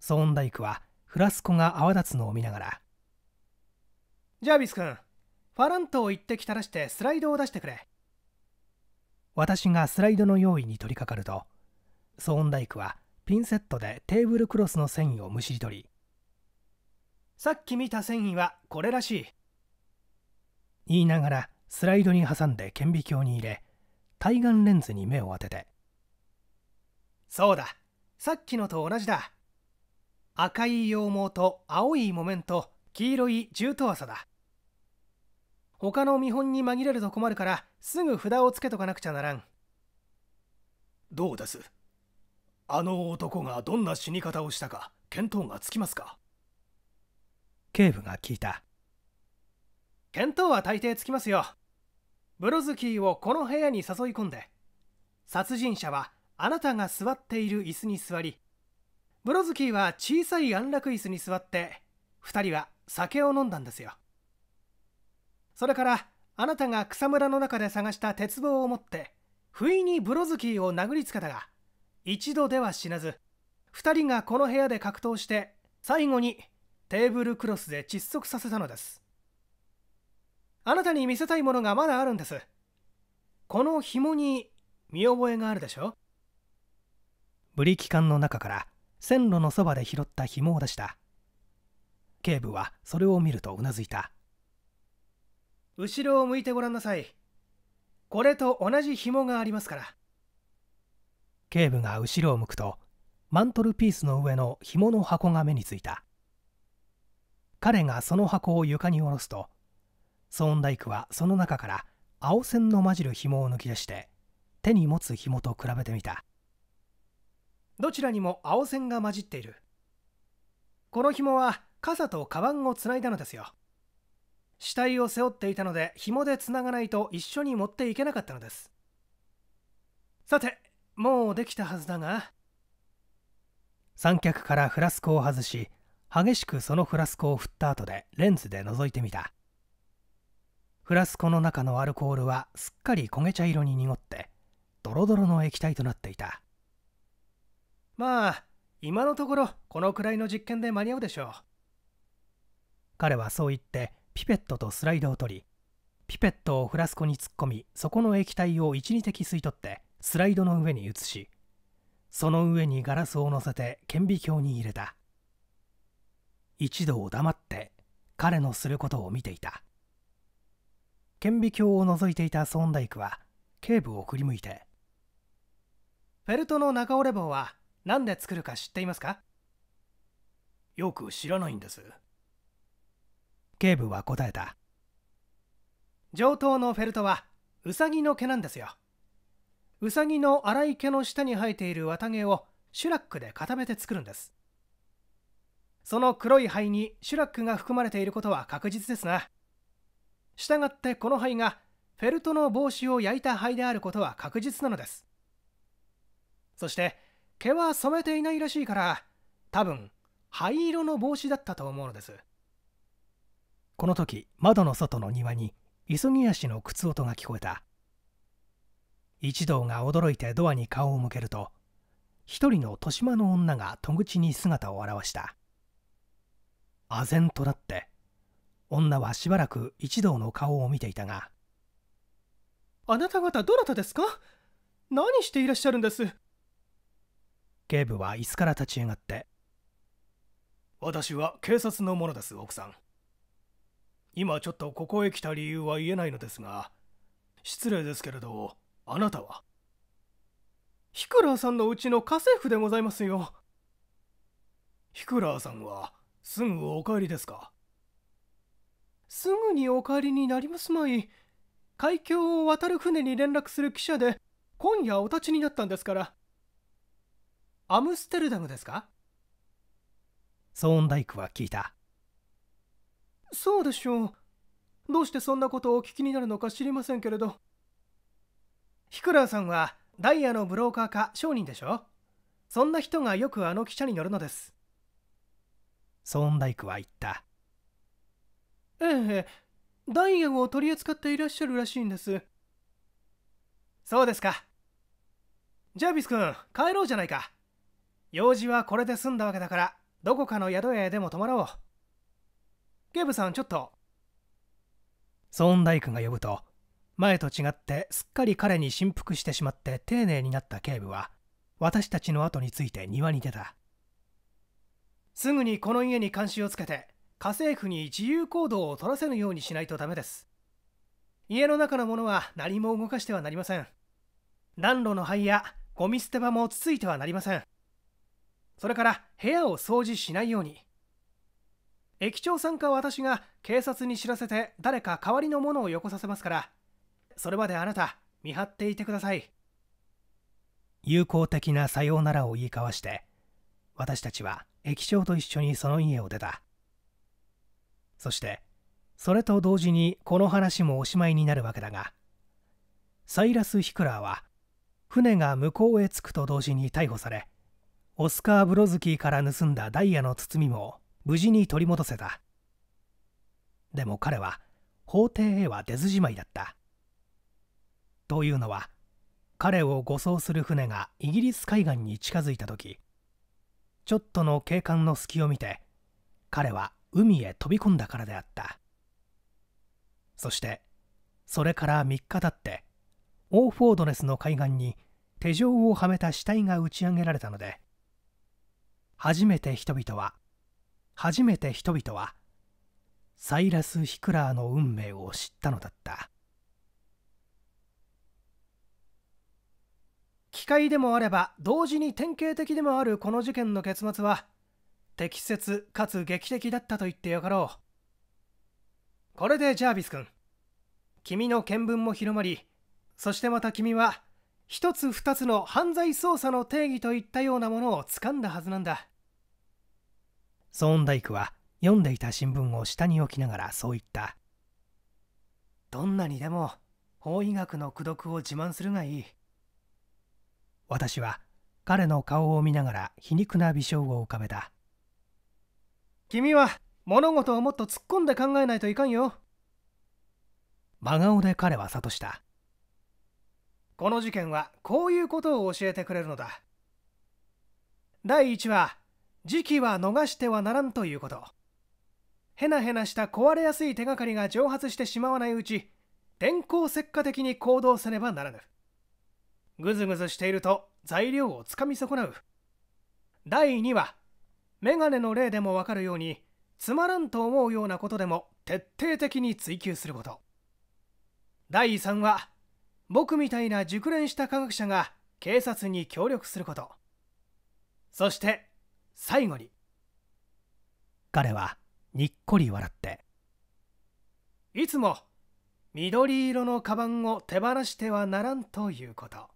ソーンダイクはフラスコが泡立つのを見ながらジャービス君ファラント行ってきたらしてスライドを出してくれ私がスライドの用意に取り掛かるとソーンダイクはピンセットでテーブルクロスの繊維をむしり取りさっき見た繊維はこれらしい言いながらスライドに挟んで顕微鏡に入れ対眼レンズに目を当ててそうださっきのと同じだ赤い羊毛と青い木綿と黄色い重頭朝だ他の見本に紛れると困るからすぐ札をつけとかなくちゃならんどうですあの男がどんな死に方をしたか見当がつきますか警部が聞いた見当は大抵つきますよブロズキーをこの部屋に誘い込んで殺人者はあなたが座っている椅子に座りブロズキーは小さい安楽椅子に座って2人は酒を飲んだんですよそれからあなたが草むらの中で探した鉄棒を持って不意にブロズキーを殴りつけたが一度では死なず2人がこの部屋で格闘して最後にテーブルクロスで窒息させたのですあなたに見せたいものがまだあるんですこの紐に見覚えがあるでしょブリキ缶の中から線路のそばで拾った紐を出した警部はそれを見るとうなずいた後ろを向いてごらんなさいこれと同じ紐がありますから警部が後ろを向くとマントルピースの上の紐の箱が目についた彼がその箱を床に下ろすとソーンダイクはその中から青線の混じる紐を抜き出して手に持つ紐と比べてみたどちらにも青線が混じっているこの紐は傘とカバンをつないだのですよ死体を背負っていたので紐でつながないと一緒に持っていけなかったのですさてもうできたはずだが三脚からフラスコを外し激しくそのフラスコを振った後でレンズで覗いてみたフラスコの中のアルコールはすっかり焦げ茶色に濁ってドロドロの液体となっていたまあ今のところこのくらいの実験で間に合うでしょう彼はそう言ってピペットとスライドを取りピペットをフラスコに突っ込みそこの液体を1時的吸い取ってスライドの上に移しその上にガラスを乗せて顕微鏡に入れた一同黙って彼のすることを見ていた顕微鏡を覗いていたソーンダイクは警部を振り向いてフェルトの中折れ棒は何で作るか知っていますかよく知らないんです。警部は答えた。上等のフェルトはウサギの毛なんですよ。ウサギの粗い毛の下に生えている綿毛をシュラックで固めて作るんです。その黒い灰にシュラックが含まれていることは確実ですな。したがってこの灰がフェルトの帽子を焼いた灰であることは確実なのです。そして毛は染めていないらしいから多分灰色の帽子だったと思うのですこの時窓の外の庭に急ぎ足の靴音が聞こえた一同が驚いてドアに顔を向けると一人の豊島の女が戸口に姿を現した唖然となって女はしばらく一同の顔を見ていたがあなた方どなたですか何していらっしゃるんです警部は椅子から立ち上がって私は警察の者です奥さん今ちょっとここへ来た理由は言えないのですが失礼ですけれどあなたはヒクラーさんのうちの家政婦でございますよヒクラーさんはすぐお帰りですかすぐにお帰りになりますまい海峡を渡る船に連絡する記者で今夜お立ちになったんですからアムステルダムですかソーンダイクは聞いたそうでしょうどうしてそんなことをお聞きになるのか知りませんけれどヒクラーさんはダイヤのブローカーか商人でしょそんな人がよくあの汽車に乗るのですソーンダイクは言ったええダイヤを取り扱っていらっしゃるらしいんですそうですかジャービス君帰ろうじゃないか用事はこれで済んだわけだからどこかの宿屋でも泊まろう警部さんちょっとソーンダイクが呼ぶと前と違ってすっかり彼に振幅してしまって丁寧になった警部は私たちの後について庭に出たすぐにこの家に監視をつけて家政婦に自由行動を取らせぬようにしないとダメです家の中のものは何も動かしてはなりません暖炉の灰やゴミ捨て場もつついてはなりませんそれから部屋を掃除しないように駅長さんか私が警察に知らせて誰か代わりのものをよこさせますからそれまであなた見張っていてください友好的なさようならを言い交わして私たちは駅長と一緒にその家を出たそしてそれと同時にこの話もおしまいになるわけだがサイラス・ヒクラーは船が向こうへ着くと同時に逮捕されオスカー・ブロズキーから盗んだダイヤの包みも無事に取り戻せたでも彼は法廷へは出ずじまいだったというのは彼を護送する船がイギリス海岸に近づいた時ちょっとの景観の隙を見て彼は海へ飛び込んだからであったそしてそれから3日経ってオーフォードネスの海岸に手錠をはめた死体が打ち上げられたので初めて人々は初めて人々はサイラス・ヒクラーの運命を知ったのだった機械でもあれば同時に典型的でもあるこの事件の結末は適切かつ劇的だったと言ってよかろうこれでジャービス君君の見聞も広まりそしてまた君は一つ二つの犯罪捜査の定義といったようなものを掴んだはずなんだソーンダイクは読んでいた新聞を下に置きながらそう言ったどんなにでも法医学の功徳を自慢するがいい私は彼の顔を見ながら皮肉な微笑を浮かべた君は物事をもっと突っ込んで考えないといかんよ真顔で彼は諭したこの事件はこういうことを教えてくれるのだ第1話時期は逃してはならんということへなへなした壊れやすい手がかりが蒸発してしまわないうち電光石火的に行動せねばならぬぐずぐずしていると材料をつかみ損なう第2話メガネの例でもわかるようにつまらんと思うようなことでも徹底的に追求すること第3話僕みたいな熟練した科学者が警察に協力することそして最後に彼はにっこり笑っていつも緑色のカバンを手放してはならんということ